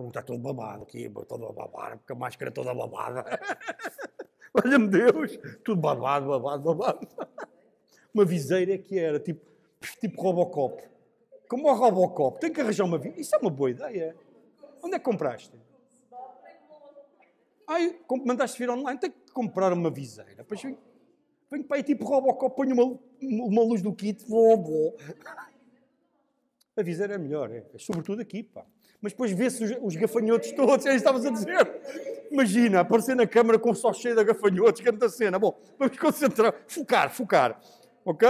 Como tá todo babado aqui, todo babado, porque a máscara toda babada. Olha-me Deus, tudo babado, babado, babado. Uma viseira que era tipo, tipo Robocop. Como o Robocop, tem que arranjar uma viseira. Isso é uma boa ideia. Onde é que compraste? Ai, mandaste vir online, tem que comprar uma viseira. venho, venho para aí tipo Robocop, ponho uma, uma luz do kit, vou, vou. A viseira é melhor, é. é sobretudo aqui, pá mas depois vê-se os, os, gafanhotos todos, aí é estavas a dizer. Imagina, aparecer na câmara com só cheio de gafanhotos, grande cena. Bom, vamos concentrar, focar, focar. Ok?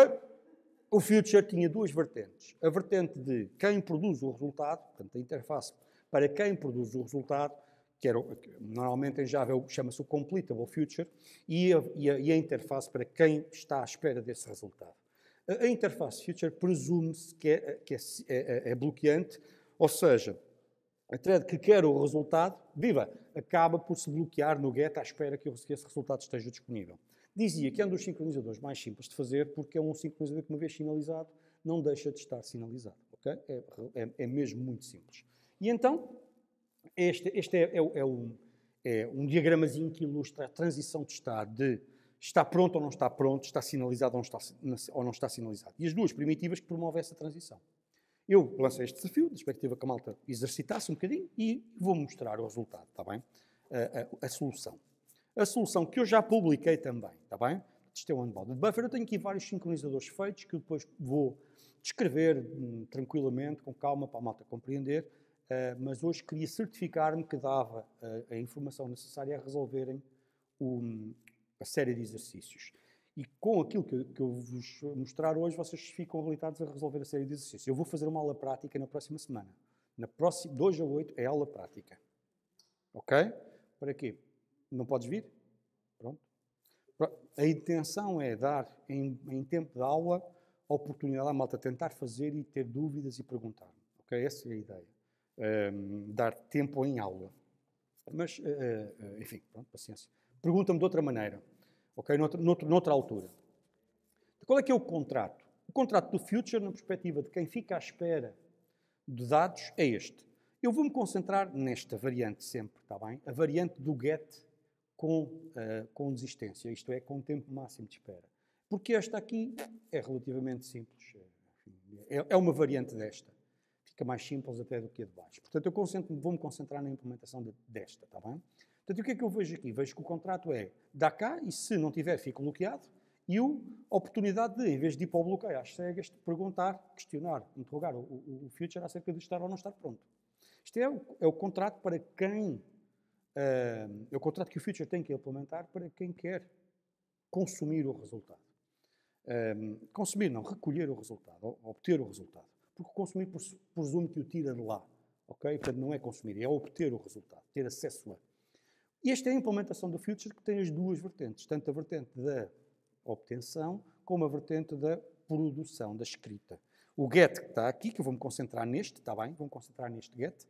O Future tinha duas vertentes. A vertente de quem produz o resultado, portanto, a interface para quem produz o resultado, que era, normalmente em Java chama-se o Completable Future, e a, e, a, e a, interface para quem está à espera desse resultado. A, a interface Future presume-se que, é, que é, é, é bloqueante, ou seja, a thread que quer o resultado, viva, acaba por se bloquear no get à espera que esse resultado esteja disponível. Dizia que é um dos sincronizadores mais simples de fazer porque é um sincronizador que, uma vez sinalizado, não deixa de estar sinalizado. Okay? É, é, é, mesmo muito simples. E então, este, este é, é, um, é, é um diagramazinho que ilustra a transição de estado de está pronto ou não está pronto, está sinalizado ou não está, ou não está sinalizado. E as duas primitivas que promovem essa transição. Eu lancei este desafio, da expectativa que a malta exercitasse um bocadinho e vou mostrar o resultado, está bem? A, a, a, solução. A solução que eu já publiquei também, está bem? Isto é um de buffer. Eu tenho aqui vários sincronizadores feitos que depois vou descrever hum, tranquilamente, com calma, para a malta compreender. Uh, mas hoje queria certificar-me que dava uh, a informação necessária a resolverem um, a série de exercícios. E com aquilo que eu, que eu vos mostrar hoje, vocês ficam habilitados a resolver a série de exercícios. Eu vou fazer uma aula prática na próxima semana. Na próxima, 2 a 8 é aula prática. Ok? Para quê? Não podes vir? Pronto. A intenção é dar, em, em tempo de aula, a oportunidade à malta tentar fazer e ter dúvidas e perguntar. Ok? Essa é a ideia. Um, dar tempo em aula. Mas, uh, uh, enfim, pronto, paciência. Pergunta-me de outra maneira ok? Noutra, noutra altura. Qual é que é o contrato? O contrato do future, na perspectiva de quem fica à espera de dados, é este. Eu vou-me concentrar nesta variante sempre, está bem? A variante do get com, uh, com desistência, isto é, com o tempo máximo de espera. Porque esta aqui é relativamente simples. Eh, é, é, uma variante desta. Fica mais simples até do que a de baixo. Portanto, eu vou-me concentrar na implementação desta, está bem? Portanto, o que é que eu vejo aqui? Vejo que o contrato é dá cá e se não tiver, fica bloqueado. E a oportunidade de, em vez de ir para o bloqueio às cegas, perguntar, questionar, interrogar o, o, o future acerca de estar ou não estar pronto. Isto é o, é o contrato para quem. Uh, é o contrato que o future tem que implementar para quem quer consumir o resultado. Ah, consumir, não, recolher o resultado, obter o resultado. Porque consumir presume que o tira de lá. Ok? Portanto, não é consumir, é obter o resultado, ter acesso a. E esta é a implementação do Future que tem as duas vertentes, tanto a vertente da obtenção como a vertente da produção, da escrita. O get que está aqui, que eu vou-me concentrar neste, está bem? Vou-me concentrar neste get.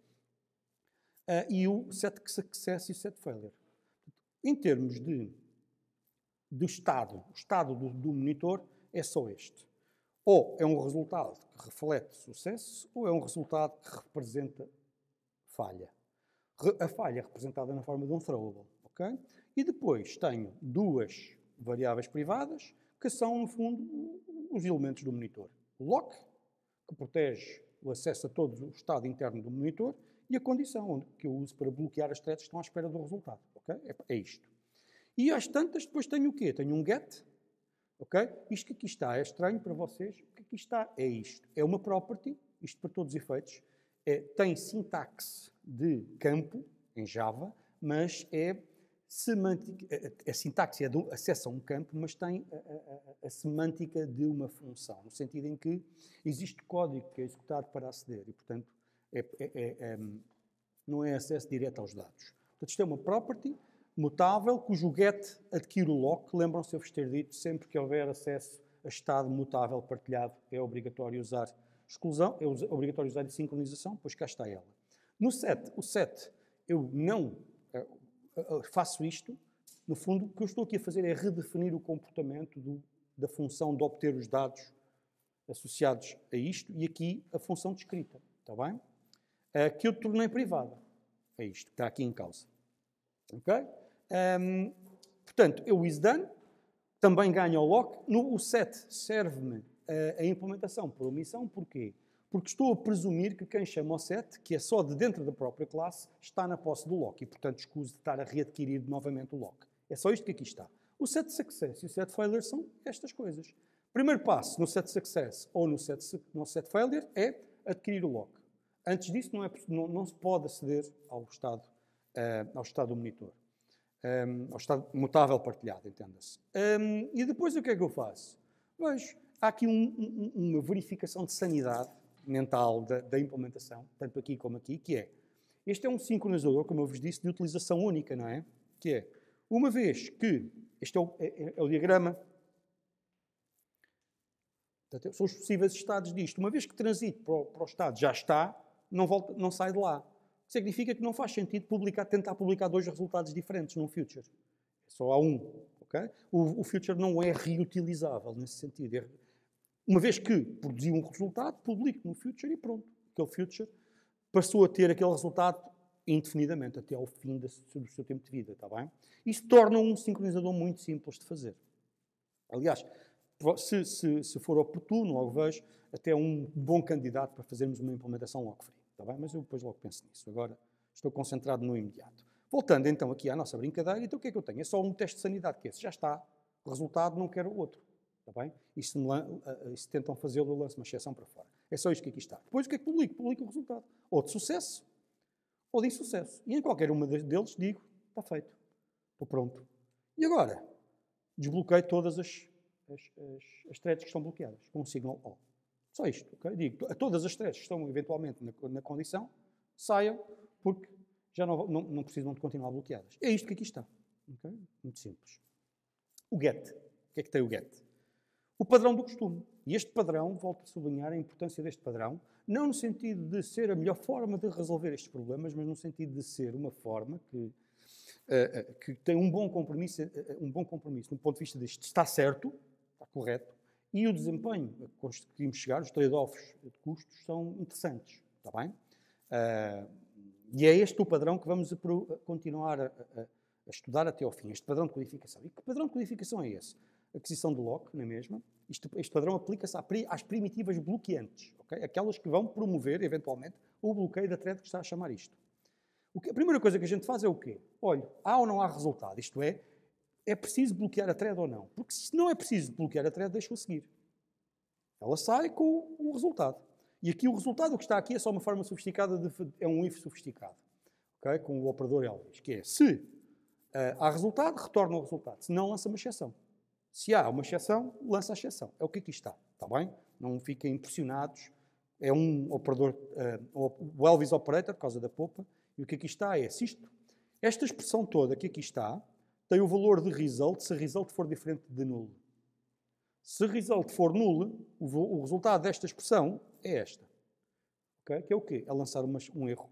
Uh, e o set success e o set failure. Em termos de, de estado, o estado do, do monitor é só este. Ou é um resultado que reflete sucesso, ou é um resultado que representa falha a falha é representada na forma de um throwable. Okay? E depois tenho duas variáveis privadas, que são, no fundo, os elementos do monitor. O lock, que protege o acesso a todo o estado interno do monitor, e a condição onde, que eu uso para bloquear as threads que estão à espera do resultado. Okay? É, é isto. E às tantas, depois tenho o quê? Tenho um get, ok? Isto que aqui está é estranho para vocês. O que aqui está é isto. É uma property, isto para todos os efeitos, é, tem sintaxe de campo, em Java, mas é semântica, a, é, é sintaxe é do, acesso a um campo, mas tem a, a, a, semântica de uma função, no sentido em que existe código que é executado para aceder e, portanto, é, é, é hum, não é acesso direto aos dados. Portanto, isto é uma property mutável cujo get adquire o lock. Lembram-se de eu vos ter dito, sempre que houver acesso a estado mutável partilhado, é obrigatório usar Exclusão, é obrigatório usar de sincronização, pois cá está ela. No set, o set, eu não eh, eh, eh, faço isto, no fundo, o que eu estou aqui a fazer é redefinir o comportamento do, da função de obter os dados associados a isto e aqui a função de escrita, está bem? É, que eu tornei privada. É isto que está aqui em causa. Ok? Um, ehm, portanto, eu done, também ganho o lock. No, o set serve-me a implementação por omissão. Porquê? Porque estou a presumir que quem chama o set, que é só de dentro da própria classe, está na posse do lock e, portanto, escuso de estar a readquirir novamente o lock. É só isto que aqui está. O set success e o set failure são estas coisas. Primeiro passo no set success ou no set, no set failure é adquirir o lock. Antes disso, não, é, não, não se pode aceder ao estado, uh, ao estado do monitor. Um, eh, ao estado mutável partilhado, entenda-se. Um, eh, e depois o que é que eu faço? Vejo, Há aqui um, um, uma verificação de sanidade mental da, da, implementação, tanto aqui como aqui, que é, este é um sincronizador, como eu vos disse, de utilização única, não é? Que é, uma vez que, este é o, é, é, é o diagrama, são os possíveis estados disto. Uma vez que transito para o, para o estado já está, não, volta, não sai de lá. Significa que não faz sentido publicar, tentar publicar dois resultados diferentes num future. É só há um. Okay? O, o future não é reutilizável nesse sentido. É, uma vez que produziu um resultado, publico no future e pronto. Aquele future passou a ter aquele resultado indefinidamente, até ao fim do seu tempo de vida, está bem? Isso torna um sincronizador muito simples de fazer. Aliás, se, se, se for oportuno, logo vejo, até um bom candidato para fazermos uma implementação logo free, está bem? Mas eu depois logo penso nisso. Agora estou concentrado no imediato. Voltando então aqui à nossa brincadeira, então o que é que eu tenho? É só um teste de sanidade, que é esse já está. Resultado, não quero outro. Está bem? E se, eh, eh, se tentam fazê-lo, eu lanço uma exceção para fora. É só isto que aqui está. Depois o que é que publico? Publico o resultado. Ou de sucesso, ou de insucesso. E em qualquer uma deles digo, está feito. Estou pronto. E agora? Desbloqueio todas as, as, as, as threads que estão bloqueadas com o signal O. Só isto. Okay? Digo, a todas as threads que estão eventualmente na, na condição, saiam, porque já não, não, não, precisam de continuar bloqueadas. É isto que aqui está. Okay? Muito simples. O get. O que é que tem o get? O padrão do costume. E este padrão, volto a sublinhar a importância deste padrão, não no sentido de ser a melhor forma de resolver estes problemas, mas no sentido de ser uma forma que, eh, eh, que tem um bom, compromisso, eh, um bom compromisso, no ponto de vista deste está certo, está correto, e o desempenho a que conseguimos chegar, os trade-offs de custos, são interessantes. Está bem? e é este o padrão que vamos continuar a, estudar até ao fim, este padrão de codificação. E que padrão de codificação é esse? Aquisição do lock, na é mesma, isto, este padrão aplica-se às primitivas bloqueantes, okay? aquelas que vão promover, eventualmente, o bloqueio da thread que está a chamar isto. Que, a primeira coisa que a gente faz é o quê? Olha, há ou não há resultado? Isto é, é preciso bloquear a thread ou não? Porque se não é preciso bloquear a thread, deixa-o seguir. Ela sai com o resultado. E aqui o resultado, o que está aqui, é só uma forma sofisticada, de, é um if sofisticado, okay? com o operador Elvis, que é se uh, há resultado, retorna o resultado. Se não, lança uma exceção. Se há uma exceção, lança a exceção. É o que aqui está, está bem? Não fiquem impressionados. É um operador, uh, o Elvis Operator, por causa da popa, e o que aqui está é, se isto, esta expressão toda que aqui está, tem o valor de result se result for diferente de nulo. Se result for nulo, o, o resultado desta expressão é esta. Okay? Que é o quê? É lançar umas, um erro.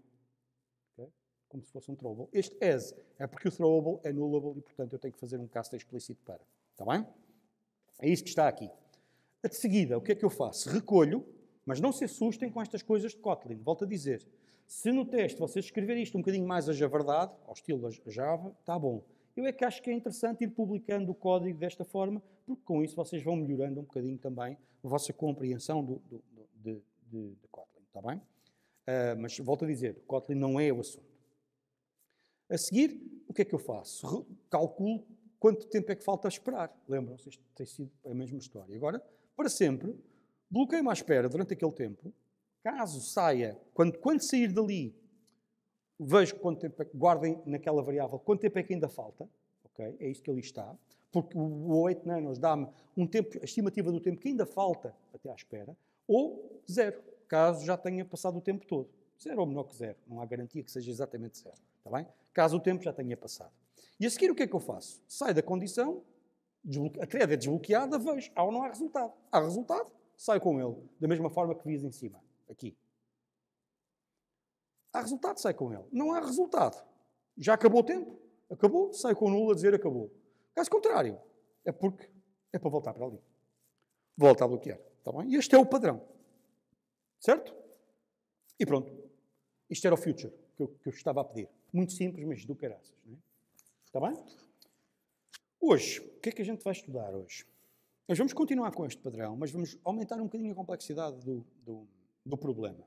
Como se fosse um throwable. Este as é porque o throwable é nullable e, portanto, eu tenho que fazer um cast explícito para. Está bem? É isso que está aqui. De seguida, o que é que eu faço? Recolho, mas não se assustem com estas coisas de Kotlin. Volto a dizer, se no teste vocês escreverem isto um bocadinho mais a verdade, ao estilo Java, está bom. Eu é que acho que é interessante ir publicando o código desta forma, porque com isso vocês vão melhorando um bocadinho também a vossa compreensão do, do, do de, de, Kotlin, está bem? Uh, mas volto a dizer, Kotlin não é o assunto. A seguir, o que é que eu faço? Calculo quanto tempo é que falta a esperar? Lembram-se, isto tem sido a mesma história. Agora, para sempre, bloqueio-me à espera durante aquele tempo. Caso saia, quando, quando sair dali, vejo quanto tempo é que, guardem naquela variável, quanto tempo é que ainda falta. Ok, É isso que ali está. Porque o 8 nanos dá-me um tempo, a estimativa do tempo que ainda falta até à espera, ou zero, caso já tenha passado o tempo todo. Zero ou menor que zero. Não há garantia que seja exatamente zero. Está bem? Caso o tempo já tenha passado. E a seguir o que é que eu faço? sai da condição, a crédito é desbloqueada, vejo, há ou não há resultado. Há resultado, saio com ele, da mesma forma que vias em cima, aqui. Há resultado, sai com ele. Não há resultado. Já acabou o tempo? Acabou, sai com o nulo a dizer acabou. Caso contrário, é porque é para voltar para ali. Volta a bloquear. está bem? Este é o padrão. Certo? E pronto. Isto era o future que eu, que eu estava a pedir. Muito simples, mas do caraças. Não é? Está bem? Hoje, o que é que a gente vai estudar hoje? Nós vamos continuar com este padrão, mas vamos aumentar um bocadinho a complexidade do, do, do problema.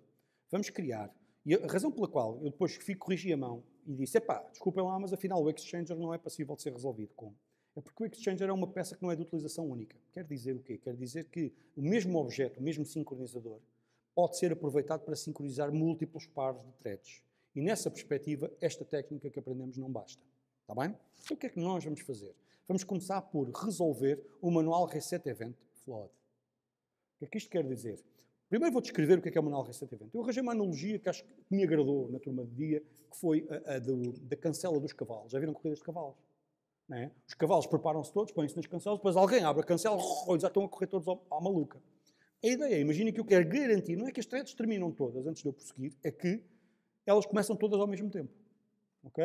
Vamos criar. E a razão pela qual eu depois fico corrigir a mão e disse: epá, desculpem lá, mas afinal o Exchanger não é passível de ser resolvido. com. É porque o Exchanger é uma peça que não é de utilização única. Quer dizer o quê? Quer dizer que o mesmo objeto, o mesmo sincronizador, pode ser aproveitado para sincronizar múltiplos pares de threads. E nessa perspectiva, esta técnica que aprendemos não basta. Está bem? Então, o que é que nós vamos fazer? Vamos começar por resolver o manual Reset Event Flood. O que é que isto quer dizer? Primeiro vou descrever o que é, que é o manual Reset Event. Eu arranjei uma analogia que acho que me agradou na turma de dia, que foi a, a do, da cancela dos cavalos. Já viram corridas de cavalos? É? Os cavalos preparam-se todos, põem-se nas cancelas, depois alguém abre a cancela, oh, já estão a correr todos à maluca. A ideia, imagina que eu quero garantir, não é que as threads terminam todas antes de eu prosseguir, é que elas começam todas ao mesmo tempo. Ok?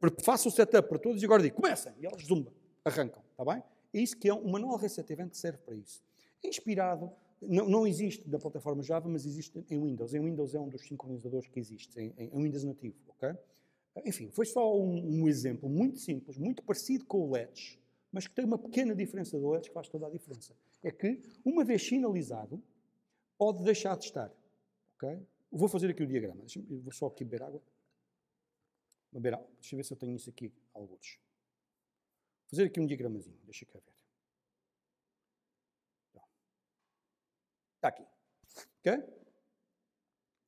Faça faço o setup para todos e agora digo, comecem! E eles zumba, arrancam. Está bem? É isso que é um manual Reset Event que serve para isso. É inspirado, não, não existe na plataforma Java, mas existe em Windows. Em Windows é um dos sincronizadores que existe, em, em Windows nativo. Ok? Enfim, foi só um, um, exemplo muito simples, muito parecido com o Let's, mas que tem uma pequena diferença do Let's que faz toda a diferença. É que, uma vez sinalizado, pode deixar de estar. Okay? Vou fazer aqui o diagrama. Vou só aqui beber água labial. Deixa eu ver se eu tenho isso aqui, alguns. Vou fazer aqui um diagramazinho, deixa cá ver. Está tá aqui. Ok?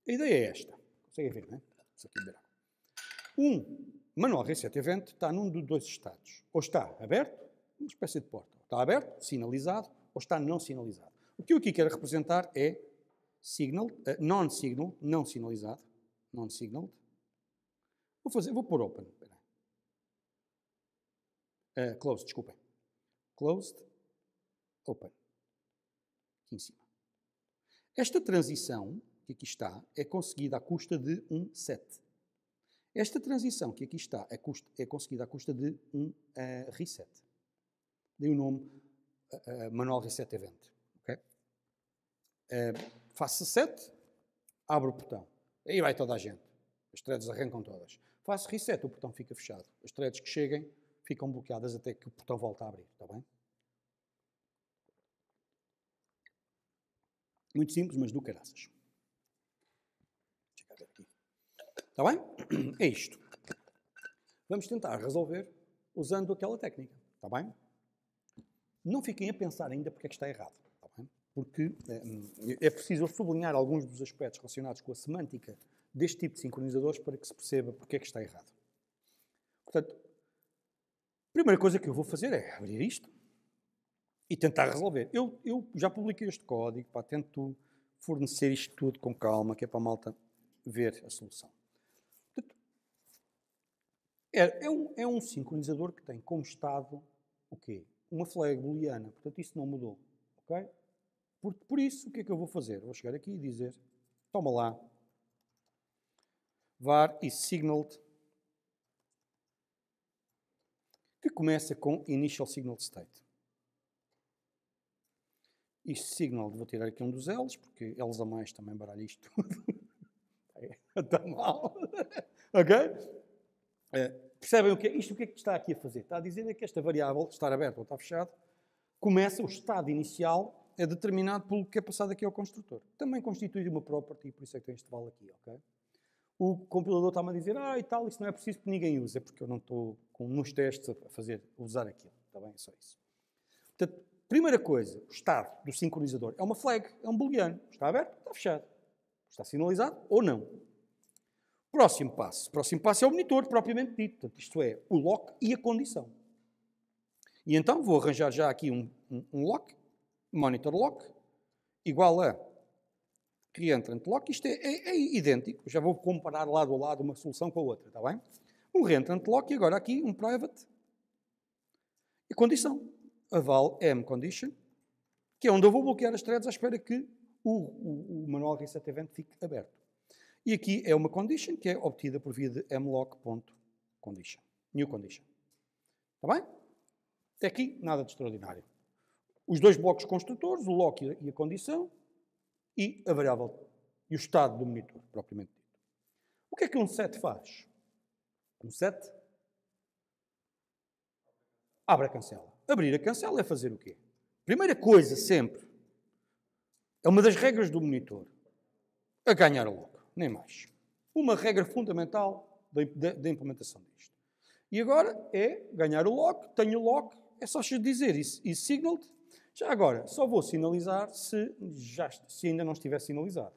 A ideia é esta. Conseguem ver, não é? aqui verá. Um manual Reset Event está num dos dois estados. Ou está aberto, uma espécie de porta. Está aberto, sinalizado, ou está não sinalizado. O que eu aqui quero representar é signal, uh, non-signal, não sinalizado, non-signaled, Vou fazer, vou pôr open. Uh, closed, desculpem. Closed, open. Aqui em cima. Esta transição que aqui está é conseguida à custa de um set. Esta transição que aqui está é, custa, é conseguida à custa de um uh, reset. Dei o nome uh, Manual Reset Event. Okay? faço set, abro o portão. Aí vai toda a gente. As threads arrancam todas faço reset, o portão fica fechado. As threads que cheguem ficam bloqueadas até que o portão volte a abrir, está bem? Muito simples, mas do caraças. Está bem? É isto. Vamos tentar resolver usando aquela técnica, está bem? Não fiquem a pensar ainda porque é que está errado, está bem? Porque é, é preciso sublinhar alguns dos aspectos relacionados com a semântica deste tipo de sincronizadores para que se perceba porque é que está errado. Portanto, a primeira coisa que eu vou fazer é abrir isto e tentar resolver. Eu, eu já publiquei este código, pá, tento fornecer isto tudo com calma, que é para a malta ver a solução. Portanto, é, é, um, é um sincronizador que tem como estado o quê? Uma flag booleana, portanto isso não mudou. Okay? Por, por isso, o que é que eu vou fazer? Vou chegar aqui e dizer, toma lá, var e signaled, que começa com initial signaled state. E signaled, vou tirar aqui um dos L's, porque L's a mais também baralha isto tudo. Está é, mal. ok? É, percebem o que é? Isto o que é que está aqui a fazer? Está a dizer é que esta variável, estar aberta ou estar fechada, começa, o estado inicial é determinado pelo que é passado aqui ao construtor. Também constitui uma property, por isso é que tem este vale aqui, ok? o compilador está-me a dizer, ah, e tal, isso não é preciso que ninguém usa, é porque eu não estou com nos testes a fazer, a usar aquilo. Está bem? É só isso. Portanto, primeira coisa, o estado do sincronizador é uma flag, é um booleano. Está aberto, está fechado. Está sinalizado ou não. Próximo passo. Próximo passo é o monitor, propriamente dito. Portanto, isto é o lock e a condição. E então vou arranjar já aqui um, um, um lock, monitor lock, igual a que entra em Lock, isto é, é, é, idêntico, já vou comparar lado a lado uma solução com a outra, está bem? Um reentrant lock e agora aqui um private. E condição, aval m condition, que é onde eu vou bloquear as threads à espera que o, o, o manual reset event fique aberto. E aqui é uma condition que é obtida por via de mlock.condition, new condition. Está bem? Até aqui, nada de extraordinário. Os dois blocos construtores, o lock e a condição, e a variável e o estado do monitor, propriamente dito. O que é que um set faz? Um set abre a cancela. Abrir a cancela é fazer o quê? Primeira coisa, sempre, é uma das regras do monitor, a é ganhar o lock nem mais. Uma regra fundamental da implementação disto. E agora é ganhar o lock, tenho o lock, é só dizer isso. E signaled, já agora, só vou sinalizar se, já, se ainda não estiver sinalizado.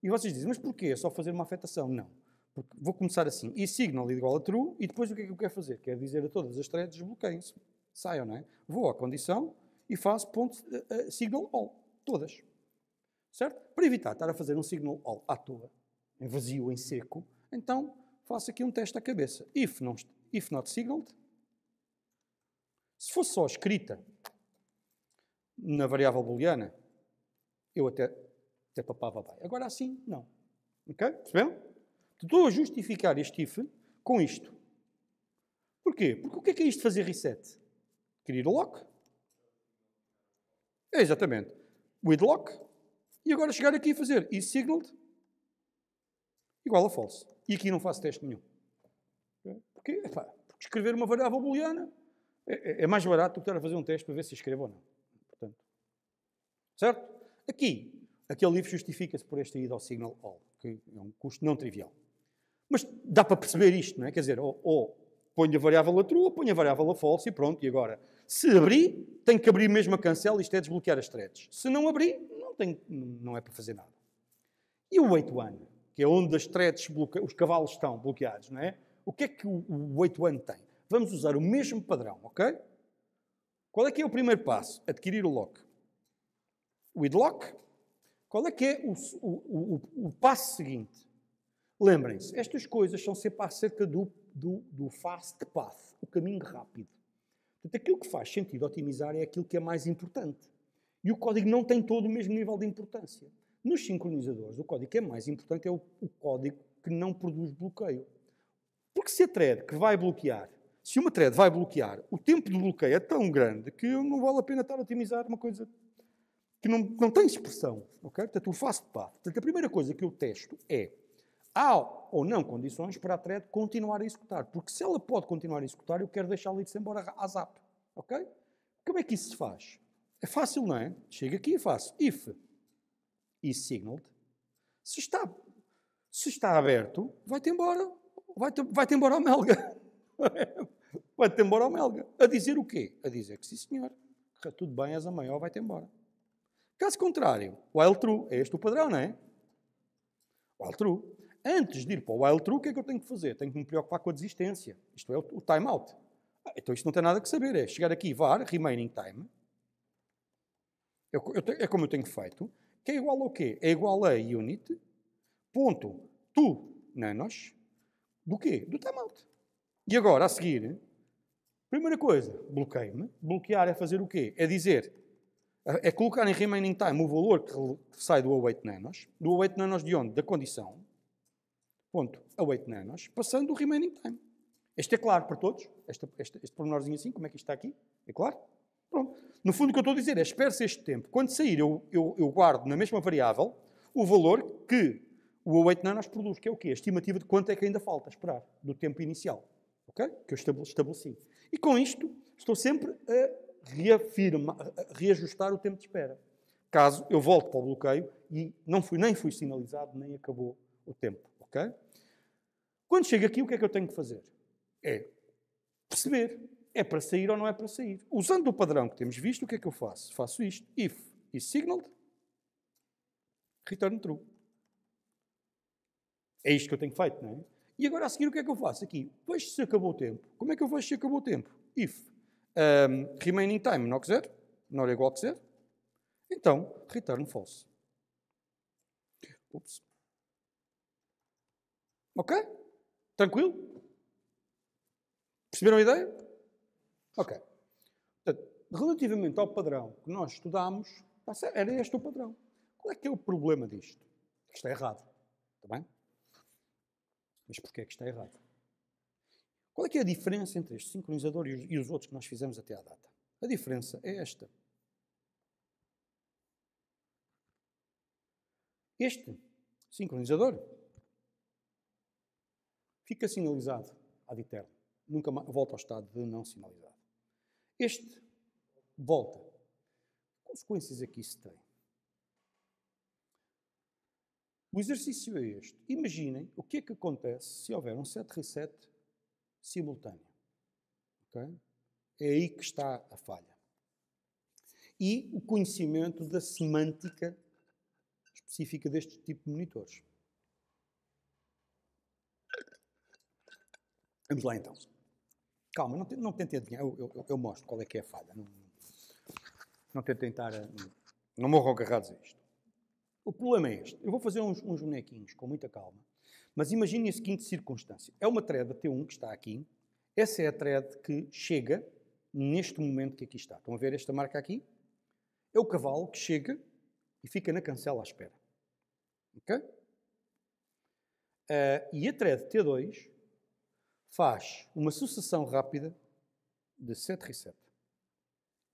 E vocês dizem, mas porquê? É só fazer uma afetação? Não. Porque vou começar assim, e signal igual a true, e depois o que é que eu quero fazer? Quero dizer a todas as threads, desbloqueiem-se, saiam, não é? Vou à condição e faço ponto, uh, signal all, todas. Certo? Para evitar estar a fazer um signal all à toa, em vazio, em seco, então faço aqui um teste à cabeça. If, não, if not signaled, se fosse só escrita, na variável booleana, eu até, até papava bem. Agora assim, não. Ok? Perceberam? Estou a justificar este if com isto. Porquê? Porque o que é, que é isto fazer reset? Criar lock. É exatamente. With lock. E agora chegar aqui e fazer is signaled igual a false. E aqui não faço teste nenhum. Porque, epá, porque escrever uma variável booleana é, é, é, mais barato do que estar a fazer um teste para ver se escrevo ou não. Certo? Aqui, aquele livro justifica-se por esta ida ao signal all, que é um custo não trivial. Mas dá para perceber isto, não é? Quer dizer, ou, ou ponho a variável a true, ou ponho a variável a false e pronto, e agora? Se abrir, tenho que abrir mesmo a cancela, isto é desbloquear as threads. Se não abrir, não, tenho, não é para fazer nada. E o wait one, que é onde as threads, os cavalos estão bloqueados, não é? O que é que o, o wait one tem? Vamos usar o mesmo padrão, ok? Qual é que é o primeiro passo? Adquirir o lock. Whitlock, qual é que é o, o, o, o passo seguinte? Lembrem-se, estas coisas são sempre acerca do, do, do fast path, o caminho rápido. Portanto, aquilo que faz sentido otimizar é aquilo que é mais importante. E o código não tem todo o mesmo nível de importância. Nos sincronizadores, o código que é mais importante é o, o código que não produz bloqueio. Porque se a thread que vai bloquear, se uma thread vai bloquear, o tempo de bloqueio é tão grande que não vale a pena estar a otimizar uma coisa que não, não tem expressão. Okay? Portanto, o faço de parte. Portanto, a primeira coisa que eu testo é há ou não condições para a thread continuar a executar. Porque se ela pode continuar a executar, eu quero deixá-la ir-se embora a zap. Ok? Como é que isso se faz? É fácil, não é? Chego aqui e faço if is signaled. Se está, se está aberto, vai-te embora. Vai-te vai embora ao melga. vai-te embora ao melga. A dizer o quê? A dizer que sim, senhor. Tudo bem, és a maior, vai-te embora. Caso contrário, while true, é este o padrão, não é? While true. Antes de ir para o while true, o que é que eu tenho que fazer? Tenho que me preocupar com a desistência. Isto é o timeout. Ah, então isto não tem nada que saber. É chegar aqui, var, remaining time. Eu, eu, é como eu tenho feito. Que é igual ao quê? É igual a unit, ponto, tu, nanos, do quê? Do timeout. E agora, a seguir, primeira coisa, bloqueio-me. Bloquear é fazer o quê? É dizer, é colocar em remaining time o valor que sai do await nanos, do await nanos de onde? Da condição, ponto, await nanos, passando do remaining time. Este é claro para todos? Este, este, este pormenorzinho assim, como é que isto está aqui? É claro? Pronto. No fundo, o que eu estou a dizer é, espere-se este tempo. Quando sair, eu, eu, eu, guardo na mesma variável o valor que o await nanos produz, que é o quê? A estimativa de quanto é que ainda falta esperar do tempo inicial, ok? Que eu estabeleci. E com isto, estou sempre a reafirma, reajustar o tempo de espera. Caso eu volte para o bloqueio e não fui, nem fui sinalizado, nem acabou o tempo. Okay? Quando chego aqui, o que é que eu tenho que fazer? É perceber. É para sair ou não é para sair. Usando o padrão que temos visto, o que é que eu faço? Faço isto. If is signaled, return true. É isto que eu tenho feito, não é? E agora a seguir o que é que eu faço aqui? Vejo se acabou o tempo. Como é que eu vejo se acabou o tempo? If um, remaining time, menor que zero, menor ou igual que zero. Então, return false. Ups. Ok? Tranquilo? Perceberam a ideia? Ok. Portanto, relativamente ao padrão que nós estudámos, tá era este o padrão. Qual é que é o problema disto? está é errado. Está bem? Mas porquê é que está é errado? Qual é que é a diferença entre este sincronizador e os, outros que nós fizemos até à data? A diferença é esta. Este sincronizador fica sinalizado ad eterno. Nunca volta ao estado de não sinalizado. Este volta. Que consequências aqui se tem? O exercício é este. Imaginem o que é que acontece se houver um set reset simultânea. Okay? É aí que está a falha. E o conhecimento da semântica específica deste tipo de monitores. Vamos lá então. Calma, não, não tentem adivinhar, eu, eu, eu, mostro qual é que é a falha. Não, não tentem estar. Eh, não morro agarrados a isto. O problema é este. Eu vou fazer uns, uns bonequinhos com muita calma mas imagine a seguinte circunstância. É uma thread T1 que está aqui. Essa é a thread que chega neste momento que aqui está. Estão a ver esta marca aqui? É o cavalo que chega e fica na cancela à espera. Ok? Uh, e a thread T2 faz uma sucessão rápida de set reset.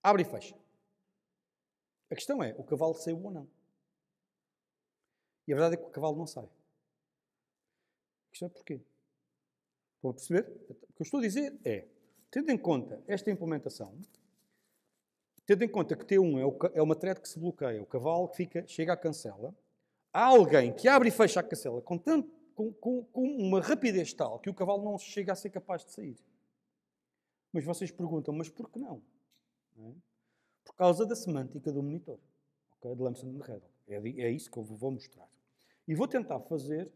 Abre e fecha. A questão é, o cavalo saiu ou não? E a verdade é que o cavalo não sai. Isto é porquê? Estão a perceber? O que eu estou a dizer é, tendo em conta esta implementação, tendo em conta que T1 é, o, é uma thread que se bloqueia, o cavalo que fica, chega à cancela, há alguém que abre e fecha a cancela com, tanto, com, com, com uma rapidez tal que o cavalo não chega a ser capaz de sair. Mas vocês perguntam, mas por que não? não é? Por causa da semântica do monitor, okay? de Lamson de Redel. É, é isso que eu vou mostrar. E vou tentar fazer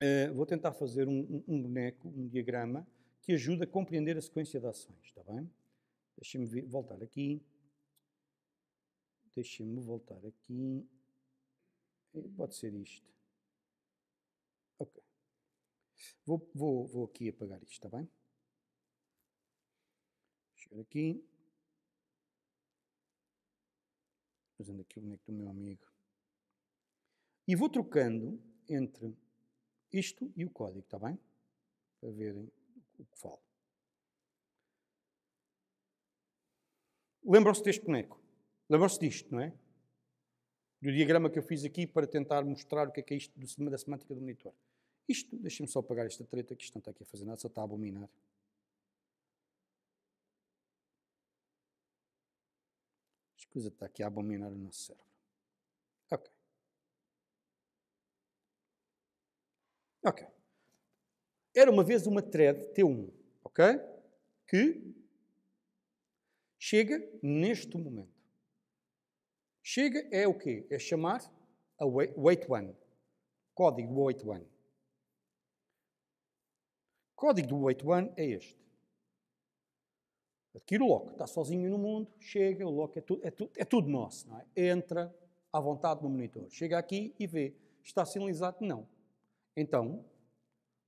eh, vou tentar fazer um, um, boneco, um diagrama, que ajuda a compreender a sequência de ações, está bem? deixem me voltar aqui. deixem me voltar aqui. Eh, pode ser isto. Ok. Vou, vou, vou aqui apagar isto, está bem? Chegar aqui. Fazendo aqui o boneco do meu amigo. E vou trocando entre isto e o código, está bem? Para verem o que falo. Lembram-se deste boneco? Lembram-se disto, não é? Do diagrama que eu fiz aqui para tentar mostrar o que é, que é isto da semântica do monitor. Isto, deixem-me só apagar esta treta que isto não está aqui a fazer nada, só está a abominar. Escusa, está aqui a abominar o nosso cérebro. Ok. Era uma vez uma thread T1, ok? Que chega neste momento. Chega é o quê? É chamar a wait one. Código do wait one. Código do wait one é este. Adquire o lock. Está sozinho no mundo, chega, o lock é, é, é tudo nosso. não É? Entra à vontade no monitor. Chega aqui e vê. Está sinalizado? Não. Então,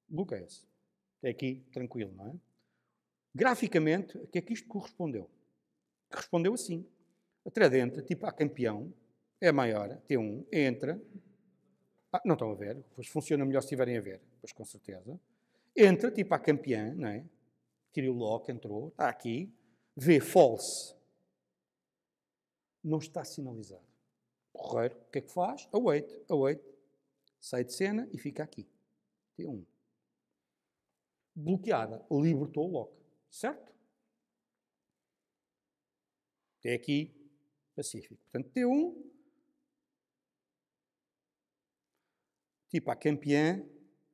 bloqueia-se. Até aqui, tranquilo, não é? Graficamente, o que é que isto correspondeu? Respondeu assim. A tradenta, tipo A campeão, é maior, T1, entra. Ah, não estão a ver, pois funciona melhor se estiverem a ver, pois com certeza. Entra, tipo A campeã, não é? Tirei o lock, entrou, está aqui. Vê false. Não está sinalizado. Correiro, o que é que faz? Await, await, sai de cena e fica aqui. T1. Bloqueada, libertou o lock. Certo? Até aqui, pacífico. Portanto, T1. Tipo, a campeã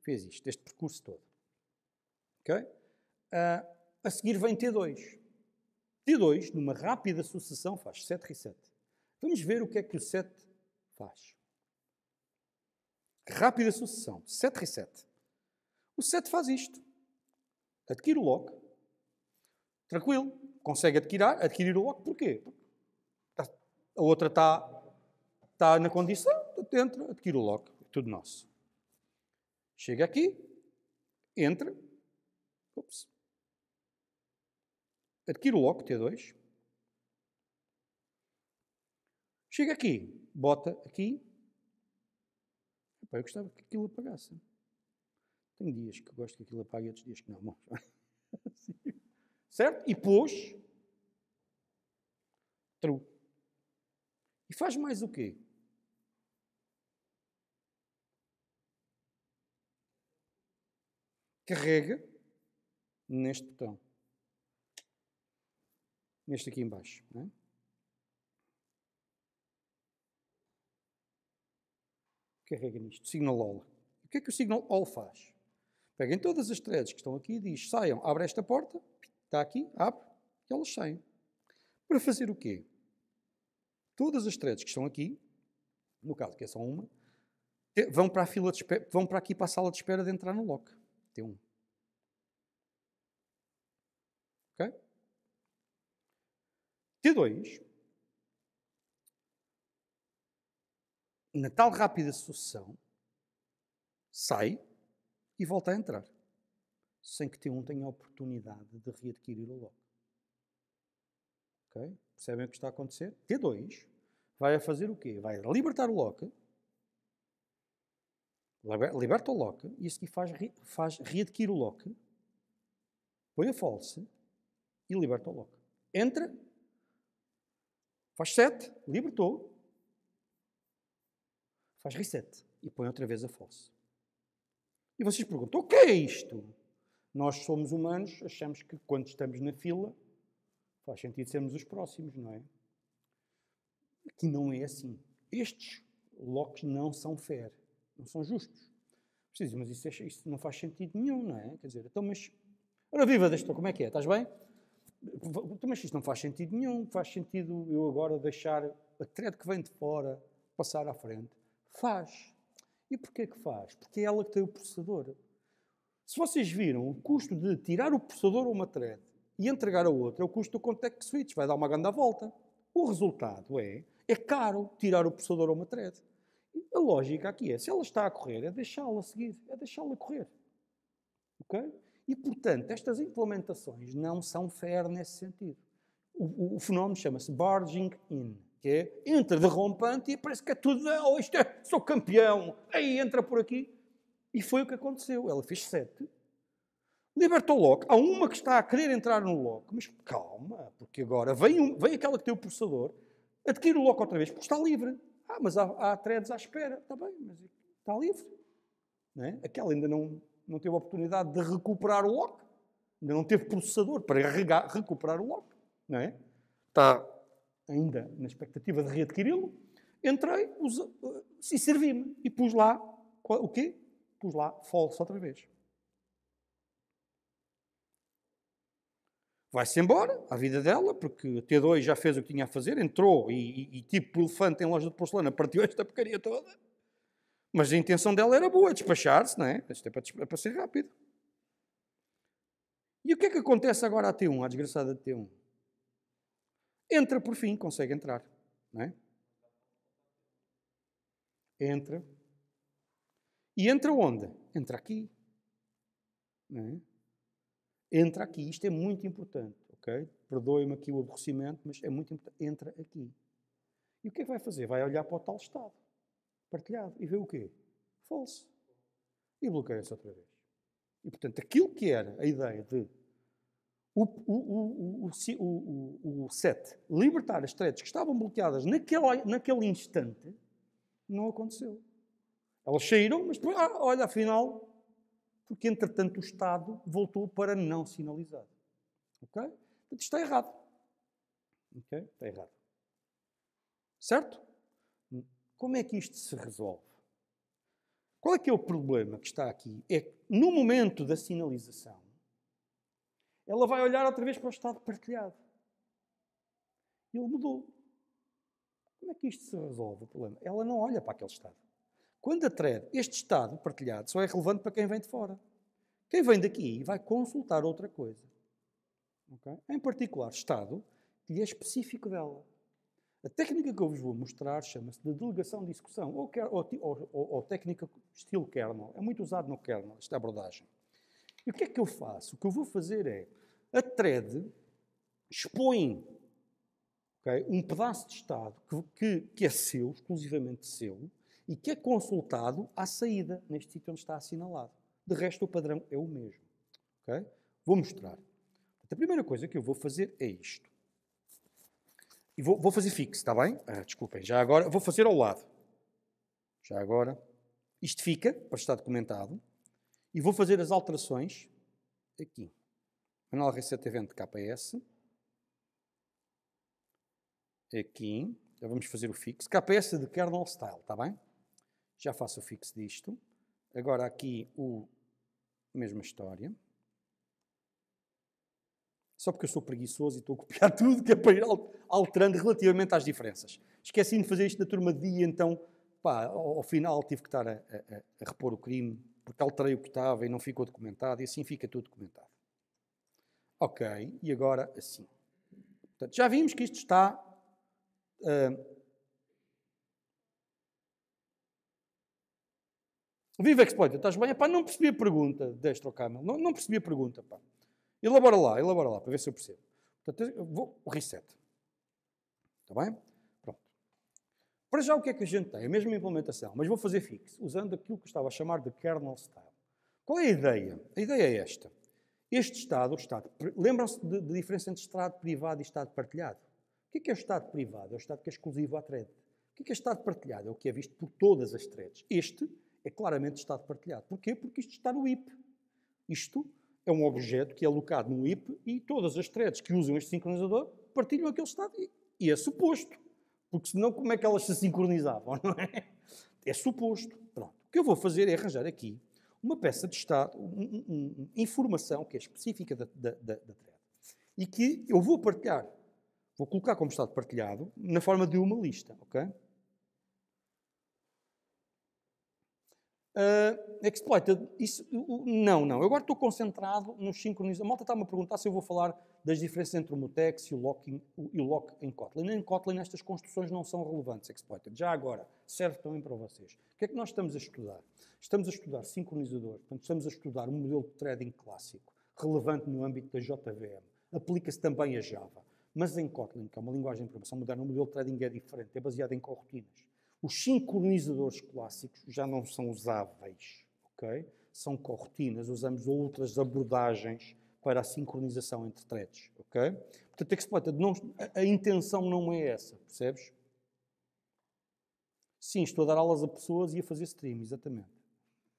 fez isto, este percurso todo. Ok? Uh, a seguir vem T2. T2, numa rápida sucessão, faz 7 reset. Vamos ver o que é que o 7 faz rápida sucessão, sete reset. O 7 faz isto. Adquire o lock. Tranquilo. Consegue adquirir, adquirir o lock. Porquê? Tá, a outra está tá na condição. Entra, adquire o lock. tudo nosso. Chega aqui. Entra. Ups. Adquire o lock T2. Chega aqui. Bota aqui Pá, eu gostava que aquilo apagasse. Tenho dias que gosto que aquilo apague e outros dias que não. Mas... certo? E pôs. True. E faz mais o quê? Carrega neste botão. Neste aqui embaixo. Não é? carrega nisto, signal all. O que é que o signal all faz? Pega em todas as threads que estão aqui e diz, saiam, abre esta porta, está aqui, abre, e elas saem. Para fazer o quê? Todas as threads que estão aqui, no caso que é só uma, vão para a fila de espera, vão para aqui para a sala de espera de entrar no lock. T1. Ok? T2 na tal rápida sucessão, sai e volta a entrar, sem que T1 tenha a oportunidade de readquirir o logo. Okay? Percebem o que está a acontecer? T2 vai a fazer o quê? Vai libertar o lock, liberta o lock, e isso aqui faz, faz readquirir o lock, põe a false e liberta o lock. Entra, faz 7, libertou, Faz reset e põe outra vez a false. E vocês perguntam: o que é isto? Nós somos humanos, achamos que quando estamos na fila, faz sentido sermos os próximos, não é? Aqui não é assim. Estes locks não são fair, não são justos. dizem mas isso, é, isso não faz sentido nenhum, não é? Quer dizer, então, mas. Ora, viva, Destor, como é que é? Estás bem? Então, mas isto não faz sentido nenhum. Faz sentido eu agora deixar a thread que vem de fora passar à frente Faz. E porquê que faz? Porque é ela que tem o processador. Se vocês viram, o custo de tirar o processador a uma thread e entregar a outra é o custo do context switch, vai dar uma grande volta. O resultado é, é caro tirar o processador a uma thread. A lógica aqui é, se ela está a correr, é deixá-la seguir, é deixá-la correr. Ok? E, portanto, estas implementações não são fair nesse sentido. O, o, o fenómeno chama-se barging in que é, entra derrompante e parece que é tudo, oh, isto é, sou campeão, aí entra por aqui. E foi o que aconteceu. Ela fez sete, libertou Locke. Há uma que está a querer entrar no Locke, mas calma, porque agora vem, um, vem aquela que tem o processador, adquire o Locke outra vez, porque está livre. Ah, mas há, há threads à espera. Está bem, mas está livre. Não é? Aquela ainda não, não teve a oportunidade de recuperar o Locke. Ainda não teve processador para regar, recuperar o Locke. Não é? Está ainda na expectativa de readquiri-lo, entrei eh, e servi-me. E pus lá, o quê? Pus lá false outra vez. Vai-se embora, a vida dela, porque a T2 já fez o que tinha a fazer, entrou e, e, e tipo elefante em loja de porcelana, partiu esta porcaria toda. Mas a intenção dela era boa, despachar-se, não é? Isto é para, é para ser rápido. E o que é que acontece agora à T1, à desgraçada T1? Entra por fim, consegue entrar. Não é? Entra. E entra onde? Entra aqui. é? Entra aqui. Isto é muito importante, ok? Perdoe-me aqui o aborrecimento, mas é muito importante. Entra aqui. E o que é que vai fazer? Vai olhar para o tal estado partilhado e vê o quê? Falso. E bloqueia-se outra vez. E, portanto, aquilo que era a ideia de o, o, o, o, set libertar as threads que estavam bloqueadas naquele, naquele instante, não aconteceu. Elas saíram, mas depois, ah, olha, afinal, porque entretanto o Estado voltou para não sinalizar. Ok? Portanto, está errado. Ok? Está errado. Certo? Como é que isto se resolve? Qual é que é o problema que está aqui? É que no momento da sinalização, ela vai olhar outra vez para o estado partilhado. Ele mudou. Como é que isto se resolve o problema? Ela não olha para aquele estado. Quando atreve este estado partilhado, só é relevante para quem vem de fora. Quem vem daqui vai consultar outra coisa. Okay? Em particular, estado que é específico dela. A técnica que eu vos vou mostrar chama-se de delegação de execução, ou, ou, ou, ou técnica estilo kernel. É muito usado no kernel, esta abordagem. E o que é que eu faço? O que eu vou fazer é a thread expõe okay, um pedaço de Estado que, que, que, é seu, exclusivamente seu, e que é consultado à saída, neste sítio onde está assinalado. De resto, o padrão é o mesmo. Okay? Vou mostrar. A primeira coisa que eu vou fazer é isto. E vou, vou fazer fixo, está bem? Ah, desculpem, já agora. Vou fazer ao lado. Já agora. Isto fica, para estar documentado. E vou fazer as alterações aqui. Canal Receita Evento KS. Aqui. Já vamos fazer o fixo. KS de kernel style, está bem? Já faço o fixo disto. Agora aqui o mesma história. Só porque eu sou preguiçoso e estou a copiar tudo, que é para ir alterando relativamente às diferenças. Esqueci de fazer isto na turma de dia, então, pá, ao, ao final tive que estar a, a, a repor o crime porque alterei o que estava e não ficou documentado, e assim fica tudo documentado. Ok, e agora assim. Portanto, já vimos que isto está. Uh, Viva Exploiter, estás bem? Epá, não percebi a pergunta, Destro Camel. Não, não percebi a pergunta. Pá. Elabora lá, elabora lá, para ver se eu percebo. Portanto, vou reset. Está bem? Para já, o que é que a gente tem? A mesma implementação, mas vou fazer fixo, usando aquilo que eu estava a chamar de kernel style. Qual é a ideia? A ideia é esta. Este Estado, o Estado, lembram-se da diferença entre Estado privado e Estado partilhado? O que é, que é o Estado privado? É o Estado que é exclusivo à thread. O que é, que é Estado partilhado? É o que é visto por todas as threads. Este é claramente Estado partilhado. Porquê? Porque isto está no IP. Isto é um objeto que é alocado no IP e todas as threads que usam este sincronizador partilham aquele estado e é suposto porque senão como é que elas se sincronizavam, não é? É suposto. Pronto. O que eu vou fazer é arranjar aqui uma peça de estado, uma um, um, informação que é específica da, da, da, E que eu vou partilhar, vou colocar como estado partilhado, na forma de uma lista, ok? Uh, ah, é exploited, isso, não, não. Eu agora estou concentrado nos sincronizadores. A malta está-me a perguntar se eu vou falar das diferenças entre o mutex e o lock in, e o lock em Kotlin. Em Kotlin estas construções não são relevantes, exploited. Já agora, serve também para vocês. O que é que nós estamos a estudar? Estamos a estudar sincronizadores, portanto, estamos a estudar um modelo de threading clássico, relevante no âmbito da JVM. Aplica-se também a Java. Mas em Kotlin, que é uma linguagem de programação moderna, o modelo de threading é diferente, é baseado em corrutinas. Os sincronizadores clássicos já não são usáveis, ok? São cortinas, usamos outras abordagens para a sincronização entre threads, ok? Portanto, exploited, é, não, a, a intenção não é essa, percebes? Sim, estou a dar aulas a pessoas e a fazer stream, exatamente.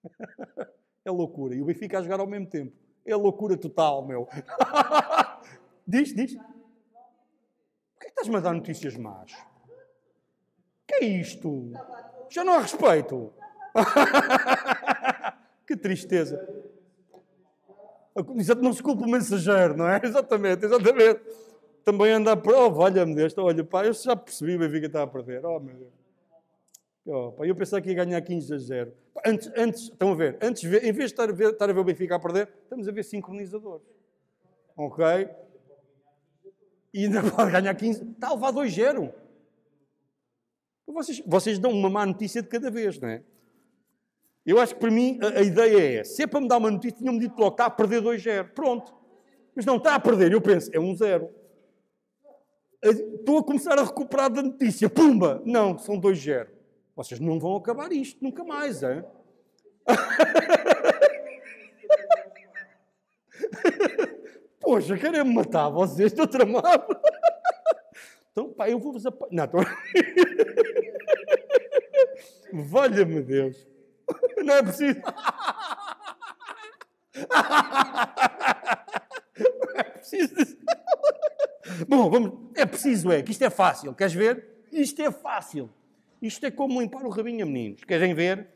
é loucura. E o Benfica a jogar ao mesmo tempo. É loucura total, meu. diz, diz. Porquê é que estás-me a dar notícias más? Que é isto? Já não há respeito. que tristeza. Não se culpa o mensageiro, não é? Exatamente, exatamente. Também anda a prova. Oh, valha-me desta. Olha, pá, eu já percebi o Benfica está a perder. Oh, meu Deus. Oh, pá, eu pensei que ia ganhar 15 a 0. Antes, antes, estão a ver, antes, em vez de estar a ver, estar a ver o Benfica a perder, estamos a ver sincronizadores. Ok? E ainda pode ganhar 15. Está a levar 2-0. Vocês, vocês dão uma má notícia de cada vez, não é? Eu acho que para mim a, a ideia é: se é para me dar uma notícia, tinham-me dito logo, está a perder 2-0. Pronto. Mas não está a perder. Eu penso, é 1-0. Um zero. Estou a começar a recuperar da notícia. Pumba! Não, são 2-0. Vocês não vão acabar isto nunca mais, hein? Poxa, querem me matar vocês, estou tramado. Então, pá, eu vou-vos apanhar. Não, estou... Valha-me Deus. Não é preciso. Não é preciso. Bom, vamos. É preciso, é, que isto é fácil. Queres ver? Isto é fácil. Isto é como limpar o rabinho a meninos. Querem ver?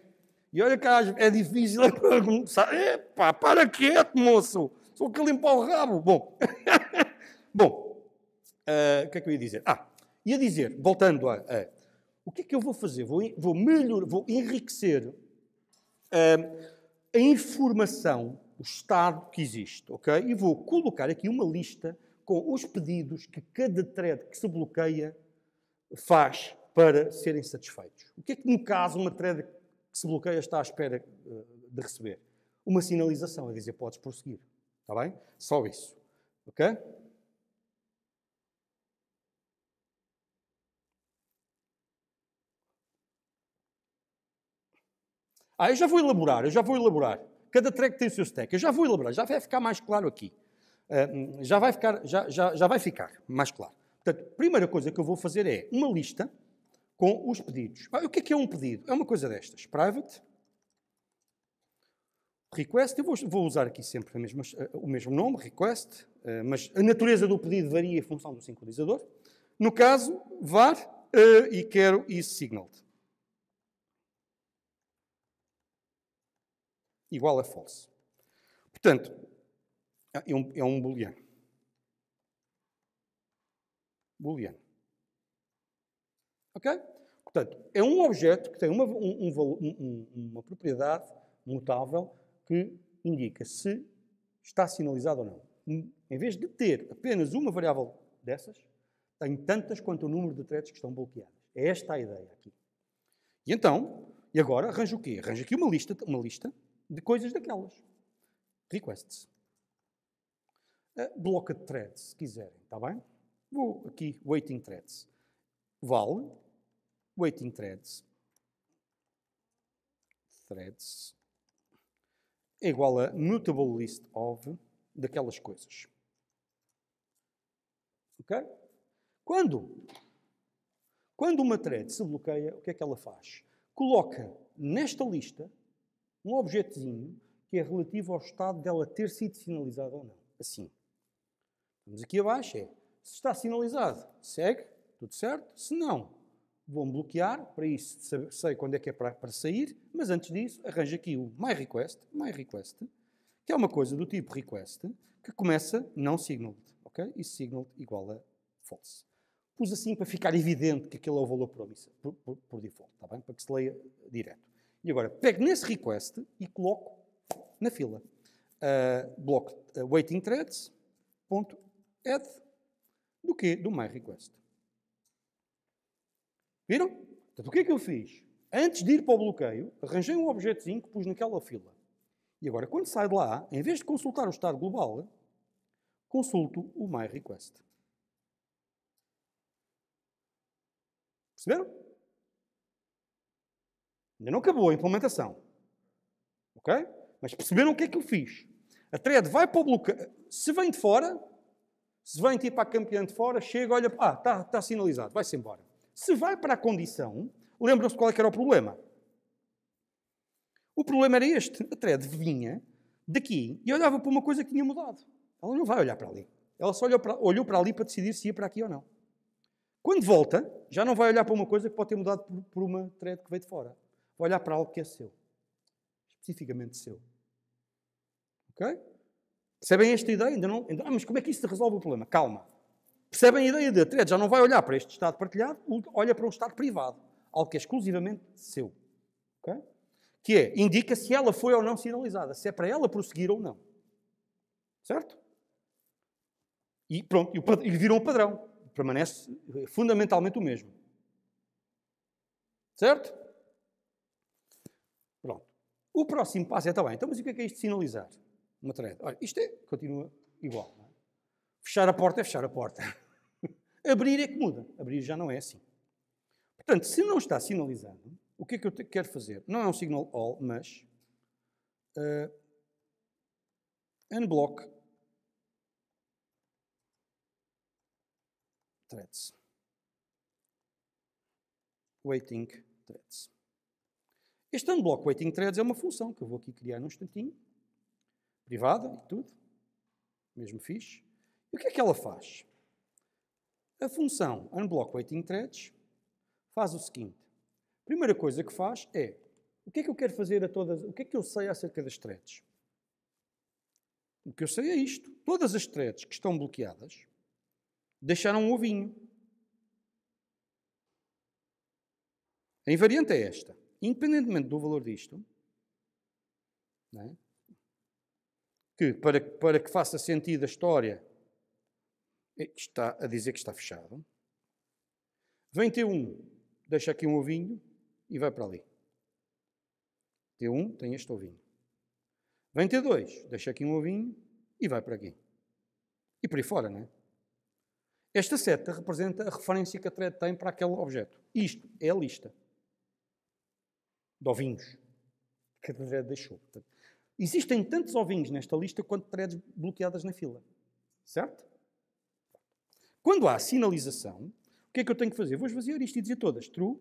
E olha cá, é difícil Epá, para quieto, moço. Sou que limpar o rabo. Bom, bom. Uh, o que é que eu ia dizer? Ah, ia dizer, voltando a, a o que é que eu vou fazer? Vou, vou vou enriquecer uh, a informação, o estado que existe, ok? E vou colocar aqui uma lista com os pedidos que cada thread que se bloqueia faz para serem satisfeitos. O que é que, no caso, uma thread que se bloqueia está à espera hum, de receber? Uma sinalização, a dizer, podes prosseguir. Está bem? Só isso. Ok? Ah, eu já vou elaborar, eu já vou elaborar. Cada track tem o seu stack. Eu já vou elaborar, já vai ficar mais claro aqui. Uh, já, vai ficar, já, já, já vai ficar mais claro. Portanto, a primeira coisa que eu vou fazer é uma lista com os pedidos. Ah, o que é, que é um pedido? É uma coisa destas. Private, request, eu vou, vou usar aqui sempre mesma, o mesmo nome, request, uh, mas a natureza do pedido varia em função do sincronizador. No caso, var uh, e quero isso signaled. igual a false. Portanto, ah, é um, é um booleano. Booleano. Ok? Portanto, é um objeto que tem uma, um, um, uma propriedade mutável que indica se está sinalizado ou não. Hum, em vez de ter apenas uma variável dessas, tem tantas quanto o número de threads que estão bloqueadas. É esta a ideia aqui. E então, e agora arranjo o quê? Arranjo aqui uma lista, uma lista de coisas daquelas. Requests. Uh, bloca de threads, se quiserem, está bem? Vou aqui, waiting threads. Vale, waiting threads. Threads é igual a mutable list of daquelas coisas. Ok? Quando? Quando uma thread se bloqueia, o que é que ela faz? Coloca nesta lista um objetozinho que é relativo ao estado dela ter sido sinalizada ou não. Assim. Vamos aqui abaixo, é, se está sinalizado, segue, tudo certo. Se não, vou-me bloquear, para isso sei quando é que é para, sair, mas antes disso arranjo aqui o my request, my request, que é uma coisa do tipo request, que começa não signaled, ok? E signaled igual a false. Pus assim para ficar evidente que aquele é o valor por, por, por default, tá bem? Para que se leia direto. E agora pego nesse request e coloco na fila. Uh, bloco uh, waiting threads ponto add do que do my request. Viram? Portanto, o que é que eu fiz? Antes de ir para o bloqueio, arranjei um objetozinho que pus naquela fila. E agora, quando saio de lá, em vez de consultar o estado global, consulto o my request. Perceberam? Ainda não acabou a implementação. Ok? Mas perceberam o que é que eu fiz? A thread vai para o bloqueio. Se vem de fora, se vem tipo a campeã de fora, chega, olha, ah, está tá sinalizado, vai-se embora. Se vai para a condição, lembram-se qual é era o problema? O problema era este. A thread vinha daqui e olhava para uma coisa que tinha mudado. Ela não vai olhar para ali. Ela só olhou para, olhou para ali para decidir se ia para aqui ou não. Quando volta, já não vai olhar para uma coisa que pode ter mudado por, por uma thread que veio de fora. Vou olhar para algo que é seu. Especificamente seu. Ok? Percebem esta ideia? Ainda não, ah, mas como é que isso resolve o problema? Calma. Percebem a ideia de Atredo? Já não vai olhar para este Estado partilhado, olha para um Estado privado. Algo que é exclusivamente seu. Ok? Que é, indica se ela foi ou não sinalizada. Se é para ela prosseguir ou não. Certo? E pronto, e viram um padrão. Permanece eh, fundamentalmente o mesmo. Certo? O próximo passo é, está bem, então mas o que é, que é isto de sinalizar? Uma thread. Olha, isto é, continua igual. É? Fechar a porta é fechar a porta. Abrir é que muda. Abrir já não é assim. Portanto, se não está sinalizado, o que é que eu quero fazer? Não é um signal all, mas uh, unblock threads. Waiting threads. Este unblock waiting threads é uma função que eu vou aqui criar num instantinho, privada e tudo, mesmo fixe. E o que é que ela faz? A função unblock waiting threads faz o seguinte. A primeira coisa que faz é, o que é que eu quero fazer a todas, o que é que eu sei acerca das threads? O que eu sei é isto. Todas as threads que estão bloqueadas deixaram um ovinho. A invariante é esta independentemente do valor disto, é? que para, para que faça sentido a história, é está a dizer que está fechado. Vem T1, deixa aqui um ovinho e vai para ali. T1 tem este ovinho. Vem T2, deixa aqui um ovinho e vai para aqui. E por aí fora, não é? Esta seta representa a referência que a thread tem para aquele objeto. Isto é a lista de ovinhos que a thread deixou. existem tantos ovinhos nesta lista quanto threads bloqueadas na fila. Certo? Quando há sinalização, o que é que eu tenho que fazer? Vou esvaziar isto e dizer todas true,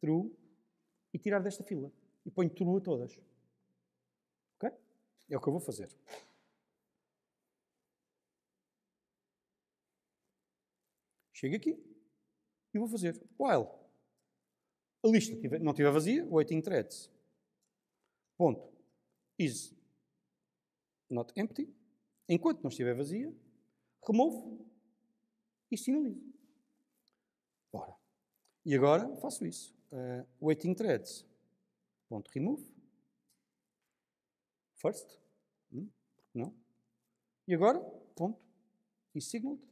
true e tirar desta fila. E ponho true a todas. Ok? É o que eu vou fazer. Chego aqui e vou fazer while. A lista não estiver vazia, waiting threads. Ponto. Is not empty. Enquanto não estiver vazia, remove e sinalize. Bora. E agora faço isso. Uh, waiting threads. Ponto remove. First. Hum, não? E agora, ponto. E signaled.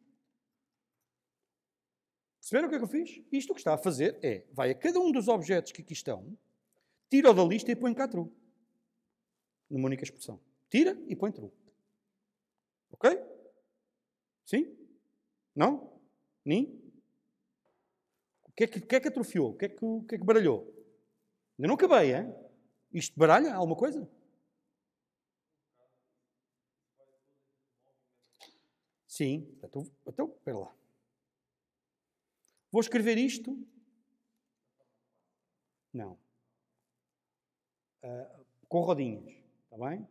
Perceberam o que é que eu fiz? Isto o que está a fazer é, vai a cada um dos objetos que aqui estão, tira-o da lista e põe cá true. Numa única expressão. Tira e põe true. Ok? Sim? Não? Nem? O que é que, que, é que atrofiou? O que é que, o que é que baralhou? Ainda não acabei, hein? Isto baralha alguma coisa? Sim. então, então espera lá. Vou escrever isto? Não. Uh, com rodinhas, está bem?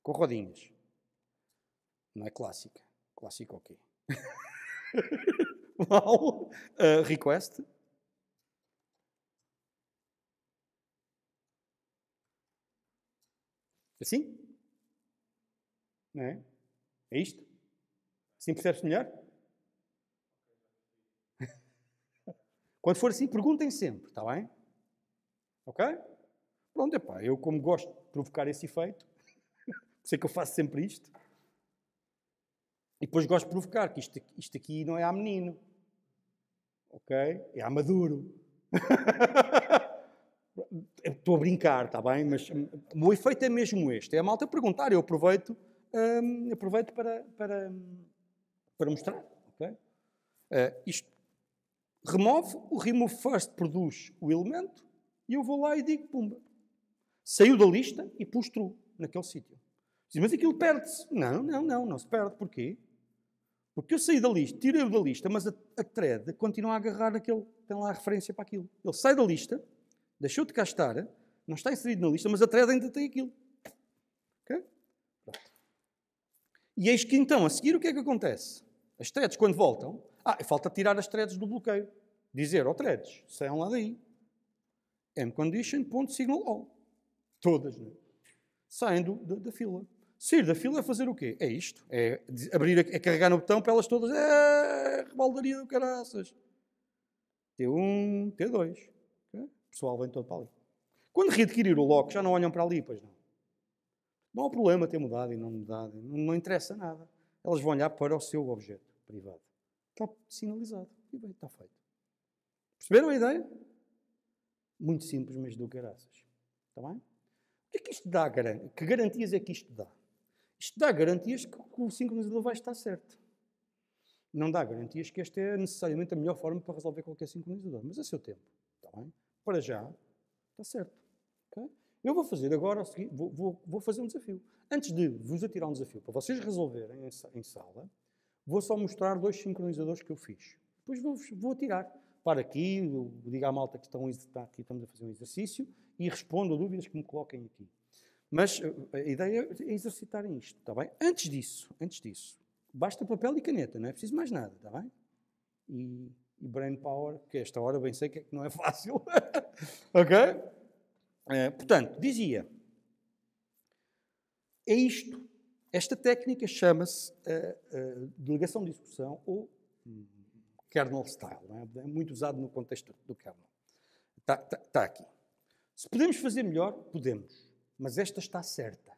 Com rodinhas. Não é clássica. Clássica o quê? uh, request. Assim? Não é? É isto? Assim percebes melhor? Quando for assim, perguntem sempre, está bem? Ok? Pronto, epá, eu como gosto de provocar esse efeito, sei que eu faço sempre isto. E depois gosto de provocar, que isto, isto aqui não é a menino. Ok? É a maduro. Estou a brincar, está bem? Mas hum, o efeito é mesmo este. É a malta perguntar, eu aproveito, hum, aproveito para, para, hum, para mostrar. Okay? Uh, isto remove, o remove first produz o elemento e eu vou lá e digo, pumba. Saiu da lista e pus true naquele sítio. Mas aquilo perde-se. Não, não, não, não se perde. Porquê? Porque eu saí da lista, tirei-o da lista, mas a, a thread continua a agarrar aquele, tem lá a referência para aquilo. Ele sai da lista, deixou de cá estar, não está inserido na lista, mas a thread ainda tem aquilo. Ok? E eis que então, a seguir, o que é que acontece? As threads, quando voltam, ah, falta tirar as threads do bloqueio. Dizer, ó oh, threads, saiam lá daí. mcondition.signalAll. Todas, é? Saem do, da, da, fila. Sair da fila é fazer o quê? É isto. É, abrir, é carregar no botão para elas todas. É, rebaldaria do caraças. T1, T2. O pessoal vem todo para ali. Quando readquirir o lock, já não olham para ali, pois não. Não há problema ter mudado e não mudado. Não, não interessa nada. Elas vão olhar para o seu objeto privado. Está sinalizado. E bem, está feito. Perceberam a ideia? Muito simples, mas do caraças. Está bem? O que é que isto dá? Que garantias é que isto dá? Isto dá garantias que o sincronizador vai estar certo. Não dá garantias que esta é necessariamente a melhor forma para resolver qualquer sincronizador, mas a seu tempo. Está bem? Para já, está certo. Okay? Eu vou fazer agora, vou, vou, vou fazer um desafio. Antes de vos atirar um desafio para vocês resolverem em sala, Vou só mostrar dois sincronizadores que eu fiz. Depois vou, vou tirar. Para aqui, diga à malta que estão, está aqui, estamos a fazer um exercício e respondo a dúvidas que me coloquem aqui. Mas eh, a ideia é exercitarem isto, está bem? Antes disso, antes disso, basta papel e caneta, não é preciso mais nada, está bem? E, e brain power, que esta hora bem sei que, é que não é fácil. ok? É, portanto, dizia, é isto esta técnica chama-se uh, uh, delegação de execução ou kernel style. É? é? muito usado no contexto do kernel. Está tá, tá aqui. Se podemos fazer melhor, podemos. Mas esta está certa.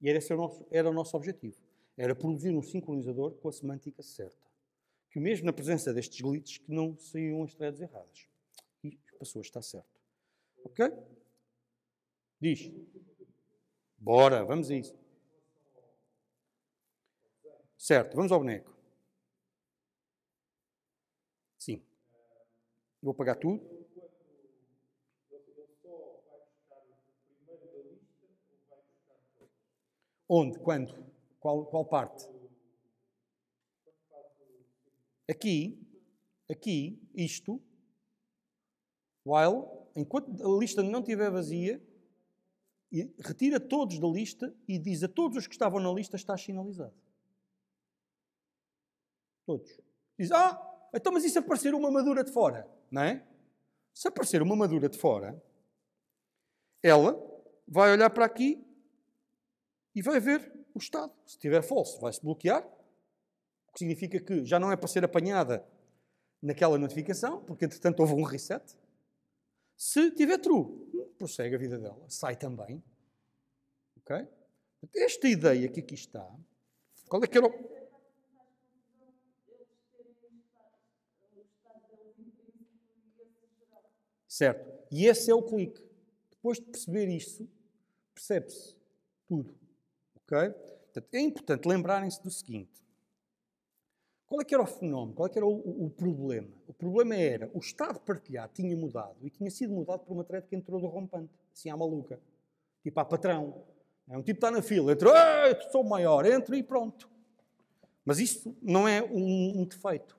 E era, o nosso, era o nosso objetivo. Era produzir um sincronizador com a semântica certa. Que mesmo na presença destes glitches, que não saíam as threads erradas. E passou a estar certo. Ok? Diz. Bora, vamos a isso. Certo, vamos ao boneco. Sim. Vou pagar tudo. Onde? Quando? Qual, qual parte? Aqui, aqui, isto, while, enquanto a lista não estiver vazia, retira todos da lista e diz a todos os que estavam na lista está sinalizado. Todos. Diz, ah, então mas e se aparecer uma madura de fora? Não é? Se aparecer uma madura de fora, ela vai olhar para aqui e vai ver o estado. Se tiver falso, vai-se bloquear, o que significa que já não é para ser apanhada naquela notificação, porque entretanto houve um reset. Se tiver true, hum, prossegue a vida dela, sai também. Ok? Esta ideia que aqui está, qual é que era o Certo? E esse é o clique. Depois de perceber isso, percebe-se tudo. Ok? Portanto, é importante lembrarem-se do seguinte. Qual é que era o fenómeno? Qual é que era o, o, problema? O problema era, o estado partilhado tinha mudado e tinha sido mudado por uma treta que entrou do rompante, assim à maluca. Tipo, a patrão. É um tipo que está na fila, entra, sou maior, entra e pronto. Mas isso não é um, um defeito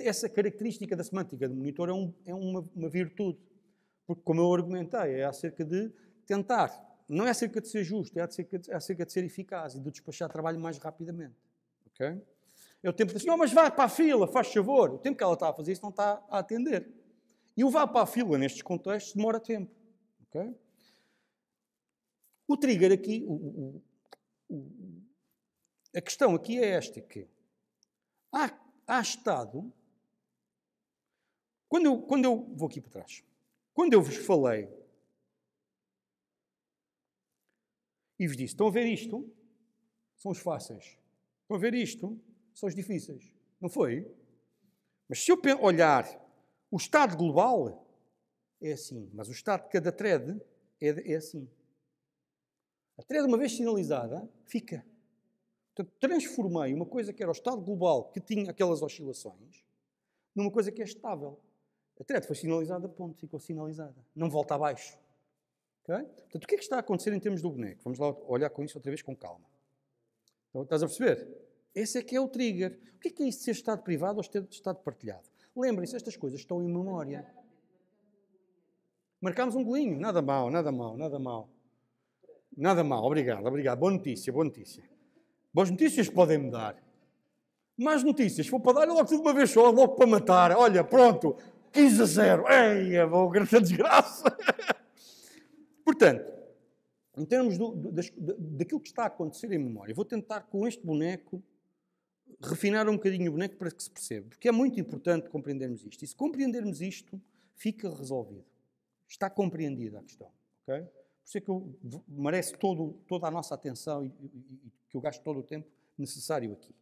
essa característica da semântica do monitor é, um, é uma, uma, virtude. Porque, como eu argumentei, é acerca de tentar. Não é acerca de ser justo, é acerca de, é acerca de ser eficaz e de despachar trabalho mais rapidamente. ok É o tempo de não, mas vá para a fila, faz favor. O tempo que ela está a fazer isso não está a atender. E o vá para a fila, nestes contextos, demora tempo. Okay? O trigger aqui, o, o, o, a questão aqui é esta, que há há estado. Quando eu, quando eu vou aqui para trás, quando eu vos falei e vos disse: estão a ver isto? São os fáceis. Estão a ver isto? São os difíceis. Não foi? Mas se eu olhar o estado global, é assim. Mas o estado de cada thread é, é assim. A thread, uma vez sinalizada, fica. Portanto, transformei uma coisa que era o estado global, que tinha aquelas oscilações, numa coisa que é estável. A thread foi sinalizada, ponto, ficou sinalizada. Não volta abaixo. Okay? Portanto, o que é que está a acontecer em termos do boneco? Vamos lá olhar com isso outra vez com calma. Então, estás a perceber? Esse é que é o trigger. O que é que é isso de ser estado privado ou ser estado partilhado? Lembrem-se, estas coisas estão em memória. Marcámos um golinho. Nada mal, nada mal, nada mal. Nada mal, obrigado, obrigado. Boa notícia, boa notícia. Boas notícias podem-me dar. Mais notícias, vou para dar logo tudo uma vez só, logo para matar. Olha, pronto, 15 a 0. é bom, grande desgraça. Portanto, em termos do, daquilo que está a acontecer em memória, vou tentar com este boneco refinar um bocadinho o boneco para que se perceba, porque é muito importante compreendermos isto. E se compreendermos isto, fica resolvido. Está compreendida a questão. Okay? isso é que eu, merece todo, toda a nossa atenção e, e, e, que eu gasto todo o tempo necessário aqui.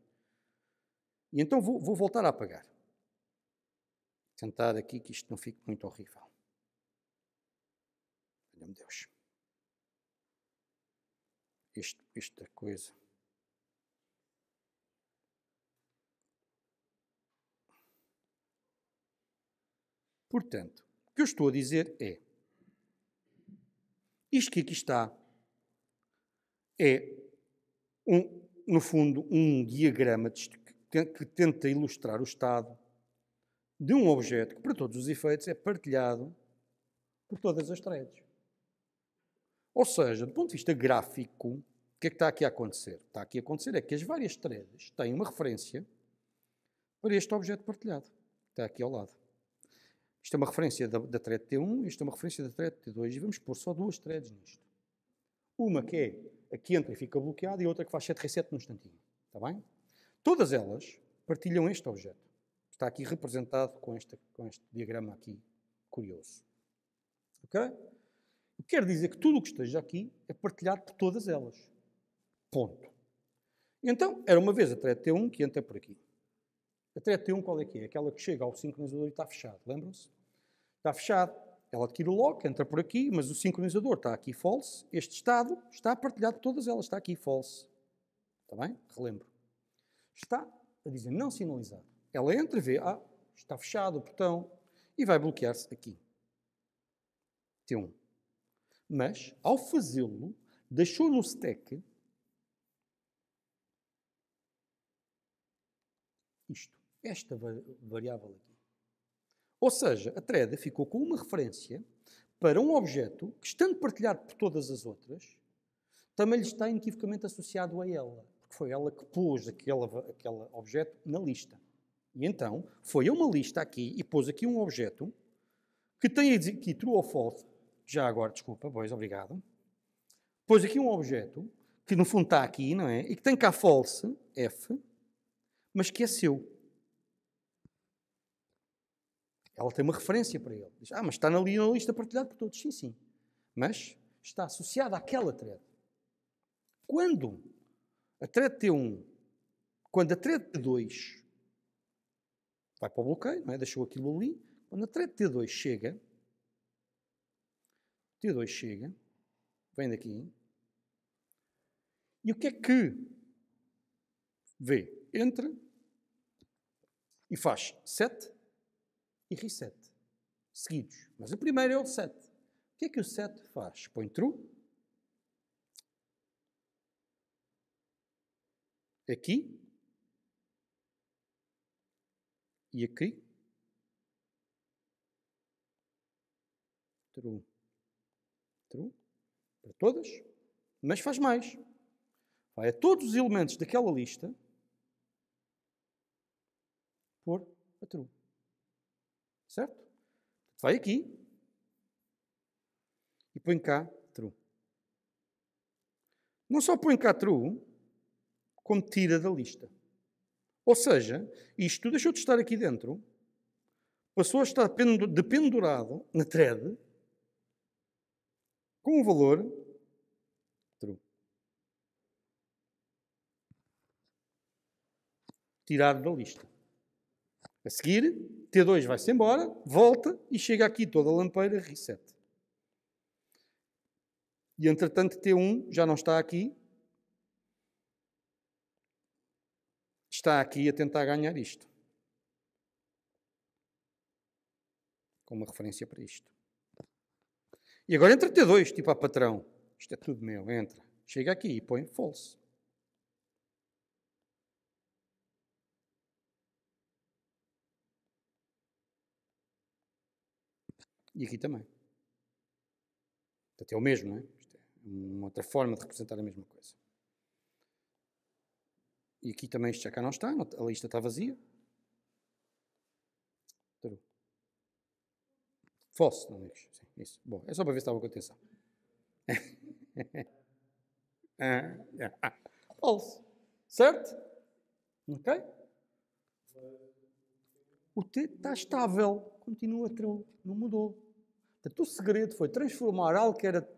E então vou, vou voltar a apagar. Tentar aqui que isto não fique muito horrível. Olha-me Deus. Isto, esta coisa. Portanto, o que eu estou a dizer é isto que aqui está é, um, no fundo, um diagrama que tenta ilustrar o estado de um objeto que, para todos os efeitos, é partilhado por todas as threads. Ou seja, do ponto de vista gráfico, o que é que está aqui a acontecer? Está aqui a acontecer é que as várias threads têm uma referência para este objeto partilhado, que está aqui ao lado. Isto é uma referência da, da thread T1, isto é uma referência da thread T2 e vamos pôr só duas threads nisto. Uma que é a que entra e fica bloqueada e outra que faz set reset num instantinho. Está bem? Todas elas partilham este objeto. Está aqui representado com este, com este diagrama aqui curioso. Ok? Quer dizer que tudo o que esteja aqui é partilhado por todas elas. Ponto. Então, era uma vez a thread T1 que entra por aqui. A 3T1 qual é que é? Aquela que chega ao sincronizador e está fechado, lembram-se? Está fechado. Ela adquire o lock, entra por aqui, mas o sincronizador está aqui false. Este estado está partilhado por todas elas, está aqui false. Está bem? Relembro. Está a dizer não sinalizado. Ela entra e vê, ah, está fechado o botão e vai bloquear-se aqui. T1. Mas, ao fazê-lo, deixou no stack esta variável aqui. Ou seja, a thread ficou com uma referência para um objeto que, estando partilhado por todas as outras, também lhe está inequivocamente associado a ela, porque foi ela que pôs aquele, aquele objeto na lista. E então, foi a uma lista aqui e pôs aqui um objeto que tem aqui true ou false, já agora, desculpa, pois, obrigado. Pôs aqui um objeto que no fundo está aqui, não é? E que tem cá false, F, mas que é seu. Ela tem uma referência para ele. Diz, ah, mas está ali na lista partilhada por todos. Sim, sim. Mas está associada àquela thread. Quando a thread T1, quando a thread T2 vai para o bloqueio, não é? deixou aquilo ali, quando a thread T2 chega, T2 chega, vem daqui, e o que é que vê? Entra e faz 7, e reset, seguidos. Mas o primeiro é o set. O que é que o set faz? Põe true. Aqui. E aqui. True. True. Para todas. Mas faz mais. Vai a todos os elementos daquela lista por a true. Certo? Vai aqui e põe cá true. Não só põe cá true, como tira da lista. Ou seja, isto deixou de estar aqui dentro, passou a estar dependurado na thread com o valor true. Tirado da lista. A seguir, T2 vai-se embora, volta e chega aqui toda a lampeira, reset. E entretanto T1 já não está aqui. Está aqui a tentar ganhar isto. Com uma referência para isto. E agora entra T2, tipo a patrão. Isto é tudo meu, entra. Chega aqui e põe false. E aqui também. Portanto, é o mesmo, não é? é? uma outra forma de representar a mesma coisa. E aqui também isto já cá não está, a lista está vazia. Falso, não é isso? Sim, isso. Bom, é só para ver se estava com atenção. ah, é. ah, false. Certo? Ok? O T está estável, continua true, não mudou. Portanto, o segredo foi transformar algo que era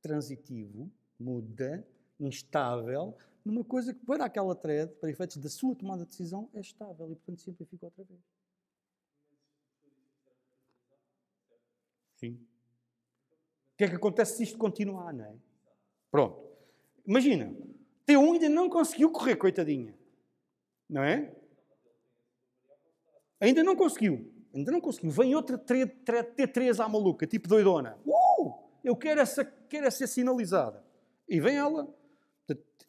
transitivo, muda, instável, numa coisa que, para aquela thread, para efeitos da sua tomada de decisão, é estável e, portanto, simplifica outra vez. Sim. O que é que acontece se isto continuar, não é? Pronto. Imagina, T1 ainda não conseguiu correr, coitadinha. Não é? Ainda não conseguiu ainda não conseguiu, vem outra T3 à maluca, tipo doidona. Uh! Eu quero essa, quero essa sinalizada. E vem ela.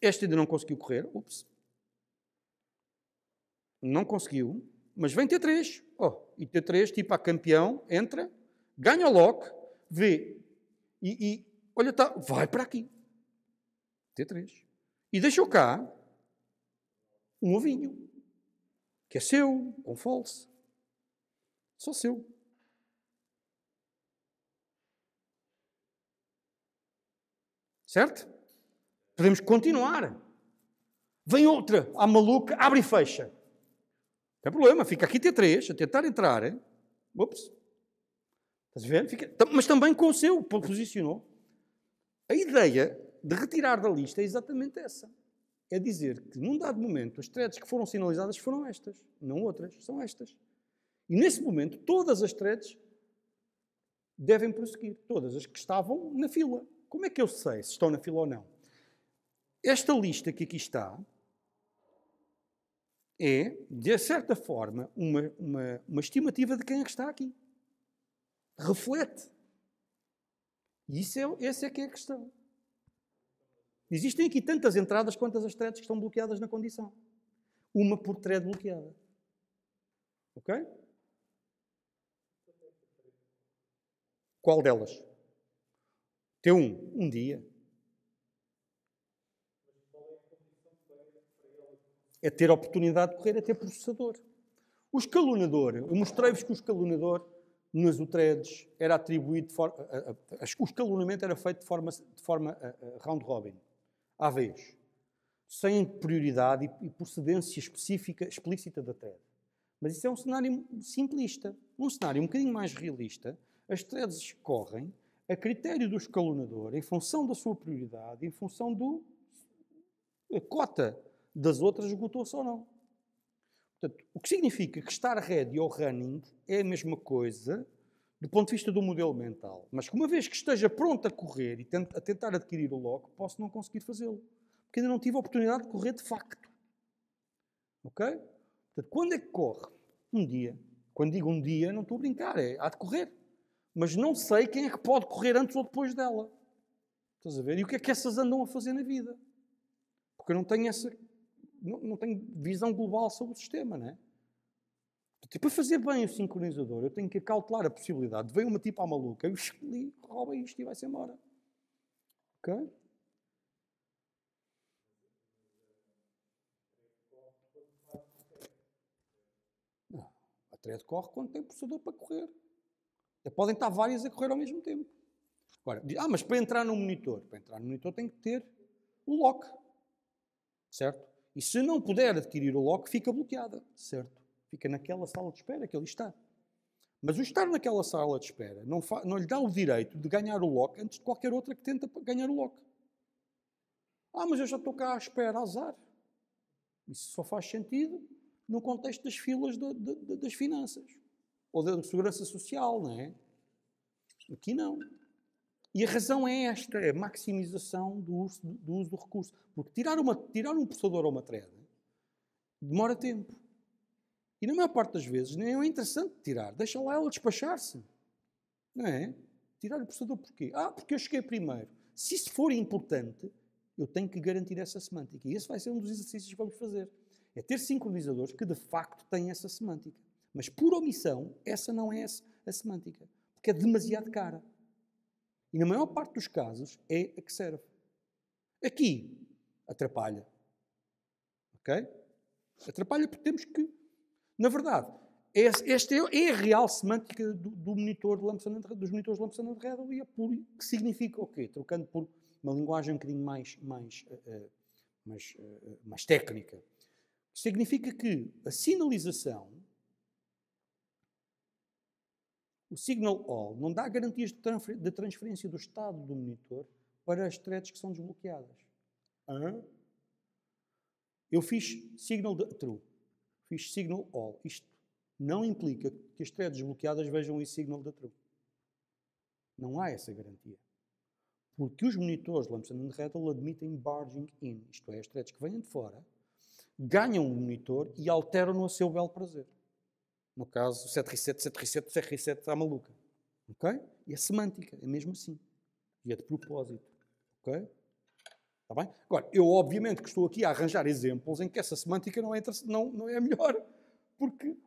Esta ainda não conseguiu correr. Ups. Não conseguiu. Mas vem T3. Oh, e T3, tipo a campeão, entra, ganha o lock, vê. E, e olha, tá, vai para aqui. T3. E deixou cá um ovinho. Que é seu, com false. Só seu. Certo? Podemos continuar. Vem outra, a maluca, abre e fecha. Não tem problema, fica aqui T3, a tentar entrar. Hein? Ups. Estás vendo? Fica... Mas também com o seu, posicionou. A ideia de retirar da lista é exatamente essa. É dizer que, num dado momento, as threads que foram sinalizadas foram estas, não outras, são estas. E nesse momento, todas as threads devem prosseguir, todas as que estavam na fila. Como é que eu sei se estão na fila ou não? Esta lista que aqui está é, de certa forma, uma, uma, uma estimativa de quem é que está aqui. Reflete. E isso é, essa é que é a questão. Existem aqui tantas entradas quantas as threads que estão bloqueadas na condição. Uma por thread bloqueada. Ok? Qual delas? T1, um, um dia. É ter oportunidade de correr, é ter processador. O escalonador, eu mostrei-vos que o escalonador nas UTREDs era atribuído, de forma, o escalonamento era feito de forma, de forma round robin, à vez, sem prioridade e, e procedência específica, explícita da TRED. Mas isso é um cenário simplista. Um cenário um bocadinho mais realista as teses correm a critério do escalonador, em função da sua prioridade, em função do a cota das outras esgotou-se ou não. Portanto, o que significa que estar ready ou running é a mesma coisa do ponto de vista do modelo mental. Mas que uma vez que esteja pronto a correr e a tentar adquirir o lock, posso não conseguir fazê-lo. Porque ainda não tive a oportunidade de correr de facto. Ok? Portanto, quando é que corre? Um dia. Quando digo um dia, não estou a brincar, é, há de correr mas não sei quem é que pode correr antes ou depois dela. Estás a ver? E o que é que essas andam a fazer na vida? Porque eu não tenho essa. Não, não tenho visão global sobre o sistema, não é? Portanto, tipo, para fazer bem o sincronizador, eu tenho que acautelar a possibilidade. de ver uma tipo à maluca, e rouba isto e vai-se embora. Ok? a thread corre quando tem processador para correr. Podem estar várias a correr ao mesmo tempo. Agora, diz, ah, mas para entrar no monitor, para entrar no monitor tem que ter o lock, certo? E se não puder adquirir o lock, fica bloqueada, certo? Fica naquela sala de espera que ele está. Mas o estar naquela sala de espera não, não lhe dá o direito de ganhar o lock antes de qualquer outra que tenta ganhar o lock. Ah, mas eu já estou cá à espera, azar. Isso só faz sentido no contexto das filas de, de, de, das finanças ou da segurança social, não é? Aqui não. E a razão é esta, é a maximização do uso do, uso do recurso. Porque tirar, uma, tirar um processador ou uma thread demora tempo. E na maior parte das vezes nem é interessante tirar. Deixa lá ela despachar-se. Não é? Tirar o processador porquê? Ah, porque eu cheguei primeiro. Se isso for importante, eu tenho que garantir essa semântica. E esse vai ser um dos exercícios que vamos fazer. É ter sincronizadores que de facto têm essa semântica. Mas por omissão, essa não é a semântica, porque é demasiado cara. E na maior parte dos casos é a que serve. Aqui atrapalha. Ok? Atrapalha porque temos que. Na verdade, esta é, é a real semântica do, monitor de dos monitores de Lampson de Redel e é por, que significa o quê? Trocando por uma linguagem um bocadinho mais, mais, eh, eh, mais, eh, mais técnica. Significa que a sinalização o Signal All não dá garantias de transferência do estado do monitor para as threads que são desbloqueadas. Hã? Eu fiz Signal de, True. Fiz Signal All. Isto não implica que as threads desbloqueadas vejam esse Signal da True. Não há essa garantia. Porque os monitores Lampson and Rattle admitem barging in, isto é, as threads que vêm de fora, ganham o monitor e alteram-no a seu belo prazer. No caso, 737, 737, 737 está maluca. Ok? E é semântica, é mesmo assim. E é de propósito. Ok? Está bem? Agora, eu obviamente que estou aqui a arranjar exemplos em que essa semântica não é, não, não é melhor, porque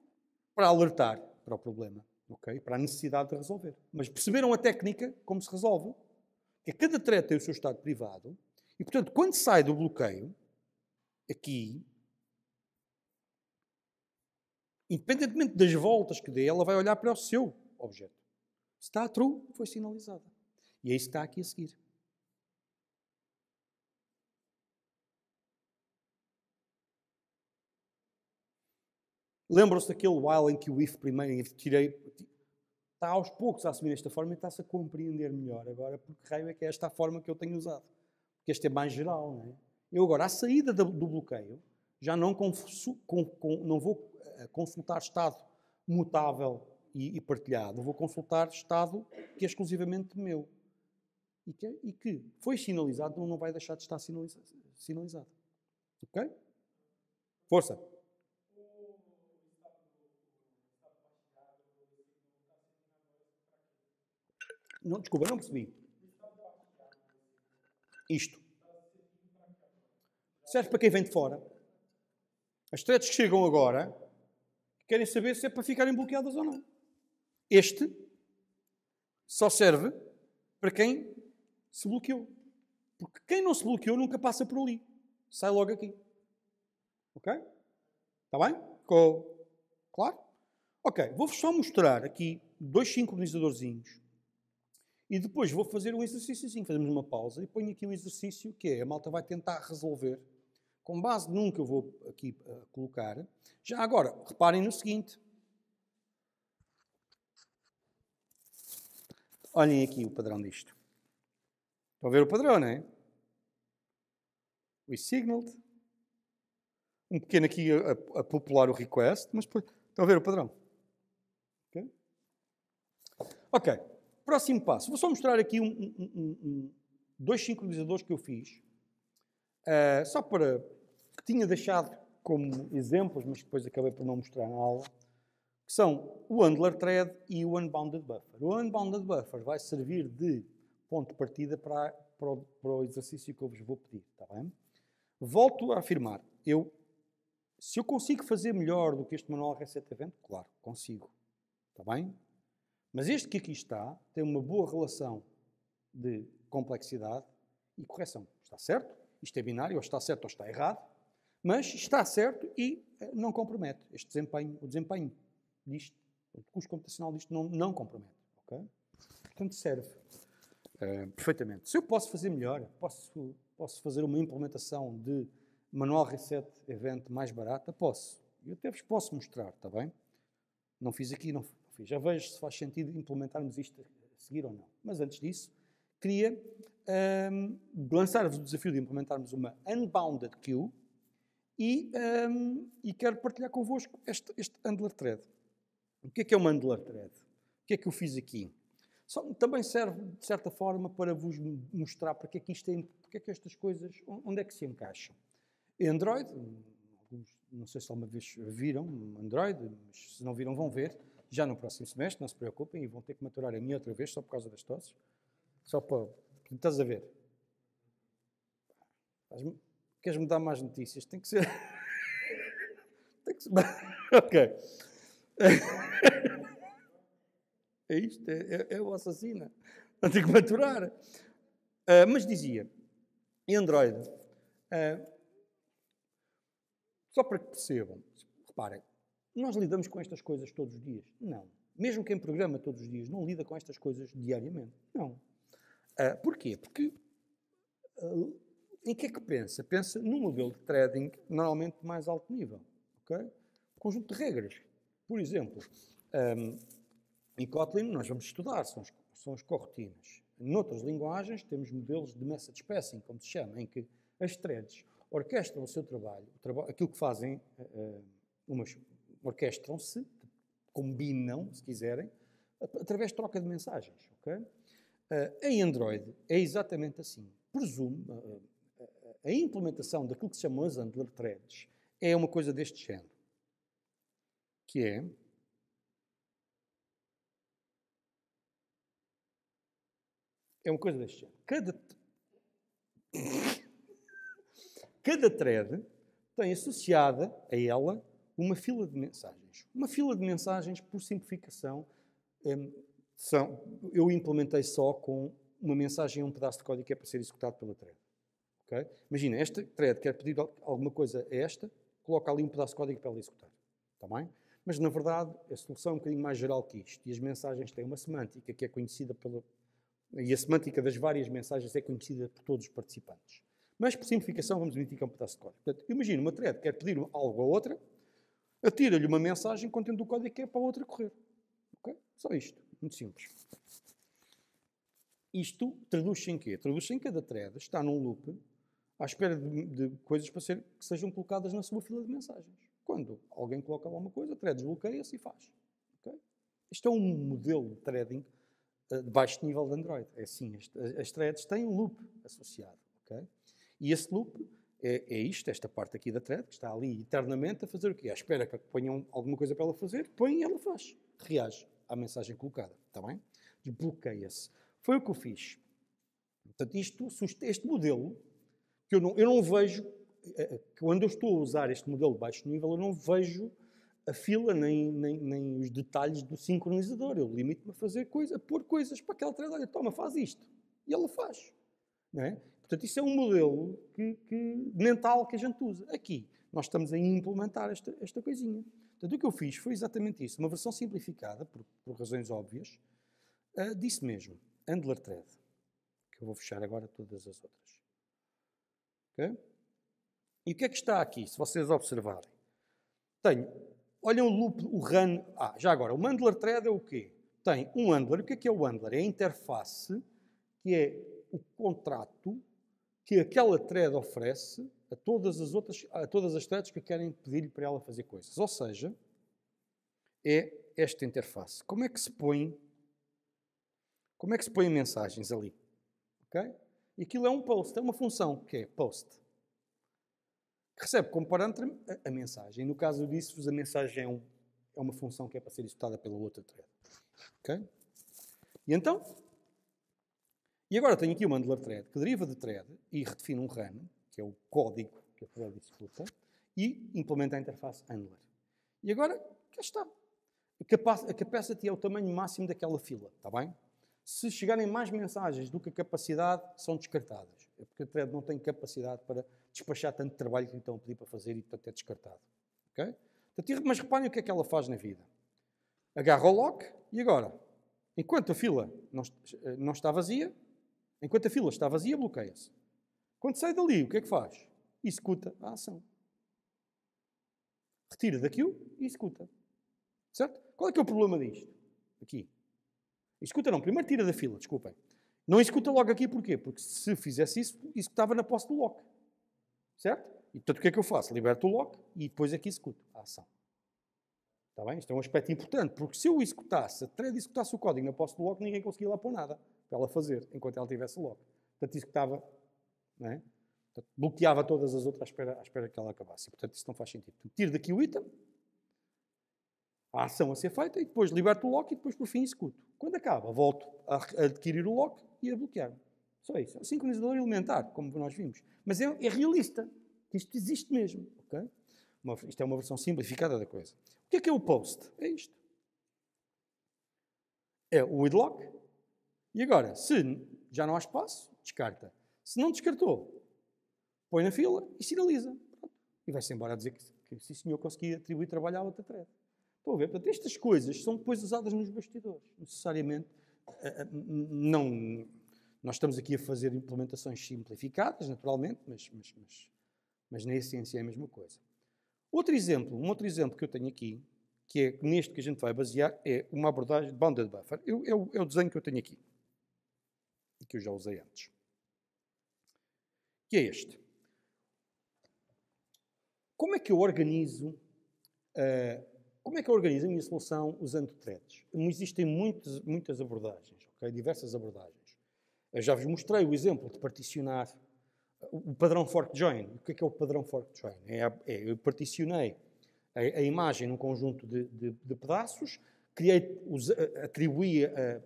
para alertar para o problema, ok? Para a necessidade de resolver. Mas perceberam a técnica, como se resolve? Que é cada treta tem o seu estado privado, e portanto, quando sai do bloqueio, aqui, independentemente das voltas que dê, ela vai olhar para o seu objeto. Se está true, foi sinalizada. E é isso que está aqui a seguir. Lembram-se daquele while em que o if primeiro tirei. Está aos poucos a assumir esta forma e está-se a compreender melhor agora porque raio é que é esta a forma que eu tenho usado. Porque este é mais geral, não é? Eu agora, à saída do bloqueio, já não, com, com, não vou a consultar Estado mutável e, e partilhado. Eu vou consultar Estado que é exclusivamente meu. E que, e que foi sinalizado, não, não vai deixar de estar sinaliza, sinalizado. Ok? Força! Não, desculpa, não percebi. Isto. Serve para quem vem de fora. As threads que chegam agora querem saber se é para ficarem bloqueadas ou não. Este só serve para quem se bloqueou. Porque quem não se bloqueou nunca passa por ali. Sai logo aqui. Ok? Está bem? Ficou claro? Ok, vou-vos só mostrar aqui dois sincronizadorzinhos. E depois vou fazer um exercíciozinho. Fazemos uma pausa e ponho aqui um exercício que é a malta vai tentar resolver com base num que eu vou aqui uh, colocar, já agora, reparem no seguinte. Olhem aqui o padrão disto. Estão a ver o padrão, não é? We signaled. Um pequeno aqui a, a popular o request, mas depois, estão a ver o padrão. Ok? okay. Próximo passo. Vou só mostrar aqui um, um, um, dois sincronizadores que eu fiz. Uh, só para tinha deixado como exemplos, mas depois acabei por não mostrar na aula, que são o Handler Thread e o Unbounded Buffer. O Unbounded Buffer vai servir de ponto de partida para, para, o, para o exercício que eu vos vou pedir, está bem? Volto a afirmar, eu, se eu consigo fazer melhor do que este manual Reset Event, claro, consigo, está bem? Mas este que aqui está tem uma boa relação de complexidade e correção, está certo? Isto é binário, ou está certo ou está errado, mas está certo e eh, não compromete este desempenho, o desempenho disto, o custo computacional disto não, não compromete. Okay? Portanto, serve uh, perfeitamente. Se eu posso fazer melhor, posso, posso fazer uma implementação de manual reset event mais barata? Posso. Eu até vos posso mostrar, está bem? Não fiz aqui, não fiz. Já vejo se faz sentido implementarmos isto a seguir ou não. Mas antes disso, queria um, ehm, lançar-vos o desafio de implementarmos uma unbounded queue, e, um, e quero partilhar convosco este, este Angular Thread. O que é que é o Handler Thread? O que é que eu fiz aqui? Só, também serve, de certa forma, para vos mostrar porque é que, isto é, porque é que estas coisas, onde é que se encaixam. É Android, hum, não sei se alguma vez viram Android, mas se não viram vão ver, já no próximo semestre, não se preocupem, e vão ter que maturar a minha outra vez, só por causa das tosses. Só para... Estás a ver? Estás Queres-me dar mais notícias? Tem que ser. Tem que ser. ok. é isto, é, é, é o assassino. Não tem que maturar. Uh, mas dizia, em Android, uh, só para que percebam, reparem, nós lidamos com estas coisas todos os dias? Não. Mesmo quem programa todos os dias não lida com estas coisas diariamente? Não. Uh, porquê? Porque uh, em que é que pensa? Pensa num modelo de trading normalmente de mais alto nível. Okay? Conjunto de regras. Por exemplo, um, em Kotlin nós vamos estudar, são as, são as corrutinas. Noutras linguagens temos modelos de message passing, como se chama, em que as threads orquestram o seu trabalho, o traba aquilo que fazem, uh, orquestram-se, combinam, se quiserem, através de troca de mensagens. Okay? Uh, em Android é exatamente assim. Presumo, uh, hum, a implementação daquilo que se chamam as Angular Threads é uma coisa deste género, que é é uma coisa deste género. Cada cada thread tem associada a ela uma fila de mensagens. Uma fila de mensagens, por simplificação, hum, são, eu implementei só com uma mensagem e um pedaço de código que é para ser executado pela thread. Okay? Imagina, esta thread quer pedir alguma coisa a esta, coloca ali um pedaço de código para ela executar. Está bem? Mas, na verdade, a solução é um bocadinho mais geral que isto. E as mensagens têm uma semântica que é conhecida pela... E a semântica das várias mensagens é conhecida por todos os participantes. Mas, por simplificação, vamos admitir que é um pedaço de código. Portanto, imagina, uma thread quer pedir algo a outra, atira-lhe uma mensagem contendo o código que é para a outra correr. Okay? Só isto. Muito simples. Isto traduz-se em quê? Traduz-se em que cada thread está num loop à espera de, de coisas para ser, que sejam colocadas na sua fila de mensagens. Quando alguém coloca lá uma coisa, a thread desbloqueia-se e faz. Okay? Isto é um modelo de threading uh, de baixo nível de Android. É assim, as, as threads têm um loop associado. Okay? E esse loop é, é, isto, esta parte aqui da thread, que está ali eternamente a fazer o quê? À espera que ponham alguma coisa para ela fazer, põe e ela faz. Reage à mensagem colocada. Está bem? Desbloqueia-se. Foi o que eu fiz. Portanto, isto, este modelo que eu não, eu não vejo, eh, eh, quando eu estou a usar este modelo de baixo nível, eu não vejo a fila nem, nem, nem os detalhes do sincronizador. Eu limito-me a fazer coisa, a pôr coisas para aquela trade. Olha, toma, faz isto. E ela faz. é? Portanto, isso é um modelo que, que, mental que a gente usa. Aqui, nós estamos a implementar esta, esta coisinha. Portanto, o que eu fiz foi exatamente isso. Uma versão simplificada, por, por razões óbvias, uh, disse mesmo, Handler Thread, que eu vou fechar agora todas as outras. Okay? E o que é que está aqui, se vocês observarem? Tenho, olhem o loop, o run. Ah, já agora, o mandler thread é o quê? Tem um handler. O que é que é o handler? É a interface, que é o contrato que aquela thread oferece a todas as outras, a todas as threads que querem pedir-lhe para ela fazer coisas. Ou seja, é esta interface. Como é que se põe? Como é que se põem mensagens ali? Okay? E aquilo é um post, é uma função que é post. Recebe como parâmetro a, mensagem. No caso disso, a mensagem é, um, é, uma função que é para ser executada pela outra thread. Ok? E então, e agora tenho aqui o handler thread que deriva de thread e redefine um run, que é o código que a thread executa, e implementa a interface handler. E agora, cá está. A capacity é o tamanho máximo daquela fila, está bem? Se chegarem mais mensagens do que a capacidade, são descartadas. É porque a thread não tem capacidade para despachar tanto trabalho que lhe estão a pedir para fazer e, portanto, é descartado. Okay? Mas reparem o que é que ela faz na vida. Agarra o lock e agora, enquanto a fila eh, não, está vazia, enquanto a fila está vazia, bloqueia-se. Quando sai dali, o que é que faz? Executa a ação. Retira da queue e executa. Certo? Qual é que é o problema disto? Aqui escuta não, primeiro tira da fila, desculpem. Não executa logo aqui porquê? Porque se fizesse isso, executava na posse do lock. Certo? E portanto o que é que eu faço? Liberto o lock e depois aqui executo a ação. Está bem? Isto é um aspecto importante, porque se eu executasse, se a thread executasse o código na posse do lock, ninguém conseguia lá pôr nada para ela fazer, enquanto ela tivesse o lock. Portanto, executava, não é? portanto, bloqueava todas as outras à espera, à espera que ela acabasse. Portanto, isso não faz sentido. tira tiro daqui o item, a ação a ser feita e depois liberto o lock e depois por fim executo. Quando acaba, volto a adquirir o lock e a bloquear. Só isso. É um sincronizador elementar, como nós vimos. Mas é, é realista. Isto existe mesmo. Okay? Uma, isto é uma versão simplificada da coisa. O que é que é o post? É isto. É o lock E agora, se já não há espaço, descarta. Se não descartou, põe na fila e sinaliza. E vai-se embora a dizer que, que se o senhor conseguir atribuir trabalho à outra tarefa. Estão a ver? Portanto, estas coisas são depois usadas nos bastidores. Necessariamente, eh, eh, não. Nós estamos aqui a fazer implementações simplificadas, naturalmente, mas, mas, mas, mas na essência é a mesma coisa. Outro exemplo, um outro exemplo que eu tenho aqui, que é neste que a gente vai basear, é uma abordagem de bounded buffer. Eu, é o é desenho que eu tenho aqui e que eu já usei antes. Que é este. Como é que eu organizo uh, como é que eu organizo a minha solução usando threads? Existem muitos, muitas abordagens, okay? diversas abordagens. Eu já vos mostrei o exemplo de particionar uh, o padrão fork join. O que é, que é o padrão fork join? É, é, eu particionei a, a, imagem num conjunto de, de, de pedaços, criei, uh, atribuí, a,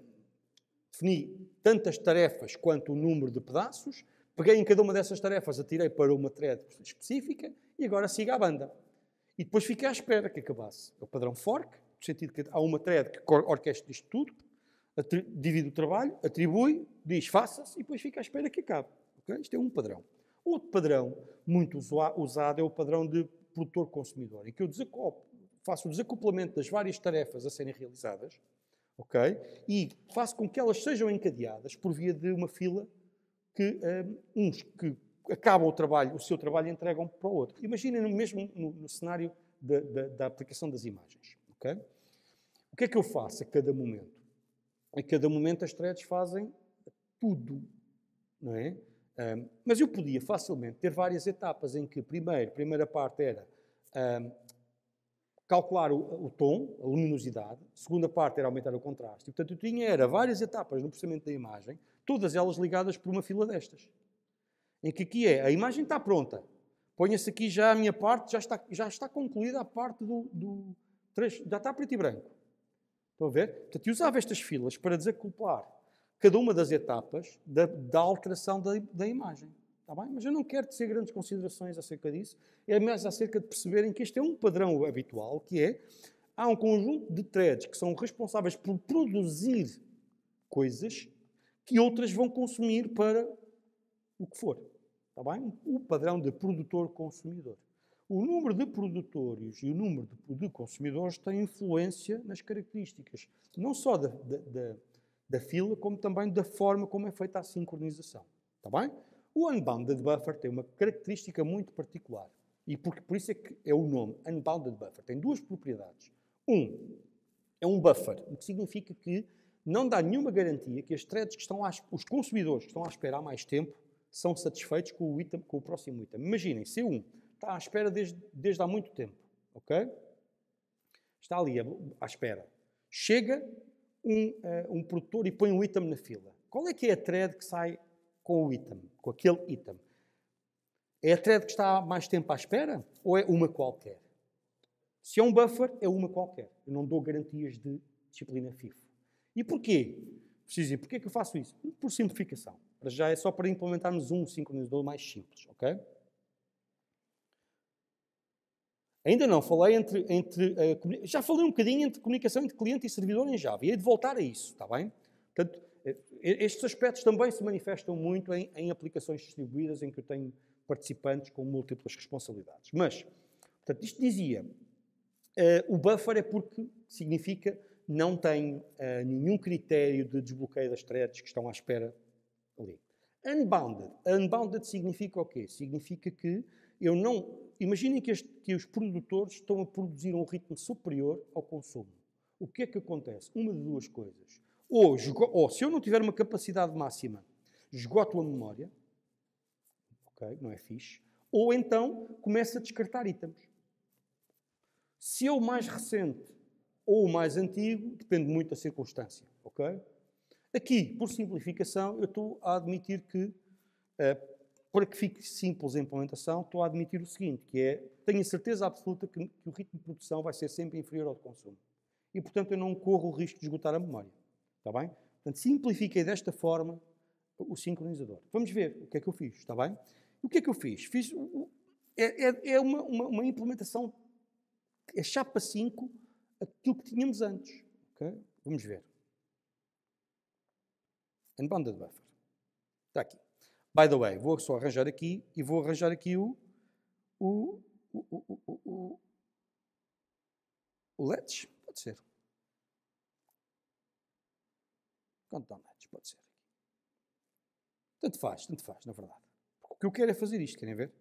defini tantas tarefas quanto o número de pedaços, peguei em cada uma dessas tarefas, atirei para uma thread específica e agora siga a banda. E depois fica à espera que acabasse. É o padrão fork, no sentido que há uma thread que orquestra isto tudo, divide o trabalho, atribui, diz faça-se e depois fica à espera que acabe. Okay? Isto é um padrão. Outro padrão muito usado é o padrão de produtor-consumidor, em que eu faço o desacoplamento das várias tarefas a serem realizadas okay? e faço com que elas sejam encadeadas por via de uma fila que um, uns que acabam o trabalho, o seu trabalho e entregam para o outro. Imaginem no mesmo no, no cenário da, da, aplicação das imagens. Okay? O que é que eu faço a cada momento? A cada momento as threads fazem tudo, não é? Um, mas eu podia facilmente ter várias etapas em que, primeiro, a primeira parte era um, calcular o, o, tom, a luminosidade, a segunda parte era aumentar o contraste. E, portanto, eu tinha era várias etapas no processamento da imagem, todas elas ligadas por uma fila destas em que aqui é, a imagem está pronta. Ponha-se aqui já a minha parte, já está, já está concluída a parte do, do já está preto e branco. Estão a ver? Portanto, eu usava estas filas para desacoplar cada uma das etapas da, da alteração da, da imagem. Está bem? Mas eu não quero ter grandes considerações acerca disso. É mais acerca de perceberem que este é um padrão habitual, que é, há um conjunto de threads que são responsáveis por produzir coisas que outras vão consumir para o que for. Está bem? O padrão de produtor-consumidor. O número de produtores e o número de, consumidores têm influência nas características, não só da, da, da, da fila, como também da forma como é feita a sincronização. Está bem? O Unbounded Buffer tem uma característica muito particular. E por, por isso é que é o nome Unbounded Buffer. Tem duas propriedades. Um, é um buffer, o que significa que não dá nenhuma garantia que as threads que estão os consumidores que estão à espera há mais tempo são satisfeitos com o, item, com o próximo item. Imaginem, C1 está à espera desde, desde há muito tempo, ok? Está ali à espera. Chega um, uh, um produtor e põe um item na fila. Qual é que é a thread que sai com o item, com aquele item? É a thread que está há mais tempo à espera ou é uma qualquer? Se é um buffer, é uma qualquer. Eu não dou garantias de disciplina FIFO. E porquê? Preciso dizer, porquê é que eu faço isso? Por simplificação. Para já é só para implementarmos um sincronizador mais simples, ok? Ainda não falei entre, entre eh, já falei um bocadinho entre comunicação entre cliente e servidor em Java e hei de voltar a isso, está bem? Portanto, eh, estes aspectos também se manifestam muito em, em, aplicações distribuídas em que eu tenho participantes com múltiplas responsabilidades. Mas, portanto, isto dizia, uh, o buffer é porque significa não tenho uh, nenhum critério de desbloqueio das threads que estão à espera ali. Unbounded. Unbounded significa o quê? Significa que eu não. Imaginem que, este, que os produtores estão a produzir a um ritmo superior ao consumo. O que é que acontece? Uma de duas coisas. Ou, ou se eu não tiver uma capacidade máxima, esgoto a memória, ok, não é fixe, ou então começo a descartar itens. Se é o mais recente ou o mais antigo, depende muito da circunstância, ok? Aqui, por simplificação, eu estou a admitir que, eh, para que fique simples a implementação, estou a admitir o seguinte, que é, tenho a certeza absoluta que, que o ritmo de produção vai ser sempre inferior ao de consumo. E, portanto, eu não corro o risco de esgotar a memória. Está bem? Portanto, simplifiquei desta forma o sincronizador. Vamos ver o que é que eu fiz, está bem? O que é que eu fiz? Fiz é, é, é uma, uma, uma, implementação, é chapa 5, aquilo que tínhamos antes. Okay? Vamos ver and bounded buffer. Está aqui. By the way, vou só arranjar aqui e vou arranjar aqui o, o, o, o, o, o, o let's, pode ser. Countdown let's, pode ser. Tanto faz, tanto faz, na verdade. Porque o que eu quero é fazer isto, querem ver?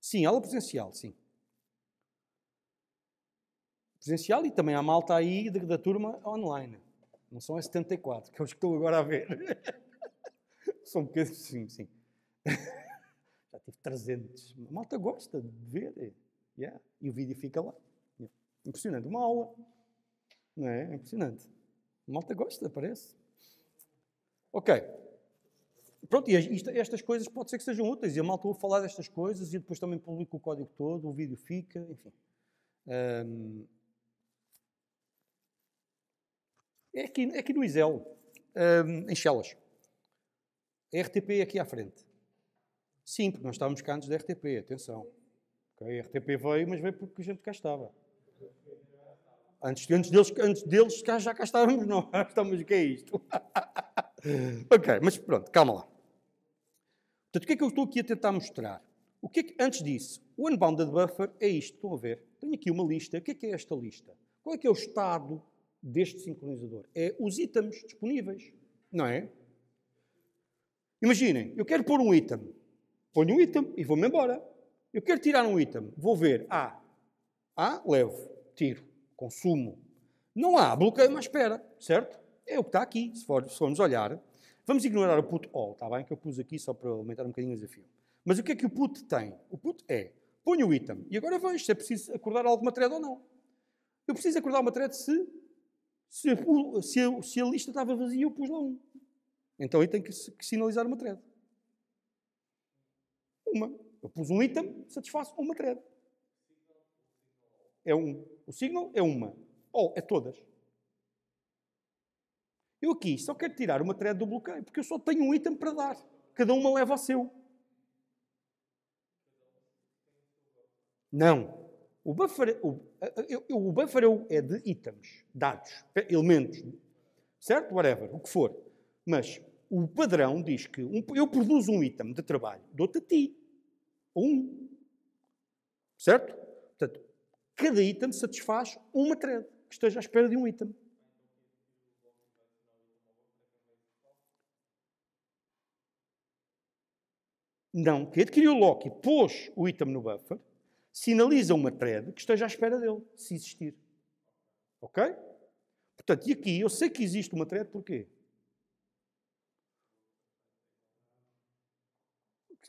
Sim, aula presencial, sim. Presencial e também há malta aí da, da turma online. Não são as 74, que é que estou agora a ver. são um bocadinho, sim, sim. Já tive 300. A malta gosta de ver. É. Yeah. E o vídeo fica lá. Yeah. Impressionante. Uma aula. Não é? é impressionante. A malta gosta, parece. Ok. Pronto, e isto, estas coisas pode ser que sejam úteis. E a malta ouve falar destas coisas e depois também publico o código todo, o vídeo fica, enfim. Um, É aqui, é aqui no Isel, um, em Chelas. A RTP é aqui à frente. Sim, porque nós estávamos cá antes da RTP, atenção. A RTP veio, mas veio porque a gente cá estava. Antes, antes, deles, antes deles cá, já cá estávamos nós. Estamos, então, o que é isto? ok, mas pronto, calma lá. Portanto, o que é que eu estou aqui a tentar mostrar? O que é que, antes disso, o Unbounded Buffer é isto, estão a ver? Tenho aqui uma lista. O que é que é esta lista? Qual é que é o estado deste sincronizador. É os itens disponíveis, não é? Imaginem, eu quero pôr um item. Ponho um item e vou-me embora. Eu quero tirar um item. Vou ver. Ah, ah, levo, tiro, consumo. Não há bloqueio, mas espera, certo? É o que está aqui, se, for, se formos olhar. Vamos ignorar o put all, está bem? Que eu pus aqui só para aumentar um bocadinho o desafio. Mas o que é que o put tem? O put é, ponho o item e agora vejo se é preciso acordar alguma thread ou não. Eu preciso acordar uma thread se se a, se se a lista estava vazia, eu pus lá um. Então aí tem que, que sinalizar uma thread. Uma. Eu pus um item, satisfaço uma thread. É um. O signal é uma. Ou é todas. Eu aqui só quero tirar uma thread do bloqueio, porque eu só tenho um item para dar. Cada uma leva a seu. Não. O buffer, o, o buffer é, é de itens, dados, elementos, certo? Whatever, o que for. Mas o padrão diz que um, eu produzo um item de trabalho, dou-te a ti. Um. Certo? Portanto, cada item satisfaz uma thread que esteja à espera de um item. Não, que adquiriu o lock e pôs o item no buffer, sinaliza uma thread que esteja à espera dele, se existir. Ok? Portanto, e aqui eu sei que existe uma thread, porquê?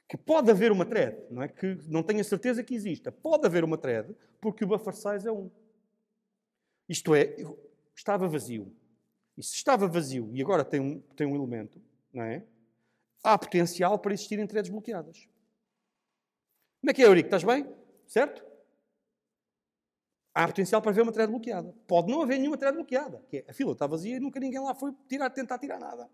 Que pode haver uma thread, não é? Que não tenho a certeza que exista. Pode haver uma thread, porque o buffer size é 1. Um. Isto é, estava vazio. E se estava vazio e agora tem um, tem um elemento, não é? Há potencial para existirem threads bloqueadas. Como é que é, Eurico? Estás bem? Certo? Há potencial para haver uma thread bloqueada. Pode não haver nenhuma thread bloqueada. Que é, a fila está vazia e nunca ninguém lá foi tirar, tentar tirar nada.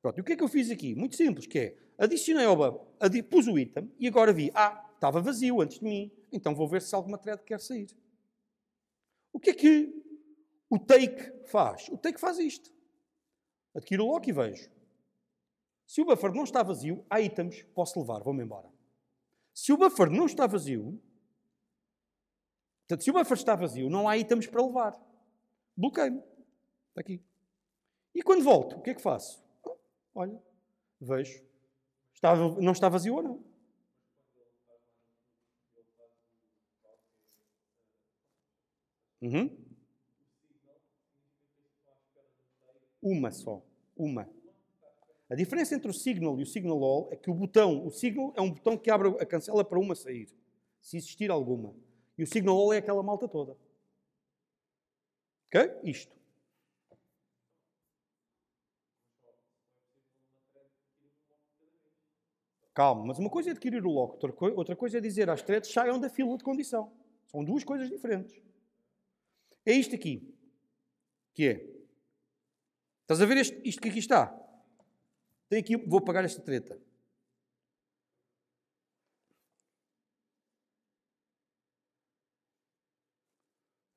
Pronto, e o que é que eu fiz aqui? Muito simples, que é, adicionei ao buffer pus o item e agora vi, ah, estava vazio antes de mim, então vou ver se alguma thread quer sair. O que é que o take faz? O take faz isto. Adquiro o lock e vejo. Se o buffer não está vazio, há itens, posso levar, vou-me embora. Se o buffer não está vazio, portanto, se o buffer está vazio, não há itens para levar. Bloqueio-me. Está aqui. E quando volto, o que é que faço? Olha, vejo. Está, não está vazio ou não? Uhum. Uma só. Uma. A diferença entre o signal e o signal all é que o botão, o signal é um botão que abre a cancela para uma sair, se existir alguma. E o signal all é aquela malta toda. Ok? Isto. Calma, mas uma coisa é adquirir o lock, outra coisa é dizer às threads saiam da fila de condição. São duas coisas diferentes. É isto aqui, que é. Estás a ver este, isto que aqui está? Tem que vou pagar esta treta.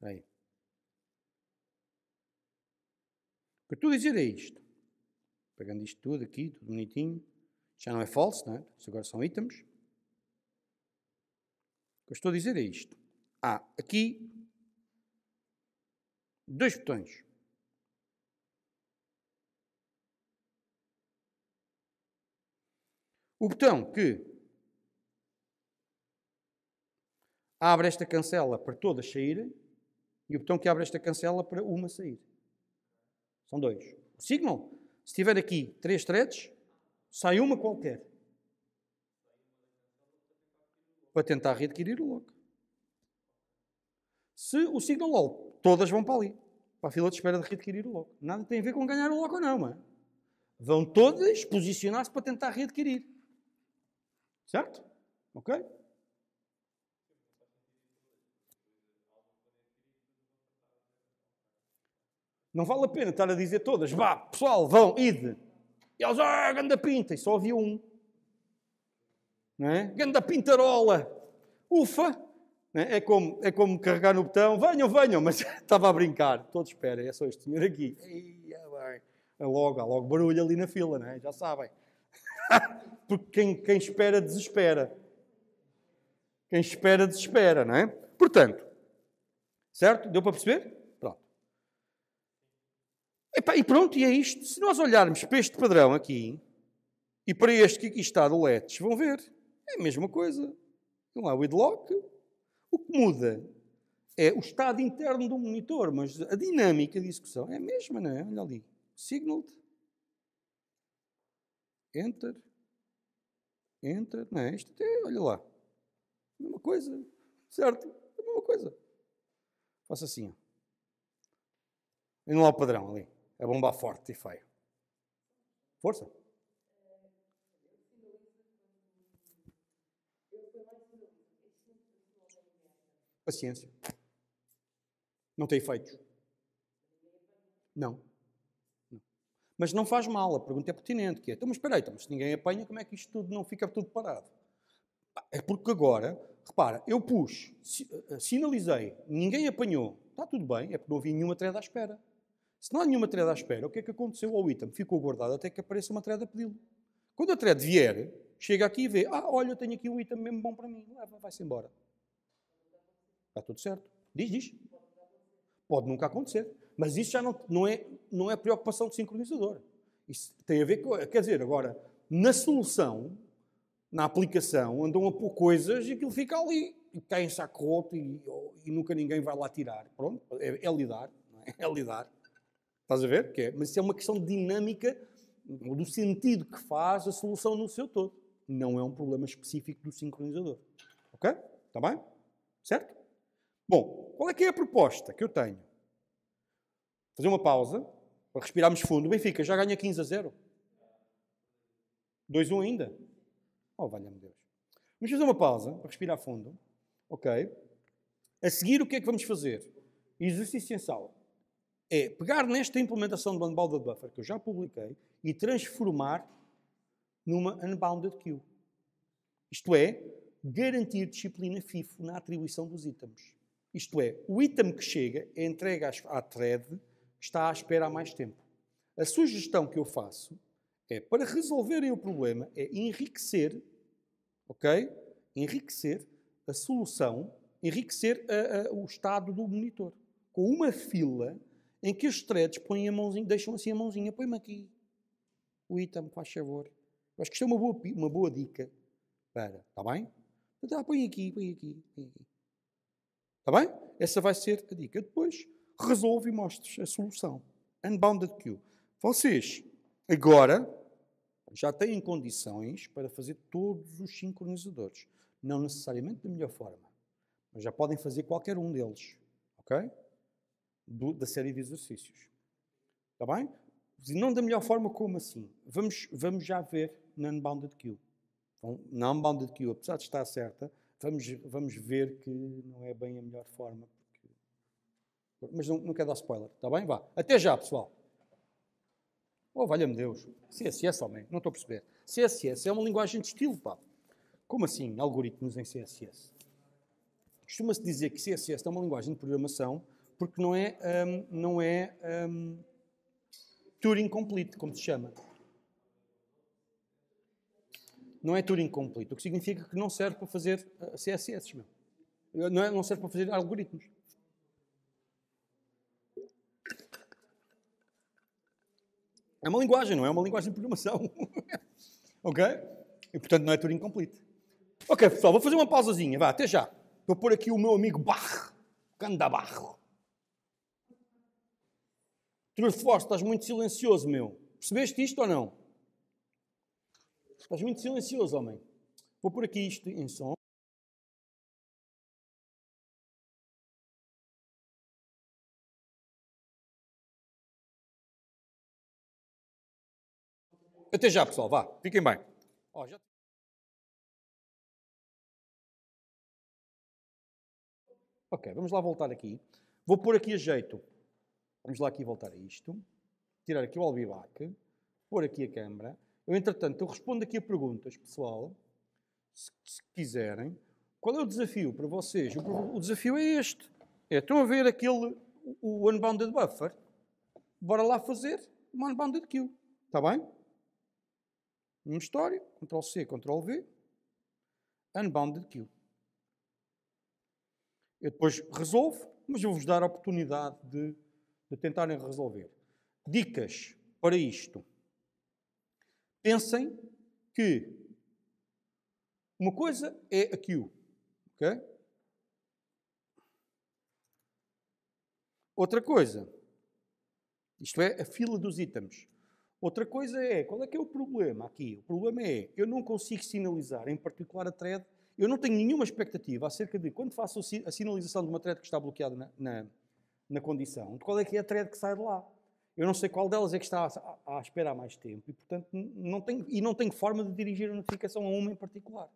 Aí. O que eu estou a dizer é isto. Pegando isto tudo aqui, tudo bonitinho. Já não é falso, não é? Isso agora são itens. O que eu estou a dizer é isto. Há aqui dois botões. O botão que abre esta cancela para todas saírem e o botão que abre esta cancela para uma sair. São dois. O signal, se tiver aqui três threads, sai uma qualquer. Para tentar readquirir o lock. Se o signal all, todas vão para ali. Para a fila de espera de readquirir o lock. Nada tem a ver com ganhar o lock ou não, mano. Vão todas posicionar-se para tentar readquirir. Certo? Ok? Não vale a pena estar a dizer todas, vá, pessoal, vão, ide. E eles, ah, ganda pinta, e só havia um. Não é? Ganda pintarola. Ufa! É? é? como, é como carregar no botão, venham, venham, mas estava a brincar. Todos, esperem. é só este senhor aqui. Eia, é é Logo, há logo barulho ali na fila, não é? Já sabem. Porque quem, quem espera, desespera. Quem espera, desespera, não é? Portanto, certo? Deu para perceber? Pronto. Epa, e pronto, e é isto. Se nós olharmos para este padrão aqui e para este que aqui está do LEDs, vão ver. É a mesma coisa. Não há Widlock. O que muda é o estado interno do monitor, mas a dinâmica de execução é a mesma, não é? Olha ali. Signaled. Enter, enter, não é? Isto até, olha lá, é a mesma coisa, certo? A mesma coisa. Faço assim, E não há o padrão ali. É bomba forte e feio. Força. Paciência. Não tem efeitos. Não. Mas não faz mal, a pergunta é pertinente, que é, então, mas espera aí, então, mas se ninguém apanha, como é que isto tudo não fica tudo parado? É porque agora, repara, eu pus, eh, sinalizei, ninguém apanhou, está tudo bem, é porque não havia nenhuma treda à espera. Se não há nenhuma treda à espera, o que é que aconteceu ao item? Ficou guardado até que apareça uma treda a pedi-lo. Quando a thread vier, chega aqui e vê, ah, olha, eu tenho aqui um item mesmo bom para mim, leva, vai-se embora. Está tudo certo. Diz, diz. Pode nunca acontecer. Mas isso já não, não, é, não é preocupação do sincronizador. Isso tem a ver com. Quer dizer, agora, na solução, na aplicação, andam a pôr coisas e aquilo fica ali. E cai em saco roto e, e, nunca ninguém vai lá tirar. Pronto, é, é lidar. É? é lidar. Estás a ver? Que é? Mas isso é uma questão de dinâmica do sentido que faz a solução no seu todo. Não é um problema específico do sincronizador. Ok? Está bem? Certo? Bom, qual é que é a proposta que eu tenho? fazer uma pausa, para respirarmos fundo. Benfica já ganha 15 a 0. 2-1 ainda. Oh, valha-me Deus. Vamos fazer uma pausa, para respirar fundo. Ok. A seguir, o que é que vamos fazer? Exercício em sala. É pegar nesta implementação do Unbounded Buffer, que eu já publiquei, e transformar numa Unbounded Queue. Isto é, garantir disciplina FIFO na atribuição dos itens. Isto é, o item que chega é entregue à thread está à espera há mais tempo. A sugestão que eu faço é para resolverem o problema é enriquecer, ok? Enriquecer a solução, enriquecer a, a, o estado do monitor com uma fila em que os threads põem a mãozinha, deixam assim a mãozinha, põe-me aqui o item, faz favor. Eu acho que isto é uma boa, uma boa dica para, está bem? Então, põe aqui, põe aqui, põe aqui. Está bem? Essa vai ser a dica. Depois, resolve e mostres a solução. Unbounded queue. Vocês, agora, já têm condições para fazer todos os sincronizadores. Não necessariamente da melhor forma, mas já podem fazer qualquer um deles. Ok? Do, da série de exercícios. Está bem? E Não da melhor forma, como assim? Vamos, vamos já ver na Unbounded Queue. Então, na Unbounded Queue, apesar de estar certa, vamos, vamos ver que não é bem a melhor forma, mas não, não quero dar spoiler, está bem? Vá. Até já, pessoal. Oh, valha-me Deus. CSS, homem, não estou a perceber. CSS é uma linguagem de estilo, pá. Como assim, algoritmos em CSS? Costuma-se dizer que CSS é uma linguagem de programação porque não é, um, não é um, Turing complete, como se chama. Não é Turing complete, o que significa que não serve para fazer eh, CSS, meu. Não, é, não serve para fazer algoritmos. É uma linguagem, não é uma linguagem de programação. ok? E, portanto, não é Turing Complete. Ok, pessoal, vou fazer uma pausazinha. Vá, até já. Vou pôr aqui o meu amigo Barro. Canda Barro. Force, estás muito silencioso, meu. Percebeste isto ou não? Estás muito silencioso, homem. Vou pôr aqui isto em som. Até já, pessoal. Vá, fiquem bem. Oh, já... Ok, vamos lá voltar aqui. Vou pôr aqui a jeito. Vamos lá aqui voltar a isto. Tirar aqui o albibac. Pôr aqui a câmera. Eu, entretanto, eu respondo aqui a perguntas, pessoal. Se, se quiserem. Qual é o desafio para vocês? O, o, desafio é este. É, estão a ver aquele, o, o unbounded buffer? Bora lá fazer uma unbounded queue. Está bem? Uma história, Ctrl-C, Ctrl-V, unbounded queue. Eu depois resolvo, mas eu vou-vos dar a oportunidade de, de tentarem resolver. Dicas para isto. Pensem que uma coisa é a queue, ok? Outra coisa, isto é a fila dos itens. Outra coisa é, qual é que é o problema aqui? O problema é, eu não consigo sinalizar, em particular a thread, eu não tenho nenhuma expectativa acerca de quando faço a sinalização de uma thread que está bloqueada na, na, na condição, de qual é que é a thread que sai de lá. Eu não sei qual delas é que está à, espera há mais tempo e, portanto, não tenho, e não tenho forma de dirigir a notificação a uma em particular.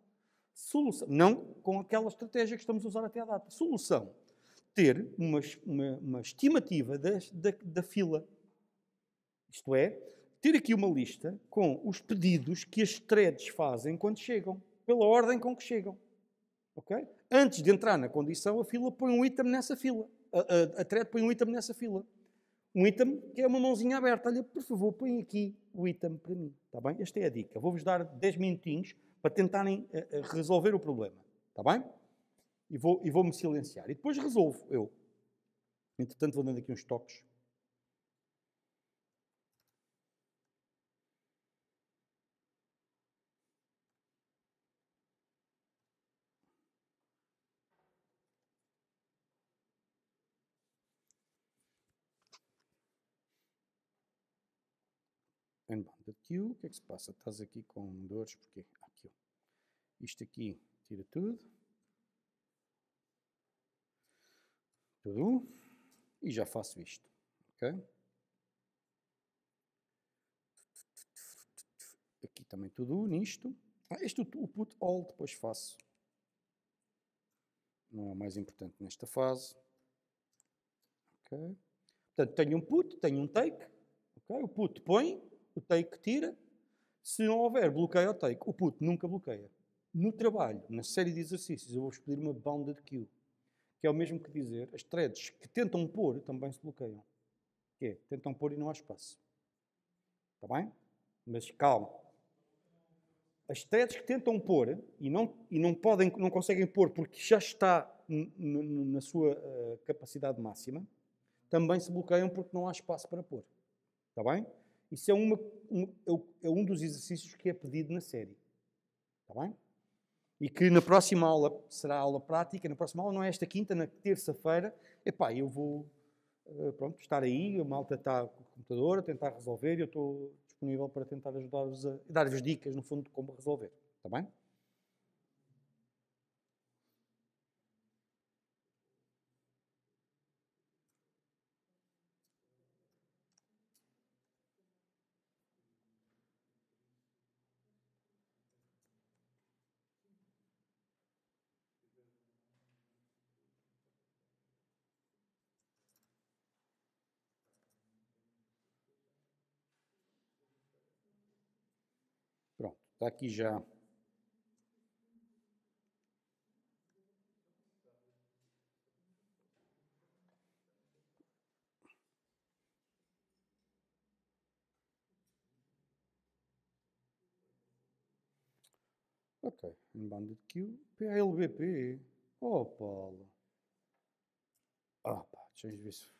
Solução. Não com aquela estratégia que estamos a usar até à data. Solução. Ter uma, uma, uma estimativa da, da, da fila. Isto é, ter aqui uma lista com os pedidos que as threads fazem quando chegam, pela ordem com que chegam. Okay? Antes de entrar na condição, a fila põe um item nessa fila. A, a, a thread põe um item nessa fila. Um item que é uma mãozinha aberta. Olha, por favor, põe aqui o item para mim. Está bem? Esta é a dica. Vou-vos dar 10 minutinhos para tentarem a, eh, eh, resolver o problema. Está bem? E vou-me e vou silenciar. E depois resolvo eu. Entretanto, vou dando aqui uns toques. O que é que se passa? Estás aqui com dores, porque Isto aqui tira tudo. Tudo. E já faço isto. Ok? Aqui também tudo nisto. Ah, este o put all depois faço. Não é o mais importante nesta fase. Ok? Portanto, tenho um put, tenho um take. Okay? O put põe, o take tira. Se não houver bloqueio ao take, o puto nunca bloqueia. No trabalho, na série de exercícios, eu vou-vos pedir uma bounded queue, que é o mesmo que dizer as threads que tentam pôr também se bloqueiam. Que é, tentam pôr e não há espaço. Está bem? Mas calma. As threads que tentam pôr e não, e não, podem, não conseguem pôr porque já está na sua uh, capacidade máxima, também se bloqueiam porque não há espaço para pôr. Está bem? Isso é, uma, um, é, é um dos exercícios que é pedido na série. Está bem? E que na próxima aula, será a aula prática, na próxima aula, não é esta quinta, na terça-feira, epá, eu vou eh, pronto, estar aí, a malta está com o computador a tentar resolver e eu estou disponível para tentar ajudar-vos a dar-vos dicas, no fundo, de como resolver. Está bem? Pronto, está aqui já. Ok, de Q, PLBP. Oh, Paulo. Ah, pá, deixa eu ver se.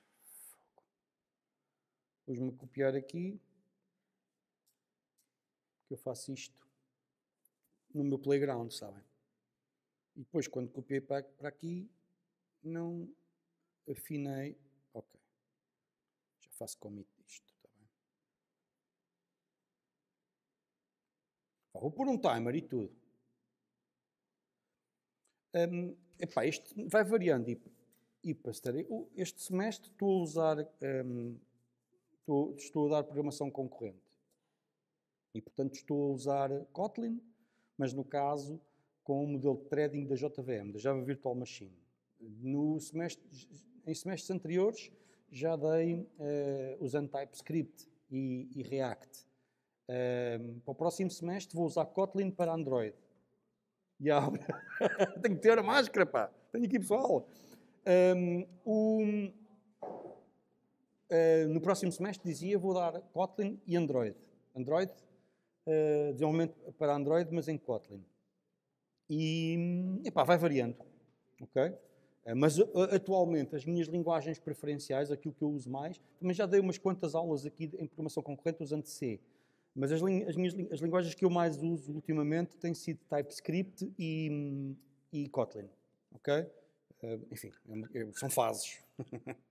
Vou-me copiar aqui que eu faço isto no meu playground, sabem? E depois, quando copiei para, aqui, não afinei. Ok. Já faço commit isto, está bem? Vou pôr um timer e tudo. Um, epá, este vai variando. E, para Este semestre estou a usar. Um, estou, estou a dar programação concorrente. E, portanto, estou a usar Kotlin, mas no caso com o modelo de trading da JVM, da Java Virtual Machine. No semestre, em semestres anteriores já dei uh, usando TypeScript e, e React. Uh, para o próximo semestre vou usar Kotlin para Android. E abre. Tenho que ter a máscara, pá. Tenho aqui pessoal. Um, um, uh, no próximo semestre dizia vou dar Kotlin e Android. Android eh, desenvolvimento para Android, mas em Kotlin. E, epá, vai variando, ok? Eh, mas eh, atualmente as minhas linguagens preferenciais, aquilo que eu uso mais, também já dei umas quantas aulas aqui em programação concorrente usando C. Mas as, as, minhas, as linguagens que eu mais uso ultimamente têm sido TypeScript e, e Kotlin. Ok? enfim, é é, são fases.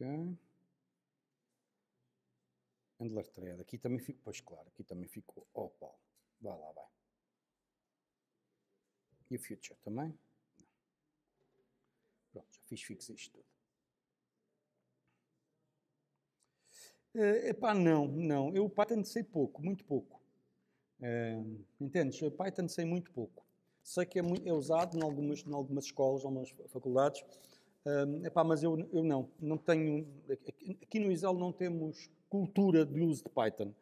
cá. Handler thread. Aqui também ficou, pois claro, aqui também ficou opal. Oh, vai lá, vai. E o future também. Não. Pronto, já fiz fixo isto tudo. Uh, epá, não, não. Eu Python sei pouco, muito pouco. Uh, entendes? O Python sei muito pouco. Sei que é, muito, é usado em algumas, em algumas escolas, em algumas faculdades, um, epá, mas eu, eu não, não tenho. Aqui no Isel não temos cultura de uso de Python.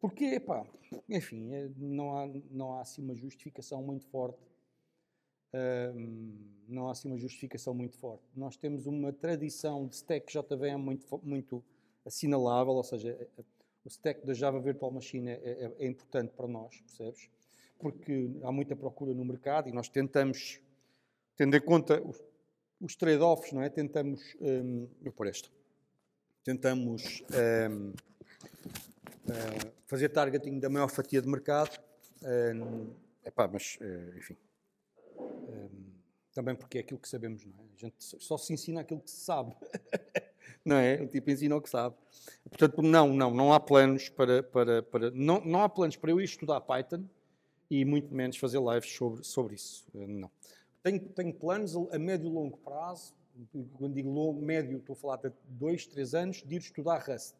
Porque, epá, enfim, eh, não há, não há assim uma justificação muito forte. não há assim uma justificação muito forte. Nós temos uma tradição de stack JVM muito, muito assinalável, ou seja, eh, eh, o stack da Java Virtual Machine é, é, é importante para nós, percebes? Porque há muita procura no mercado e nós tentamos, tendo em conta os trade-offs, não é? Tentamos. Um, eu por esta. Tentamos hum, hum, fazer targeting da maior fatia de mercado. Um, epá, mas, eh, enfim. Hum, também porque é aquilo que sabemos, não é? A gente só se ensina aquilo que se sabe. não é? O tipo ensina o que sabe. Portanto, não, não, não há planos para. para, para não, não há planos para eu ir estudar Python e muito menos fazer lives sobre, sobre isso. Eh, não. Tenho, tenho planos a médio e longo prazo, quando digo longo, médio, estou a falar de dois, três anos, de ir estudar Rust.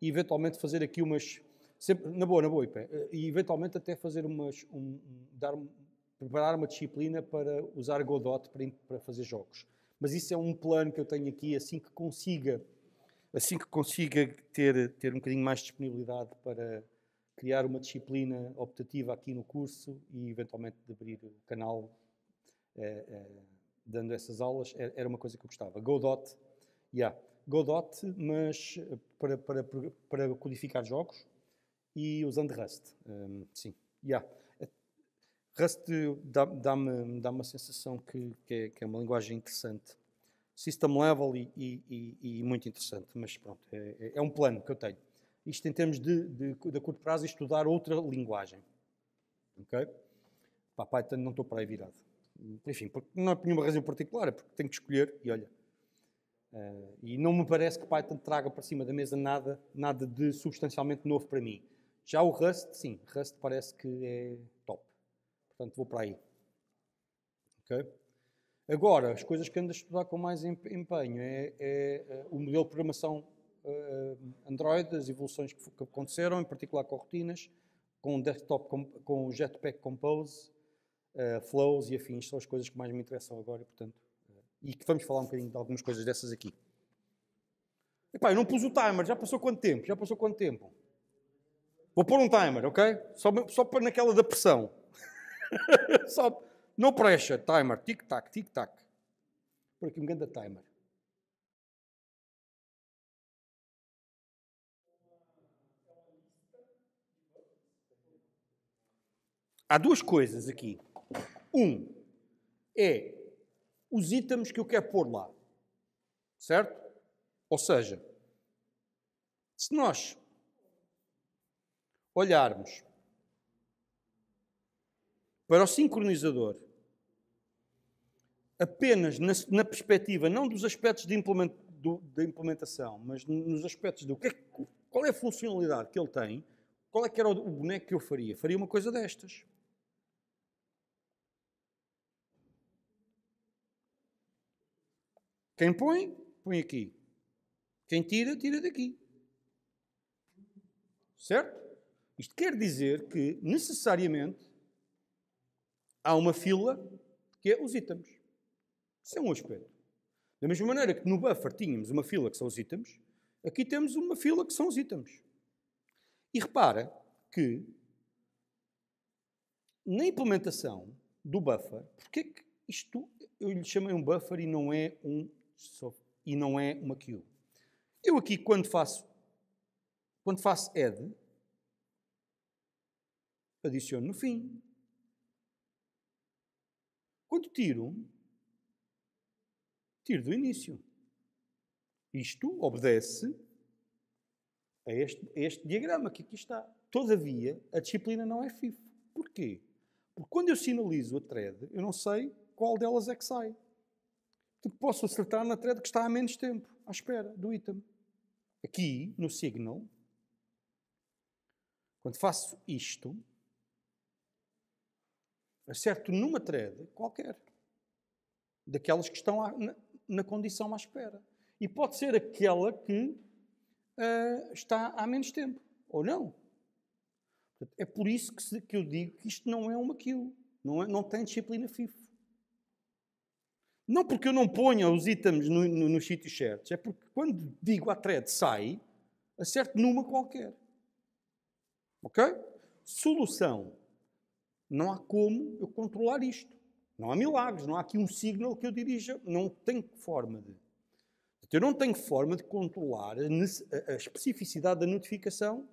E eventualmente fazer aqui umas. Sempre, na boa, na boa, Ipé. E eventualmente até fazer umas. Um, dar, preparar uma disciplina para usar Godot para, para fazer jogos. Mas isso é um plano que eu tenho aqui assim que consiga assim que consiga ter, ter um bocadinho mais disponibilidade para criar uma disciplina optativa aqui no curso e eventualmente de abrir o canal eh, eh, dando essas aulas, é, era uma coisa que eu gostava. Godot, yeah, Godot, mas eh, para, para, para codificar jogos e usando Rust, um, sim, yeah. Rust dá-me dá dá uma sensação que, que, é, que, é, uma linguagem interessante. System level e, e, e muito interessante, mas pronto, é, é, é, um plano que eu tenho. Isto em termos de, de, de curto prazo, estudar outra linguagem. Ok? Para Python não estou para aí virado enfim, porque não é por nenhuma razão particular, é porque tenho que escolher e olha. Uh, e não me parece que Python traga para cima da mesa nada, nada de substancialmente novo para mim. Já o Rust, sim, Rust parece que é top. Portanto, vou para aí. ok Agora, as coisas que ando a estudar com mais empenho é, é, é o modelo de programação uh, Android, as evoluções que, que, aconteceram, em particular com rotinas, com o desktop, com, com o Jetpack Compose, eh, flows e afins são as coisas que mais me interessam agora, portanto, eh, e que vamos falar um bocadinho de algumas coisas dessas aqui. Epá, eu não pus o timer, já passou quanto tempo? Já passou quanto tempo? Vou pôr um timer, ok? Só, só para naquela da pressão. só, não pressure, timer, tic-tac, tic-tac. Por aqui um grande timer. Há duas coisas aqui. Um é os itens que eu quero pôr lá. Certo? Ou seja, se nós olharmos para o sincronizador apenas na, na perspectiva não dos aspectos de, implement, do, de, implementação, mas nos aspectos do que é qual é a funcionalidade que ele tem, qual é que era o boneco que eu faria? Faria uma coisa destas. Quem põe, põe aqui. Quem tira, tira daqui. Certo? Isto quer dizer que, necessariamente, há uma fila que é os itens. Isso é um aspecto. Da mesma maneira que no buffer tínhamos uma fila que são os itens, aqui temos uma fila que são os itens. E repara que na implementação do buffer, porque é que isto eu lhe chamei um buffer e não é um e não é uma queue. Eu aqui, quando faço, quando faço add, adiciono no fim. Quando tiro, tiro do início. Isto obedece a este, a este diagrama que aqui está. Todavia, a disciplina não é FIFO. Porquê? Porque quando eu sinalizo a thread, eu não sei qual delas é que sai posso acertar na thread que está há menos tempo, à espera do item. Aqui, no Signal, quando faço isto, acerto numa thread qualquer, daquelas que estão na, condição à espera. E pode ser aquela que uh, está há menos tempo, ou não. É por isso que, eu digo que isto não é uma kill, não, é, não tem disciplina FIFO. Não porque eu não ponha os itens no, no, nos sítios certos, é porque quando digo à thread sai, acerto numa qualquer. Ok? Solução. Não há como eu controlar isto. Não há milagres, não há aqui um signal que eu dirija. Não tenho forma de. Eu não tenho forma de controlar a, especificidade da notificação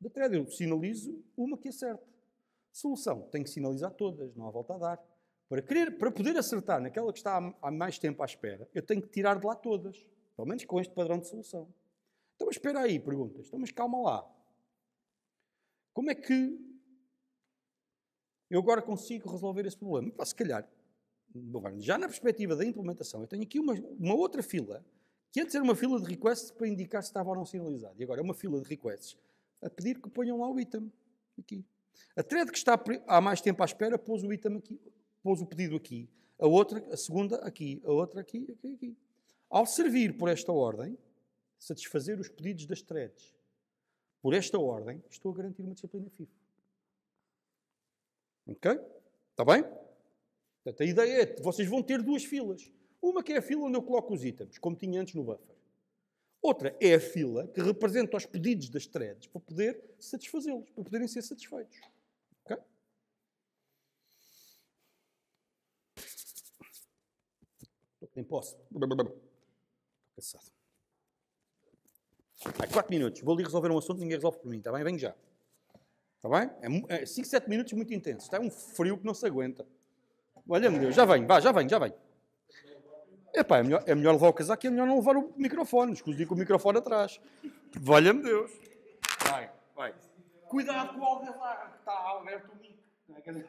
da thread. Eu sinalizo uma que acerte. Solução. Tenho que sinalizar todas, não há volta a dar para, querer, para poder acertar naquela que está há mais tempo à espera, eu tenho que tirar de lá todas. Pelo menos com este padrão de solução. Então, mas espera aí, perguntas. Então, mas calma lá. Como é que eu agora consigo resolver esse problema? se calhar, já na perspectiva da implementação, eu tenho aqui uma, uma outra fila, que antes era uma fila de requests para indicar se estava ou não sinalizado. E agora é uma fila de requests a pedir que ponham lá o item. Aqui. A thread que está há mais tempo à espera pôs o item aqui, pôs o pedido aqui, a outra, a segunda aqui, a outra aqui, aqui, aqui. Ao servir por esta ordem, satisfazer os pedidos das threads, por esta ordem, estou a garantir uma disciplina FIFA. Ok? Está bem? Portanto, a ideia é que vocês vão ter duas filas. Uma que é a fila onde eu coloco os itens, como tinha antes no buffer. Outra é a fila que representa os pedidos das threads para poder satisfazê-los, para poderem ser satisfeitos. Tem posso. cansado. Há 4 minutos. Vou ali resolver um assunto, ninguém resolve por mim. Está bem? Venho já. Está bem? É 5, 7 é minutos muito intenso. Está um frio que não se aguenta. Olha-me Deus, já venho, vá, já venho, já venho. Epá, é melhor, é melhor levar o casaco e é melhor não levar o microfone. Escusi com o microfone atrás. Valha-me Deus. Vai, vai. Cuidado com o alveolar, que está aberto o mico. É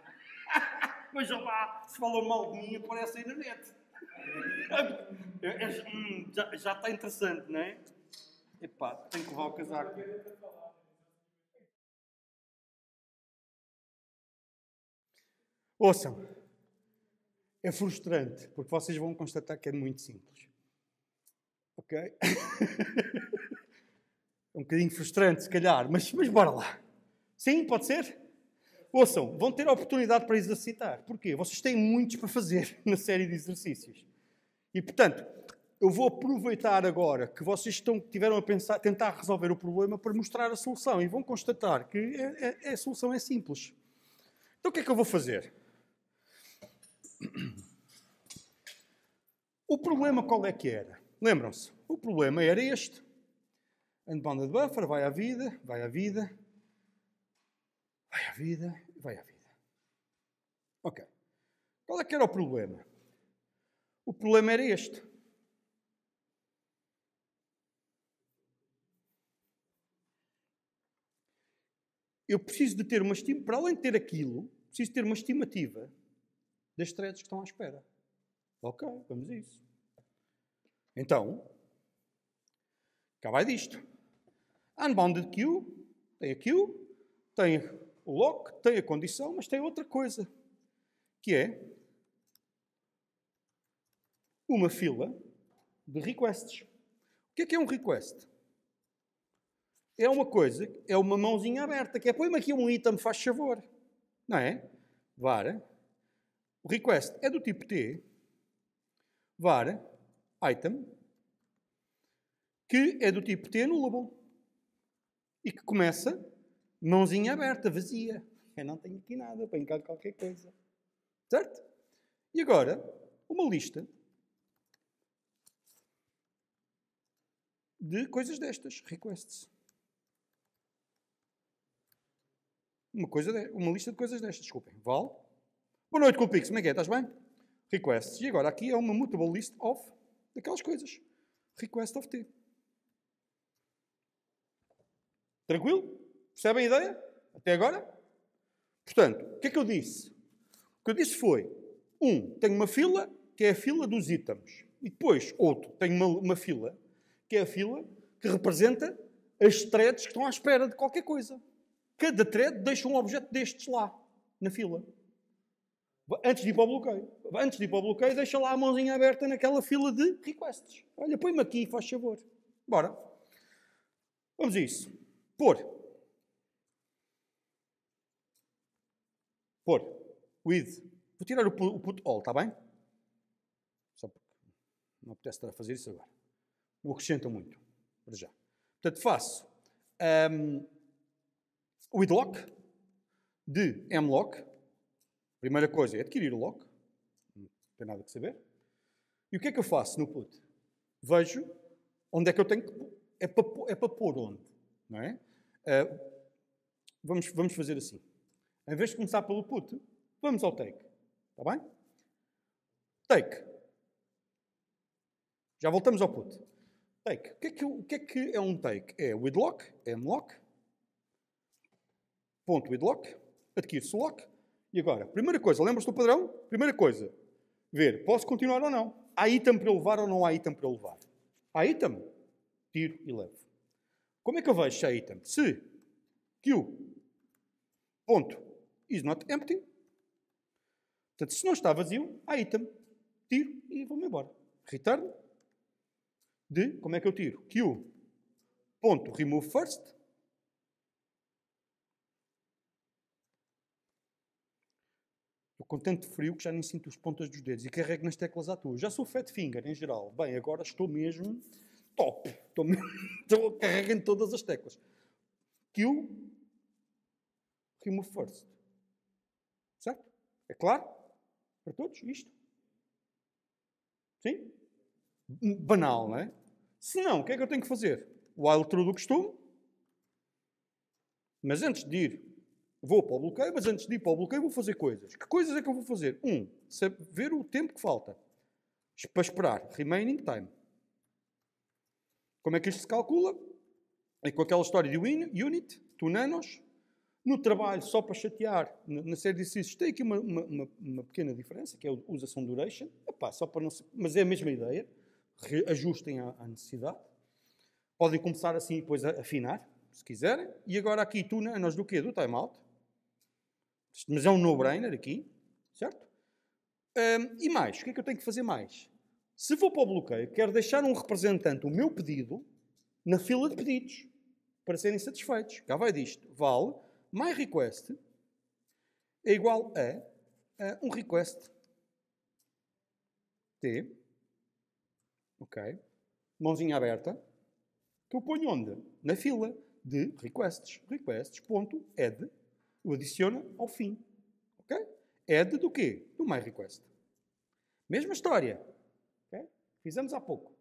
Mas lá, se falou mal de mim, aparece aí na net. Eu, é, eu, é, hum, já, está interessante, não é? Epá, tenho que levar o casaco. Ouçam, é frustrante, porque vocês vão constatar que é muito simples. Ok? é um bocadinho frustrante, se calhar, mas, mas bora lá. Sim, pode ser? Ouçam, vão ter a oportunidade para exercitar. Porquê? Vocês têm muitos para fazer na série de exercícios. E, portanto, eu vou aproveitar agora que vocês estão, tiveram a pensar, tentar resolver o problema para mostrar a solução. E vão constatar que é, é, é, a solução é simples. Então, o que é que eu vou fazer? O problema qual é que era? Lembram-se? O problema era este. Unbounded buffer, vai à vida, vai à vida, Vai à vida, vai à vida. Ok. Qual é que era o problema? O problema era este. Eu preciso de ter uma estima, para além de ter aquilo, preciso ter uma estimativa das threads que estão à espera. Ok, vamos a isso. Então, cá vai disto. Unbounded queue, tem a queue, tem Locke tem a condição, mas tem outra coisa, que é uma fila de requests. O que é que é um request? É uma coisa, é uma mãozinha aberta, que é põe-me aqui um item, faz favor. Não é? Vara. O request é do tipo T. Vara, item, que é do tipo T no label. E que começa mãozinha aberta, vazia. Eu não tenho aqui nada, ponho cá qualquer coisa. Certo? E agora, uma lista de coisas destas, requests. Uma, coisa de, uma lista de coisas destas, desculpem. Val. Boa noite, Coolpix. Como é que é? Estás bem? Requests. E agora aqui é uma mutable list of daquelas coisas. Request of T. Tranquilo? Percebem a ideia? Até agora? Portanto, o que é que eu disse? O que eu disse foi: um, tenho uma fila, que é a fila dos itens. E depois, outro, tenho uma, uma fila, que é a fila que representa as threads que estão à espera de qualquer coisa. Cada thread deixa um objeto destes lá, na fila. Antes de ir para o bloqueio. Antes de ir para o bloqueio, deixa lá a mãozinha aberta naquela fila de requests. Olha, põe-me aqui, faz favor. Bora. Vamos a isso. Pôr. pôr with. Vou tirar o put, o put all, está bem? Só porque não apetece estar a fazer isso agora. O acrescenta muito, para já. Portanto, faço um, with lock de mlock. Primeira coisa é adquirir o lock. Não tem nada que saber. E o que é que eu faço no put? Vejo onde é que eu tenho que... É para, é para pôr onde, não é? Uh, vamos, vamos fazer assim. Em vez de começar pelo put, vamos ao take. Está bem? Take. Já voltamos ao put. Take. O que é que, o que, é, que é um take? É widlock, é lock. Ponto widlock. Adquire-se lock. E agora, primeira coisa, lembras do padrão? Primeira coisa, ver, posso continuar ou não? Há item para eu levar ou não há item para eu levar? Há item? Tiro e levo. Como é que eu vejo se há item? Se Q ponto is not empty. Portanto, se não está vazio, há item. Tiro e vou-me embora. Return de, como é que eu tiro? Q. Ponto, remove first. Estou com tanto frio que já nem sinto as pontas dos dedos e carrego nas teclas à toa. Já sou fat finger em geral. Bem, agora estou mesmo top. Estou, estou carrego em todas as teclas. Q. Remove first. É claro? Para todos isto? Sim? Banal, não é? Se não, o que é que eu tenho que fazer? O outro do costume. Mas antes de ir, vou para o bloqueio, mas antes de ir para o bloqueio vou fazer coisas. Que coisas é que eu vou fazer? Um, ver o tempo que falta. Para esperar. Remaining time. Como é que isto se calcula? É com aquela história de unit, tu nanos, no trabalho, só para chatear, na série de exercícios, tem aqui uma, uma, uma pequena diferença, que é a usação duration, Epá, só para não se... mas é a mesma ideia, ajustem à, à necessidade. Podem começar assim e depois afinar, se quiserem. E agora aqui, tu, né, nós do quê? Do timeout. Mas é um no-brainer aqui, certo? Um, e mais, o que é que eu tenho que fazer mais? Se for para o bloqueio, quero deixar um representante o meu pedido na fila de pedidos para serem satisfeitos. Cá vai disto. Vale myRequest é igual a, um request T, ok, mãozinha aberta, que eu ponho onde? Na fila de requests. Requests.add. O adiciona ao fim. Ok? Add do quê? Do myRequest. Mesma história. Fizemos há pouco.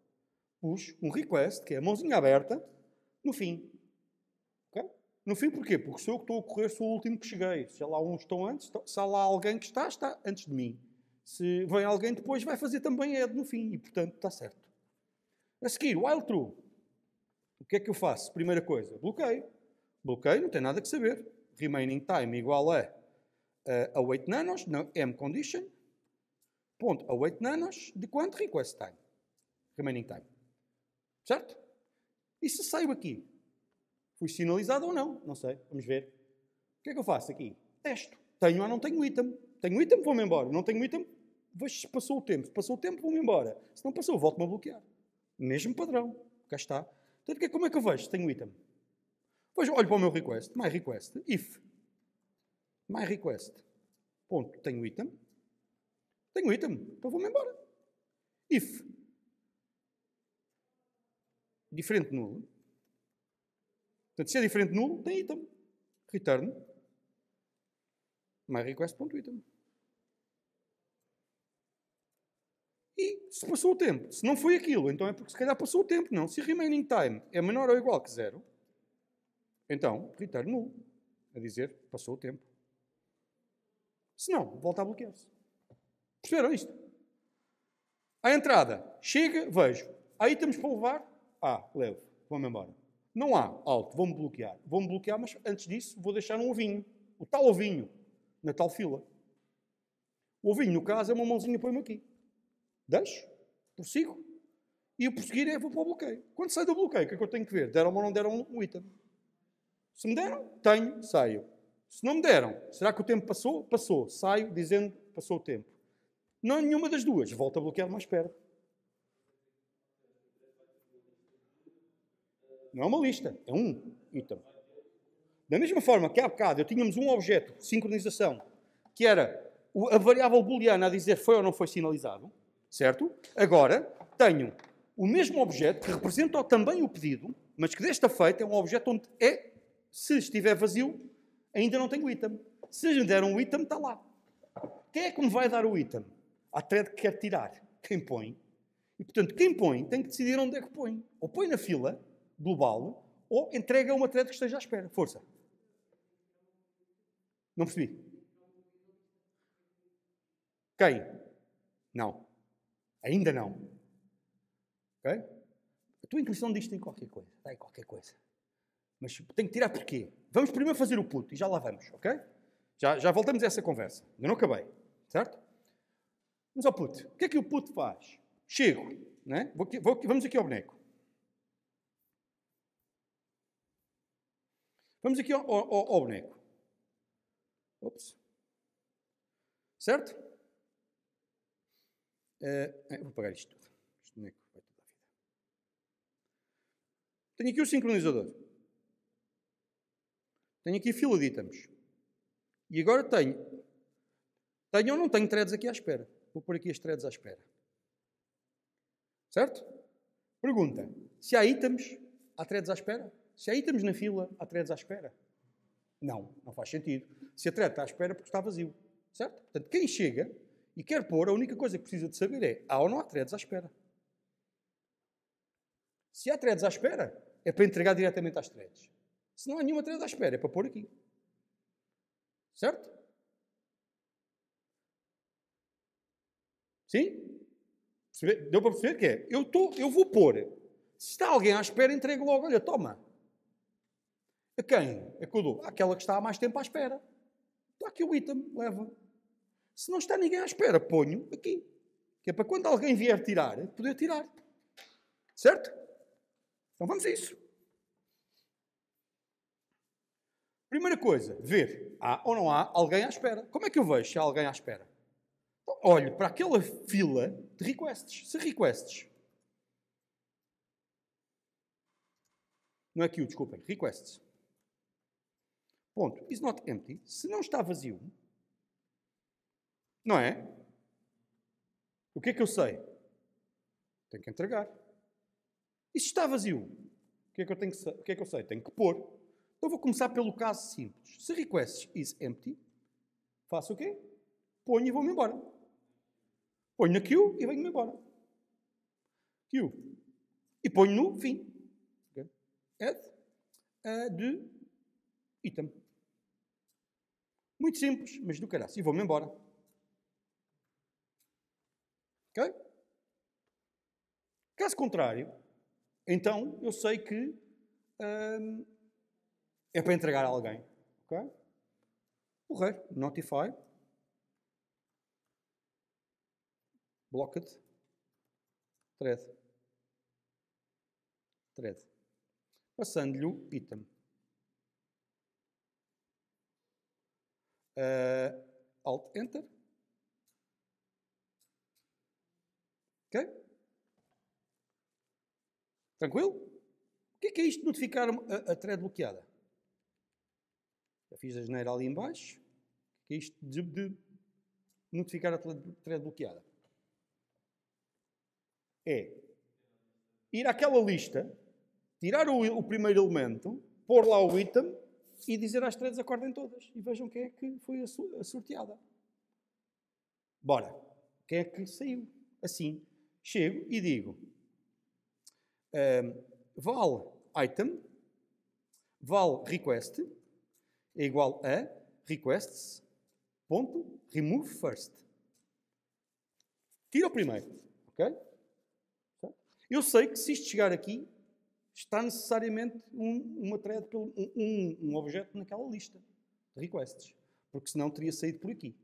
Push um request, que é a mãozinha aberta, no fim. No fim, porquê? Porque se eu estou a correr, sou o último que cheguei. Se lá uns estão antes, se há lá alguém que está, está antes de mim. Se vem alguém depois, vai fazer também Ed no fim. E, portanto, está certo. A seguir, while true. O que é que eu faço? Primeira coisa, bloqueio. Bloqueio, não tem nada que saber. Remaining time igual a, eh, a await nanos, não, m condition, ponto await nanos, de quanto? Request time. Remaining time. Certo? E se saio aqui? Fui sinalizado ou não? Não sei. Vamos ver. O que é que eu faço aqui? Testo. Tenho ou não tenho item? Tenho item, vou-me embora. Não tenho item, passou o tempo. Passou o tempo, vou-me embora. Se não passou, volto-me a bloquear. Mesmo padrão. Cá está. Então, é como é que eu vejo? Tenho item. Vejo, olho para o meu request. My request. If. My request. Ponto. Tenho item. Tenho item. Então vou-me embora. If. Diferente nulo Portanto, se é diferente nulo, tem item. Return myRequest.item. E se passou o tempo, se não foi aquilo, então é porque se calhar passou o tempo, não. Se remaining time é menor ou igual que zero, então return null. A dizer, passou o tempo. Se não, volta a bloquear-se. Perceberam isto? A entrada, chega, vejo. Aí temos para levar? Ah, levo. Vamos embora. Não há. Alto, vou me bloquear. vou me bloquear, mas antes disso vou deixar um ovinho. O tal ovinho. Na tal fila. O ovinho, no caso, é uma mãozinha, põe-me aqui. Deixo. Prossigo. E o prosseguir é vou para o bloqueio. Quando saio do bloqueio, o que é que eu tenho que ver? Deram ou não deram um item? Se me deram, tenho, saio. Se não me deram, será que o tempo passou? Passou. Saio dizendo passou o tempo. Não é nenhuma das duas. Volto a bloquear mais perto. Não é uma lista, é um item. Da mesma forma que há bocado eu tínhamos um objeto, sincronização, que era a variável booleana a dizer foi ou não foi sinalizado, certo? Agora tenho o mesmo objeto que representa também o pedido, mas que desta feita é um objeto onde é, se estiver vazio, ainda não tenho o item. Se me deram o item, está lá. Quem é que me vai dar o item? A thread que quer tirar. Quem põe? E, portanto, quem põe tem que decidir onde é que põe. Ou põe na fila, global ou entrega uma atleta que esteja à espera. Força. Não percebi. Quem? Não. Ainda não. Ok? A tua intuição diz que tem qualquer coisa. Tem qualquer coisa. Mas tem que tirar porquê? Vamos primeiro fazer o puto e já lá vamos, ok? Já, já voltamos a essa conversa. Ainda não acabei, certo? Vamos ao puto. O que é que o puto faz? Chego, né? Vou aqui, vou aqui, vamos aqui ao boneco. Vamos aqui ao, ao, ao boneco. Ops. Certo? Uh, vou apagar isto tudo. Este boneco vai toda a vida. Tenho aqui o sincronizador. Tenho aqui a fila de itens. E agora tenho. Tenho ou não tenho threads aqui à espera. Vou pôr aqui as threads à espera. Certo? Pergunta. Se há itens, há threads à espera? Se aí estamos na fila, há threads à espera. Não, não faz sentido. Se a thread está à espera, é porque está vazio. Certo? Portanto, quem chega e quer pôr, a única coisa que precisa de saber é há ou não há threads à espera. Se há threads à espera, é para entregar diretamente às threads. Se não há nenhuma thread à espera, é para pôr aqui. Certo? Sim? Deu para perceber que é? Eu, tô, eu vou pôr. Se está alguém à espera, entrego logo. Olha, toma. A quem dou? Aquela que está há mais tempo à espera. Está aqui o item, leva. Se não está ninguém à espera, ponho aqui. Que é para quando alguém vier tirar, poder tirar. Certo? Então vamos a isso. Primeira coisa, ver há ou não há alguém à espera. Como é que eu vejo se há alguém à espera? Então, olho para aquela fila de requests. Se requests. Não é aqui o desculpem, requests. Ponto. Is not empty. Se não está vazio, não é? O que é que eu sei? Tenho que entregar. E se está vazio, o que é que eu, tenho que, o que, é que eu sei? Tenho que pôr. Então vou começar pelo caso simples. Se request is empty, faço o quê? Ponho e vou-me embora. Ponho na queue e venho-me embora. Queue. E ponho no fim. Okay. Add uh, de Ita-me. Muito simples, mas do caralho. E vou-me embora. Ok? Caso contrário, então eu sei que hum, é para entregar a alguém. Ok? O rei, notify, blocked, thread. Thread. Passando-lhe o item. Uh, Alt Enter. Ok? Tranquilo? O que é, que é isto de notificar a, a thread bloqueada? Já fiz a geneira ali embaixo. O que é, é isto de, de notificar a thread bloqueada? É ir àquela lista, tirar o, o primeiro elemento, pôr lá o item e dizer às três acordem todas e vejam quem é que foi a sorteada. Bora, quem é que saiu? Assim, chego e digo: um, ehm, val item, val request é igual a requests ponto remove first. Tira o primeiro, ok? Eu sei que se isto chegar aqui, está necessariamente um, uma thread, pelo, um, um objeto naquela lista de requests. Porque senão teria saído por aqui.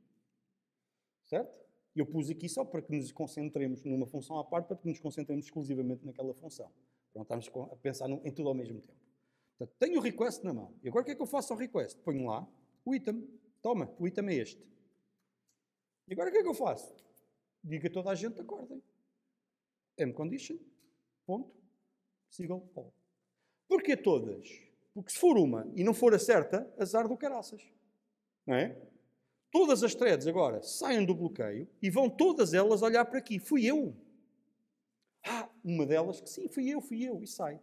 Certo? Eu pus aqui só para que nos concentremos numa função à parte, para que nos concentremos exclusivamente naquela função. Para não estarmos a pensar em tudo ao mesmo tempo. Portanto, tenho o request na mão. E agora o que é que eu faço ao request? Ponho lá o item. Toma, o item é este. E agora o que é que eu faço? Digo a toda a gente, acordem. mCondition, condition, ponto, sigam Paulo. Porquê todas? Porque se for uma e não for a certa, azar do caraças. Não é? Todas as threads agora saem do bloqueio e vão todas elas olhar para aqui. Fui eu. Ah, uma delas que sim, fui eu, fui eu. E sai.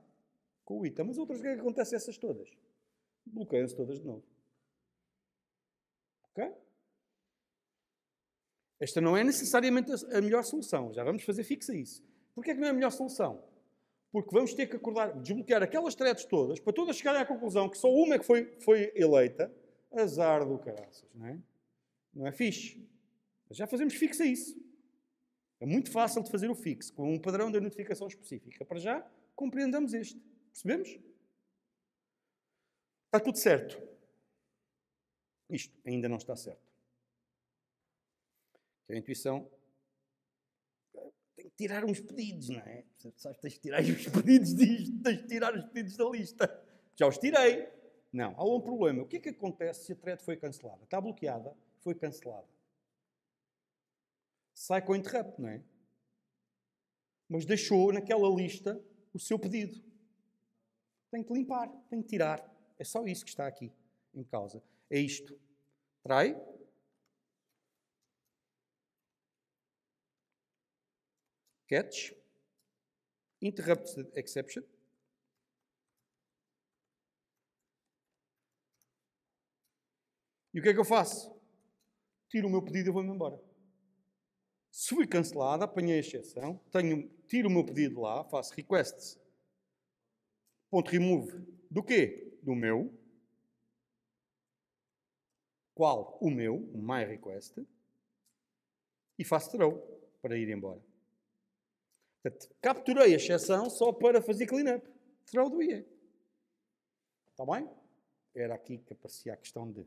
Com o ITA. Mas outras, o que é acontece essas todas? Bloqueiam-se todas de novo. Ok? Esta não é necessariamente a melhor solução. Já vamos fazer fixa isso. Porquê é que não é a melhor solução? porque vamos ter que acordar, desbloquear aquelas threads todas, para todas chegarem à conclusão que só uma é que foi, foi eleita, azar do caraças, não é? Não é fixe. Mas já fazemos fixe a isso. É muito fácil de fazer o fixe com um padrão de notificação específica. Para já, compreendamos este. Percebemos? Está tudo certo. Isto ainda não está certo. a intuição tirar uns pedidos, não é? Sabes, tens de tirar os pedidos disto, tens de tirar os pedidos da lista. Já os tirei. Não, há um problema. O que é que acontece se a thread foi cancelada? Está bloqueada, foi cancelada. Sai com interrupt, não é? Mas deixou naquela lista o seu pedido. Tem que limpar, tem que tirar. É só isso que está aqui em causa. É isto. Trai, catch, interrupted exception, E o que é que eu faço? Tiro o meu pedido e vou-me embora. Se fui cancelada, apanhei a exceção, tenho, tiro o meu pedido lá, faço requests Ponto remove. Do quê? Do meu. Qual? O meu, o my request. E faço throw para ir embora. Portanto, capturei a exceção só para fazer clean-up. Throw the way. Está bem? Era aqui que aparecia a questão de.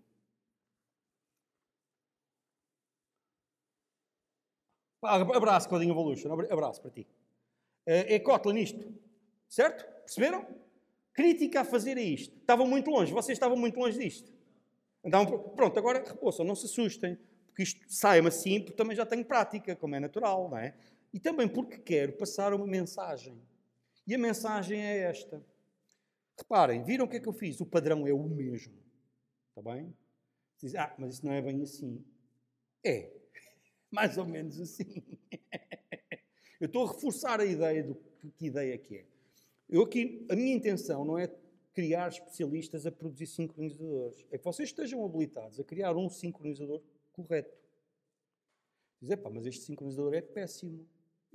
Ah, abraço, Coding Evolution. Abraço para ti. Eh, é Kotlin isto. Certo? Perceberam? Crítica a fazer a isto. Estavam muito longe. Vocês estavam muito longe disto. Então, pronto, agora repouçam. Não se assustem. Porque isto sai-me assim, porque também já tenho prática, como é natural, não é? e também porque quero passar uma mensagem. E a mensagem é esta. Reparem, viram o que é que eu fiz? O padrão é o mesmo. Está bem? Diz, ah, mas isso não é bem assim. É. Mais ou menos assim. eu estou a reforçar a ideia do que, que ideia é que é. Eu aqui, a minha intenção não é criar especialistas a produzir sincronizadores. É que vocês estejam habilitados a criar um sincronizador correto. Dizem, pá, mas este sincronizador é péssimo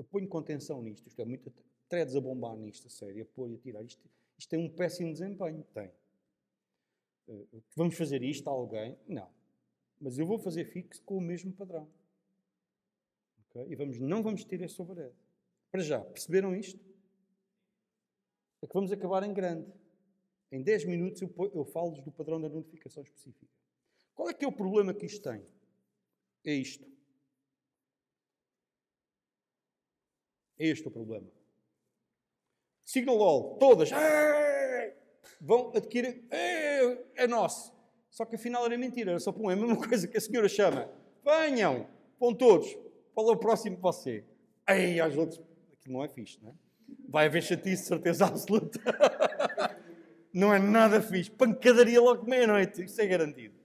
eu ponho contenção nisto, isto é muito tredes a bombar nisto, a sério, apoio a tirar isto, isto tem é um péssimo desempenho, tem. Uh, vamos fazer isto a alguém? Não. Mas eu vou fazer fixo com o mesmo padrão. Okay? E vamos, não vamos ter esse overhead. Para já, perceberam isto? É que vamos acabar em grande. Em 10 minutos eu, eu falo-vos do padrão da notificação específica. Qual é que é o problema que isto tem? É isto. É este o problema. Signal all, todas vão adquirir, é nosso. Só que afinal era mentira, era só para um, é a mesma coisa que a senhora chama. Venham, vão todos, é o próximo de você. Ei, aos outros, aquilo não é fixe, não é? Vai haver chatice, certeza absoluta. não é nada fixe. Pancadaria logo meia-noite, isso é garantido.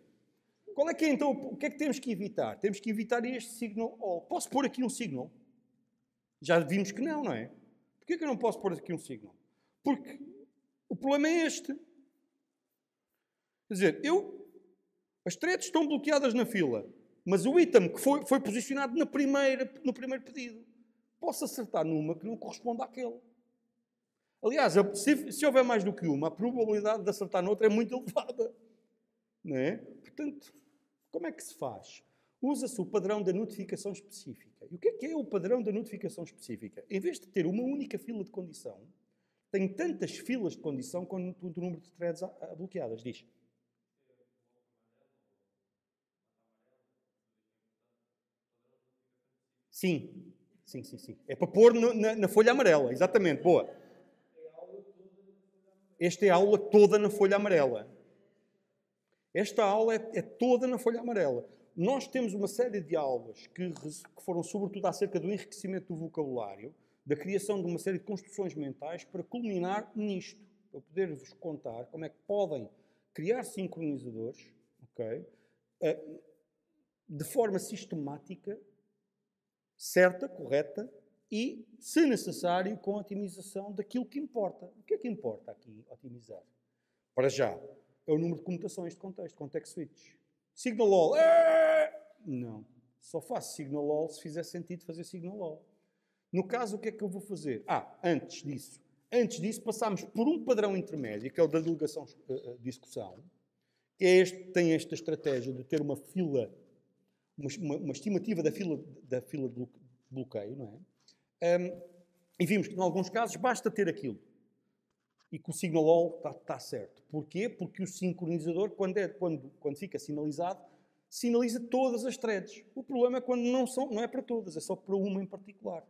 Qual é que é então, o que é que temos que evitar? Temos que evitar este signal all. Posso pôr aqui um signal? Já vimos que não, não é? Porquê que eu não posso pôr aqui um signo? Porque o problema é este. Quer dizer, eu, as threads estão bloqueadas na fila, mas o item que foi, foi posicionado na primeira, no primeiro pedido, posso acertar numa que não corresponde àquele. Aliás, se, se houver mais do que uma, a probabilidade de acertar noutra é muito elevada. Não é? Portanto, como é que se faz? usa-se o padrão da notificação específica. E o que é que é o padrão da notificação específica? Em vez de ter uma única fila de condição, tem tantas filas de condição quanto o número de threads bloqueadas. Diz. Sim, sim, sim, sim. É para pôr no, na, na folha amarela, exatamente, boa. Esta é a aula toda na folha amarela. Esta aula é, é toda na folha amarela nós temos uma série de aulas que, que foram sobretudo acerca do enriquecimento do vocabulário, da criação de uma série de construções mentais para culminar nisto, para poder-vos contar como é que podem criar sincronizadores, ok? Eh, de forma sistemática, certa, correta e, se necessário, com otimização daquilo que importa. O que é que importa aqui otimizar? Para já, é o número de comutações de contexto, context switch. Signal all. É! Não. Só faço signal all se fizer sentido fazer signal all. No caso, o que é que eu vou fazer? Ah, antes disso. Antes disso, passámos por um padrão intermédio, que é o da delegação de eh, eh, discussão, que é este, tem esta estratégia de ter uma fila, uma, uma estimativa da fila, da fila de bloqueio, não é? Um, e vimos que, em alguns casos, basta ter aquilo e que o signalol all está, está certo. Porquê? Porque o sincronizador, quando, é, quando, quando fica sinalizado, sinaliza todas as threads. O problema é quando não, são, não é para todas, é só para uma em particular.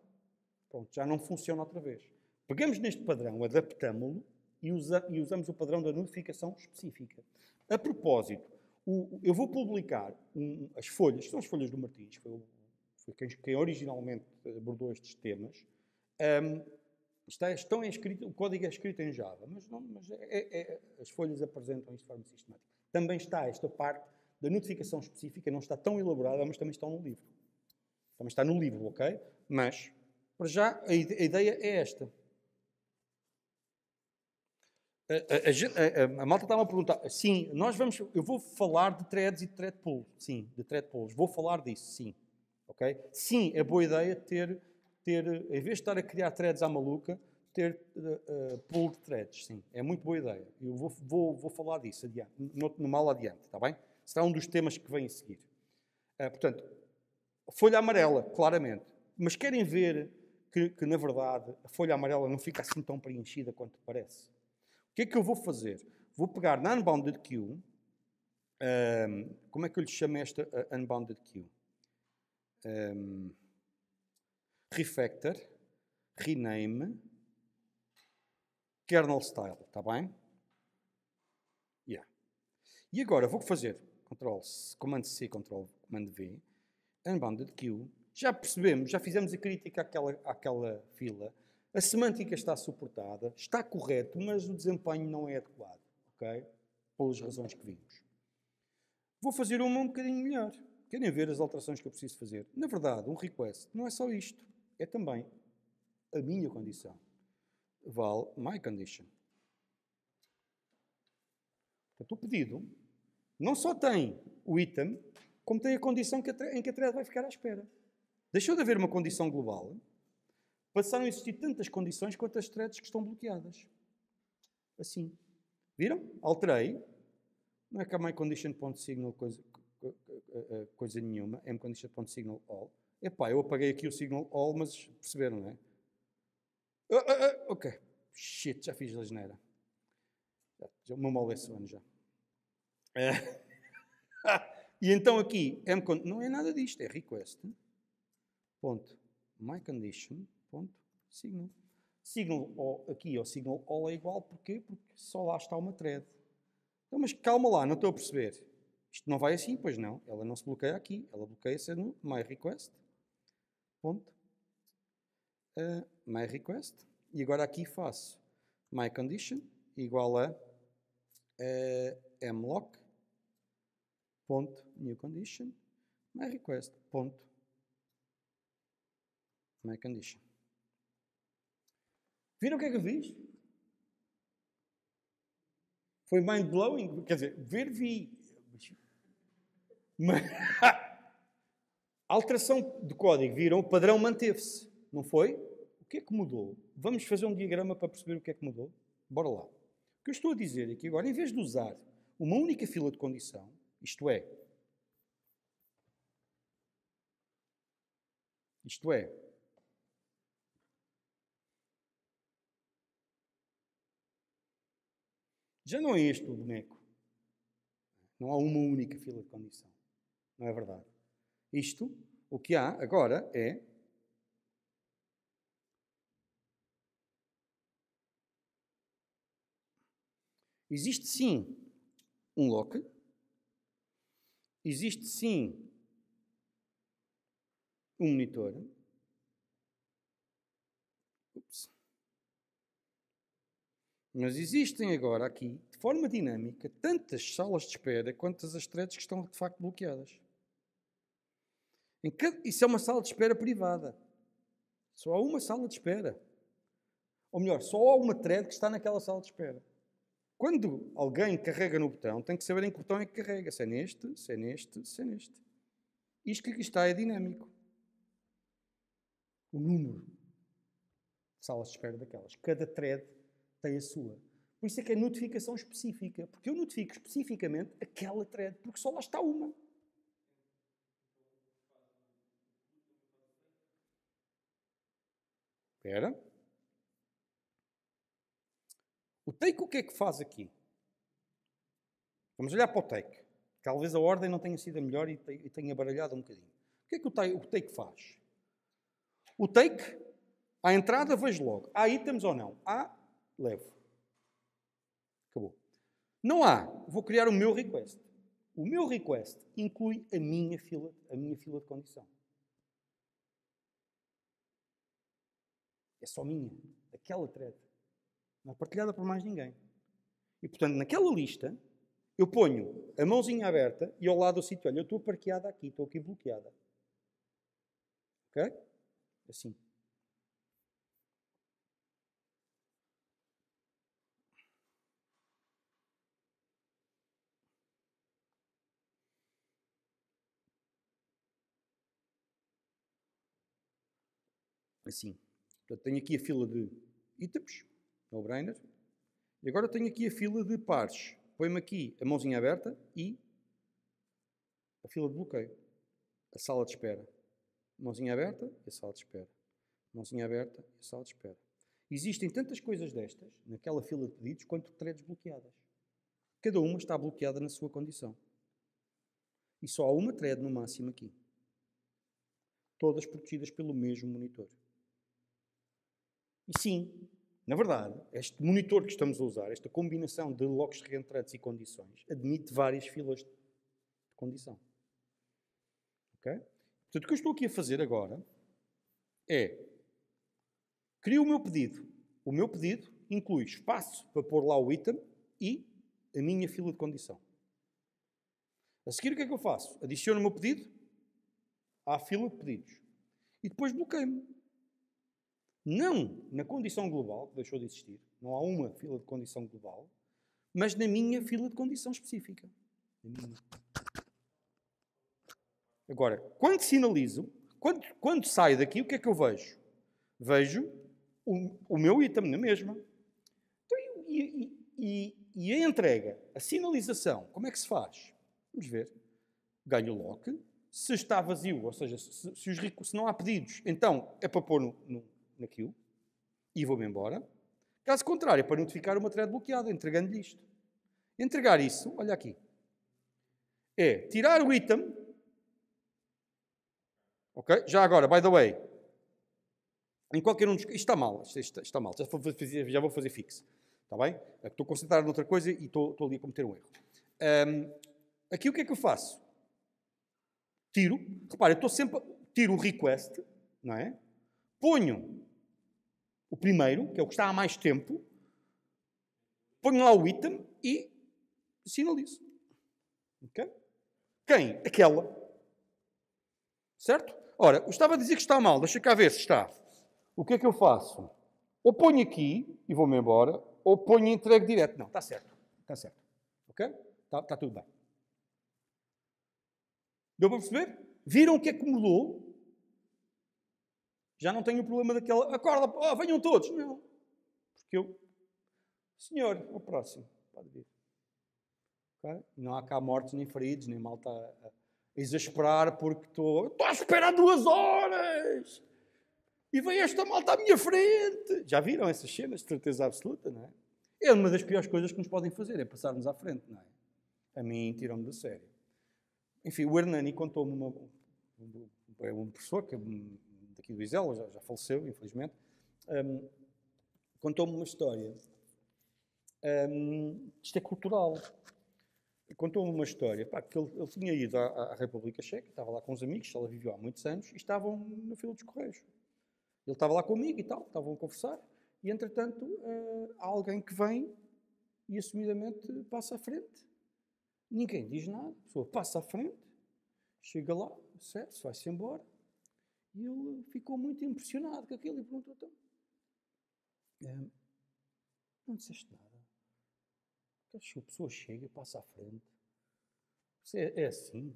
Pronto, já não funciona outra vez. Pegamos neste padrão, adaptamos-lo e, usa, e, usamos o padrão da notificação específica. A propósito, o, eu vou publicar um, as folhas, são as folhas do Martins, foi, foi quem, quem, originalmente abordou estes temas. Um, Está, estão escrito, o código é escrito em Java, mas, não, mas é, é, é, as folhas apresentam isto de forma sistemática. Também está esta parte da notificação específica, não está tão elaborada, mas também está no livro. Também está no livro, ok? Mas, para já, a, ideia é esta. A, a, a, a malta estava a perguntar, sim, nós vamos, eu vou falar de threads e de thread pool, sim, de thread pools, vou falar disso, sim, ok? Sim, é boa ideia ter ter, em vez de estar a criar threads à maluca, ter uh, uh, threads, sim. É muito boa ideia. Eu vou, vou, vou falar disso adiante, no, mal adiante, está bem? Será um dos temas que vem a seguir. Uh, portanto, folha amarela, claramente. Mas querem ver que, que, na verdade, a folha amarela não fica assim tão preenchida quanto parece. O que é que eu vou fazer? Vou pegar na Unbounded Queue. Ehm, como é que eu lhe chamo esta Unbounded Queue? Um, ehm, refactor, rename, kernel style, está bem? Yeah. E agora vou fazer Ctrl, Comando C, Control Comando V, Unbounded Q. Já percebemos, já fizemos a crítica àquela, àquela fila. A semântica está suportada, está correto, mas o desempenho não é adequado, ok? Pelas razões que vimos. Vou fazer uma um bocadinho melhor. Querem ver as alterações que eu preciso fazer? Na verdade, um request não é só isto é também a minha condição. Vale my condition. Portanto, o pedido não só tem o item, como tem a condição em que a thread vai ficar à espera. Deixou de haver uma condição global, passaram a existir tantas condições quanto as threads que estão bloqueadas. Assim. Viram? Alterei. Não é que há my condition.signal coisa, eh, coisa nenhuma. mcondition.signal all. Epá, eu apaguei aqui o signal all, mas perceberam, não é? Uh, uh, uh, ok. Shit, já fiz a geneira. Já, me mole esse ano já. É. e então aqui, M, não é nada disto, é request. Ponto. My condition. Ponto. Signal. Signal all, aqui ou signal all é igual, porquê? Porque só lá está uma thread. Então, mas calma lá, não estou a perceber. Isto não vai assim, pois não. Ela não se bloqueia aqui. Ela bloqueia-se no my request Ponto. Uh, my request. E agora aqui faço my condition igual a uh, mlock ponto new condition my request ponto my condition. Viram o que é que eu fiz? Foi mind blowing, quer dizer, ver vi. Mas, alteração de código, viram? O padrão manteve-se, não foi? O que é que mudou? Vamos fazer um diagrama para perceber o que é que mudou? Bora lá. O que eu estou a dizer aqui agora, em vez de usar uma única fila de condição, isto é, isto é, já não é este o boneco. Não há uma única fila de condição. Não é verdade? Isto, o que há agora é Existe sim um lock existe sim um monitor. Ups. Mas existem agora aqui, de forma dinâmica, tantas salas de espera quantas as threads que estão de facto bloqueadas. Cada... Isso é uma sala de espera privada. Só há uma sala de espera. Ou melhor, só há uma thread que está naquela sala de espera. Quando alguém carrega no botão, tem que saber em que botão é que carrega. Se é neste, se é neste, se é neste. Isto que aqui está é dinâmico. O número de salas de espera daquelas. Cada thread tem a sua. Por isso é que é notificação específica. Porque eu notifico especificamente aquela thread, porque só lá está uma. Espera. O take o que é que faz aqui? Vamos olhar para o take. Talvez a ordem não tenha sido a melhor e tenha baralhado um bocadinho. O que é que o take faz? O take, à entrada, vejo logo. Há itens ou não? Há, levo. Acabou. Não há, vou criar o meu request. O meu request inclui a minha fila, a minha fila de condição. é só minha, daquela thread. Não é partilhada por mais ninguém. E, portanto, naquela lista, eu ponho a mãozinha aberta e ao lado do sítio, olha, eu estou parqueada aqui, estou aqui bloqueada. Ok? É assim. Assim. Portanto, tenho aqui a fila de ítems, no-brainer, é e agora tenho aqui a fila de pares. Põe-me aqui a mãozinha aberta e a fila de bloqueio, a sala de espera. Mãozinha aberta e a sala de espera. Mãozinha aberta e a sala de espera. Existem tantas coisas destas naquela fila de pedidos quanto threads bloqueadas. Cada uma está bloqueada na sua condição. E só há uma thread no máximo aqui. Todas protegidas pelo mesmo monitor. E sim, na verdade, este monitor que estamos a usar, esta combinação de locos reentrantes e condições, admite várias filas de condição. Portanto, o que eu estou aqui a fazer agora é crio o meu pedido. O meu pedido inclui espaço para pôr lá o item e a minha fila de condição. A seguir, o que é que eu faço? Adiciono o meu pedido à fila de pedidos. E depois bloqueio-me. Não na condição global, que deixou de existir, não há uma fila de condição global, mas na minha fila de condição específica. Agora, quando sinalizo, quando, quando saio daqui, o que é que eu vejo? Vejo o, o meu item na mesma. Então, e, e, e a entrega, a sinalização, como é que se faz? Vamos ver. Ganho lock. Se está vazio, ou seja, se, se, os, se não há pedidos, então é para pôr no, no naquilo e vou-me embora. Caso contrário, é para notificar uma thread bloqueada, entregando-lhe isto. Entregar isso, olha aqui, é tirar o item. Ok? Já agora, by the way, em qualquer um dos. Isto está mal, isto está, está mal, já vou, fazer, já vou fazer fixo. Está bem? É estou concentrado noutra coisa e estou, estou ali a cometer um erro. Um, aqui o que é que eu faço? Tiro, repare, eu estou sempre. Tiro o request, não é? Ponho o primeiro, que é o que está há mais tempo, ponho lá o item e sinalizo. ok Quem? Aquela. Certo? Ora, eu estava a dizer que está mal, deixa cá ver se está. O que é que eu faço? Ou ponho aqui e vou-me embora, ou ponho e entrego direto. Não, está certo. Está certo. Ok? Está, está tudo bem. Deu para perceber? Viram o que é que mudou? Já não tenho o problema daquela. Acorda, oh, venham todos. Não. Porque eu. Senhor, o próximo. Pode vir. Okay? Não há cá mortos nem feridos, nem malta a, a exasperar porque estou. Estou a esperar duas horas! E vem esta malta à minha frente! Já viram essas cenas? De certeza absoluta, não é? É uma das piores coisas que nos podem fazer, é passar-nos à frente, não é? A mim tiram-me do sério. Enfim, o Hernani contou-me uma. Um é professor que é aqui do Isel, já, já faleceu, infelizmente, um, contou-me uma história. Um, isto é cultural. Contou-me uma história. Pá, que ele, ele, tinha ido à, à República Checa, estava lá com uns amigos, ela viveu há muitos anos, e estavam na fila dos Correios. Ele estava lá comigo e tal, estavam a conversar, e entretanto uh, há alguém que vem e assumidamente passa à frente. Ninguém diz nada, a pessoa passa à frente, chega lá, certo, vai-se embora, e ele ficou muito impressionado com aquilo e perguntou: então, hum, não disseste nada. A pessoa chega, passa à frente. É, é assim.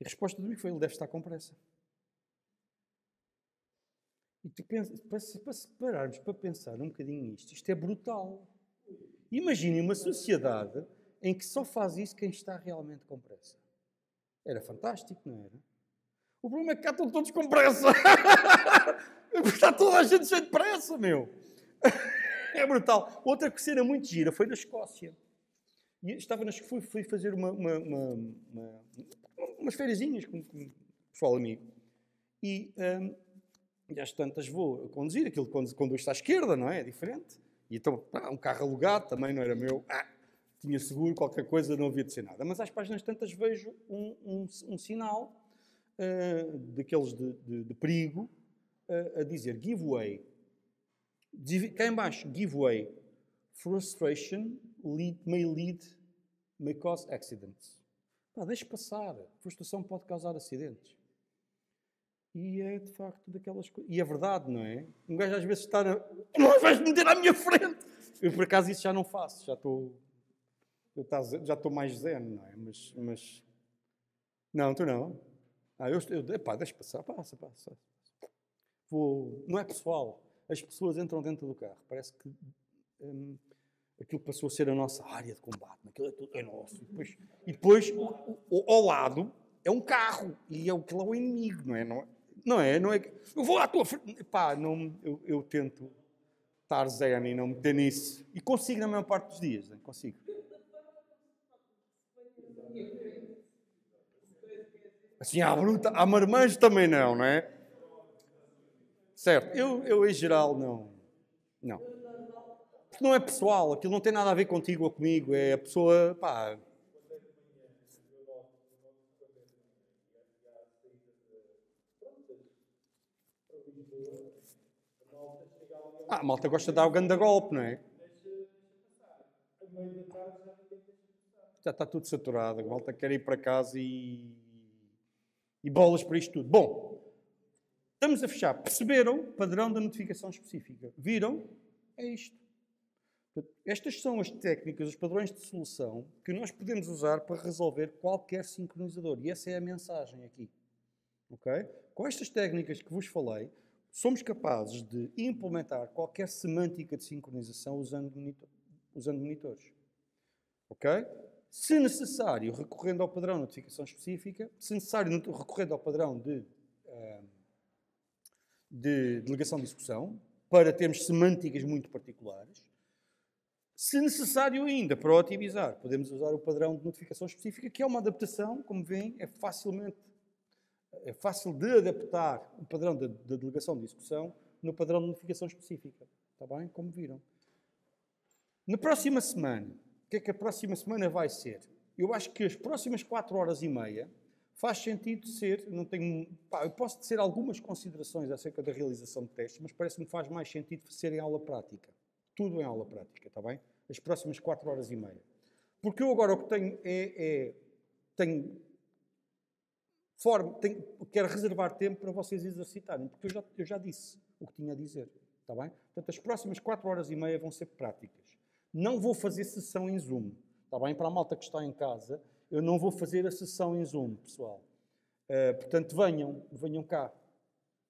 E a resposta do amigo foi: ele deve estar com pressa. E tu pensa, para, separarmos, pararmos para pensar um bocadinho nisto, isto é brutal. Imagine uma sociedade em que só faz isso quem está realmente com pressa. Era fantástico, não era? O problema é que cá estão todos com pressa. Está toda a gente cheia de pressa, meu. É brutal. Outra cena muito gira foi na Escócia. E estava nas fui, fui, fazer uma, uma, uma, uma umas fériasinhas com, com um pessoal amigo. E hum, às tantas vou conduzir, aquilo conduz conduz à esquerda, não é? É diferente. E então, um carro alugado também não era meu. Ah, tinha seguro, qualquer coisa, não havia de ser nada. Mas às páginas tantas vejo um, um, um sinal uh, daqueles de, de, de perigo uh, a dizer giveaway. Cá em baixo, giveaway. Frustration lead, may lead, may cause accidents. Pá, deixe passar. Frustração pode causar acidentes. E é de facto daquelas coisas. E é verdade, não é? Um gajo às vezes está. a. Não vais meter à minha frente! Eu por acaso isso já não faço, já estou. Tá já estou mais zen, não é? Mas. mas... Não, tu não. Ah, eu, eu pá, deixa passar, passa, passa. Vou, não é pessoal. As pessoas entram dentro do carro. Parece que hum, aquilo passou a ser a nossa área de combate. Aquilo é tudo é nosso. E depois, e depois o, o, ao lado é um carro e é o que é o inimigo, não é? Não é, não é, não é eu vou à tua frente. Pá, não, eu, eu tento estar zen e não meter nisso. E consigo na maior parte dos dias, né? consigo. Assim, à bruta, à marmanjo também não, não é? Certo, eu, eu em geral não. Não. Porque não é pessoal, aquilo não tem nada a ver contigo ou comigo, é a pessoa, pá, Ah, a malta gosta de dar o ganda golpe, não é? Já está tudo saturado. A malta quer ir para casa e e bolas para isto tudo. Bom, estamos a fechar. Perceberam o padrão da notificação específica? Viram? É isto. Estas são as técnicas, os padrões de solução que nós podemos usar para resolver qualquer sincronizador. E essa é a mensagem aqui. Okay? Com estas técnicas que vos falei, somos capazes de implementar qualquer semântica de sincronização usando, monitor, usando monitores. Ok? Se necessário, recorrendo ao padrão de notificação específica, se necessário, recorrendo ao padrão de, ehm, de delegação de execução, para termos semânticas muito particulares. Se necessário ainda, para otimizar, podemos usar o padrão de notificação específica, que é uma adaptação, como veem, é facilmente é fácil de adaptar o padrão da, de, de delegação de execução no padrão de notificação específica. Está bem? Como viram. Na próxima semana, que é que a próxima semana vai ser? Eu acho que as próximas quatro horas e meia faz sentido ser, não tenho, pá, eu posso dizer algumas considerações acerca da realização de testes, mas parece-me que faz mais sentido ser em aula prática. Tudo em aula prática, está bem? As próximas quatro horas e meia. Porque eu agora o que tenho é, é tenho forma, tenho, quero reservar tempo para vocês exercitarem, porque eu já, eu já disse o que tinha a dizer, está bem? Portanto, as próximas quatro horas e meia vão ser práticas. Não vou fazer sessão em Zoom. Está bem? Para a malta que está em casa, eu não vou fazer a sessão em Zoom, pessoal. Uh, portanto, venham, venham cá.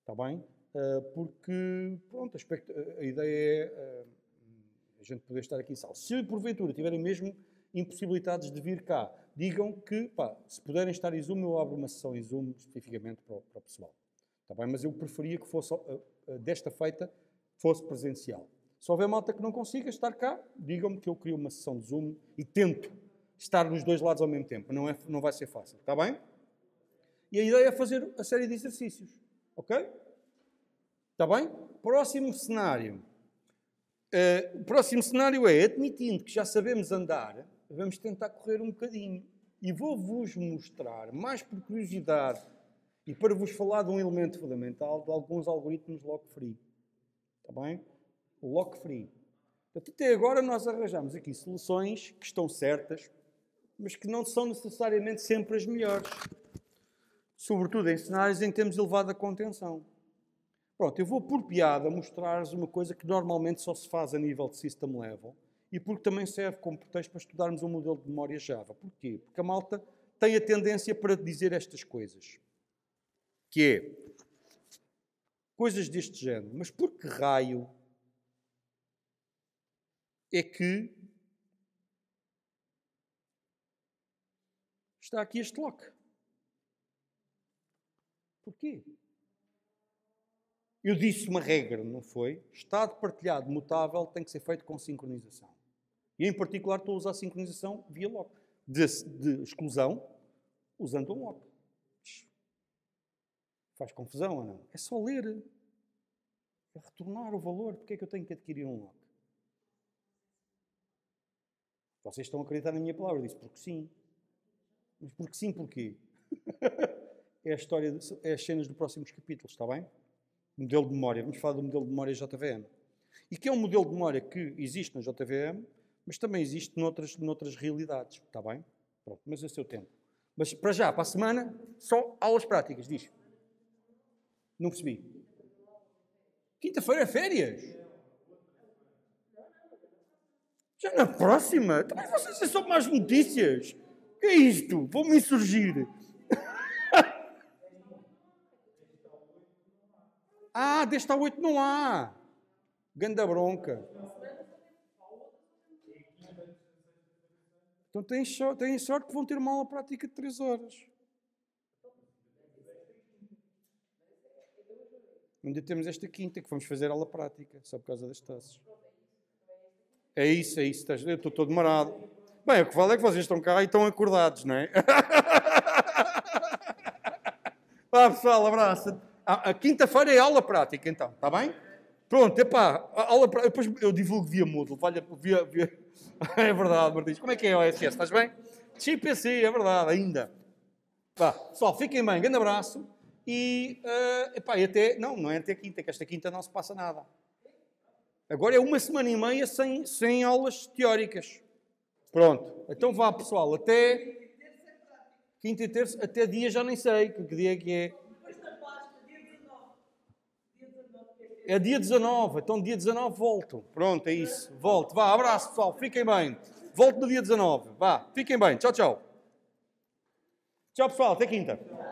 Está bem? Uh, porque, pronto, a, a ideia é uh, a gente poder estar aqui em sala. Se porventura tiverem mesmo impossibilidades de vir cá, digam que, pá, se puderem estar em Zoom, eu abro uma sessão em Zoom especificamente para o, para o pessoal. Está bem? Mas eu preferia que fosse, desta feita, fosse presencial. Se houver malta que não consiga estar cá, digam-me que eu crio uma sessão de Zoom e tento estar nos dois lados ao mesmo tempo. Não, é, não vai ser fácil, está bem? E a ideia é fazer a série de exercícios, ok? Está bem? Próximo cenário. Uh, o próximo cenário é, admitindo que já sabemos andar, vamos tentar correr um bocadinho. E vou-vos mostrar, mais por curiosidade, e para vos falar de um elemento fundamental de alguns algoritmos lock free. Está bem? lock free. Portanto, até agora nós arranjamos aqui soluções que estão certas, mas que não são necessariamente sempre as melhores. Sobretudo em cenários em que temos elevada contenção. Pronto, eu vou por piada mostrar-vos uma coisa que normalmente só se faz a nível de system level e porque também serve como pretexto para estudarmos um modelo de memória Java. Porquê? Porque a malta tem a tendência para dizer estas coisas. Que é coisas deste género. Mas por que raio é que está aqui este lock. Porquê? Eu disse uma regra, não foi? Estado partilhado mutável tem que ser feito com sincronização. E, em particular, estou a usar a sincronização via lock. De, de, exclusão, usando um lock. Faz confusão ou não? É só ler. É retornar o valor. Porquê é que eu tenho que adquirir um lock? Vocês estão a acreditar na minha palavra? Eu disse, porque sim. Mas porque sim, porquê? é a história, de, é as cenas dos próximos capítulos, está bem? Modelo de memória. Vamos falar do modelo de memória JVM. E que é um modelo de memória que existe na JVM, mas também existe noutras, noutras realidades, está bem? Pronto, mas é seu tempo. Mas para já, para a semana, só aulas práticas, diz. Não percebi. Quinta-feira é férias. Já na próxima? Também vocês são só mais notícias. Que é isto? Vou-me insurgir. ah, desta a oito não há. Ganda bronca. Então têm, têm sorte que vão ter uma aula prática de 3 horas. Ainda temos esta quinta que vamos fazer aula prática, só por causa das taças. É isso, é isso. Eu estou todo demorado. Bem, o que vale é que vocês estão cá e estão acordados, não é? Vá, pessoal, abraço. A, ah, a quinta-feira é aula prática, então, está bem? Pronto, epá, aula prática. Depois eu divulgo via Moodle, vale, via, via... É verdade, Martins. Como é que é a OSS? Estás bem? XPC, é verdade, ainda. Vá, pessoal, fiquem bem. Grande abraço. E, uh, epá, e até... Não, não é até quinta, que esta quinta não se passa nada. Agora é uma semana e meia sem, sem aulas teóricas. Pronto. Então vá, pessoal, até. Quinta e terça, até dia já nem sei que dia é, é. é que é. É dia 19, então dia 19 volto. Pronto, é isso. Volto. Vá, abraço pessoal, fiquem bem. Volto no dia 19. Vá, fiquem bem. Tchau, tchau. Tchau pessoal, até quinta.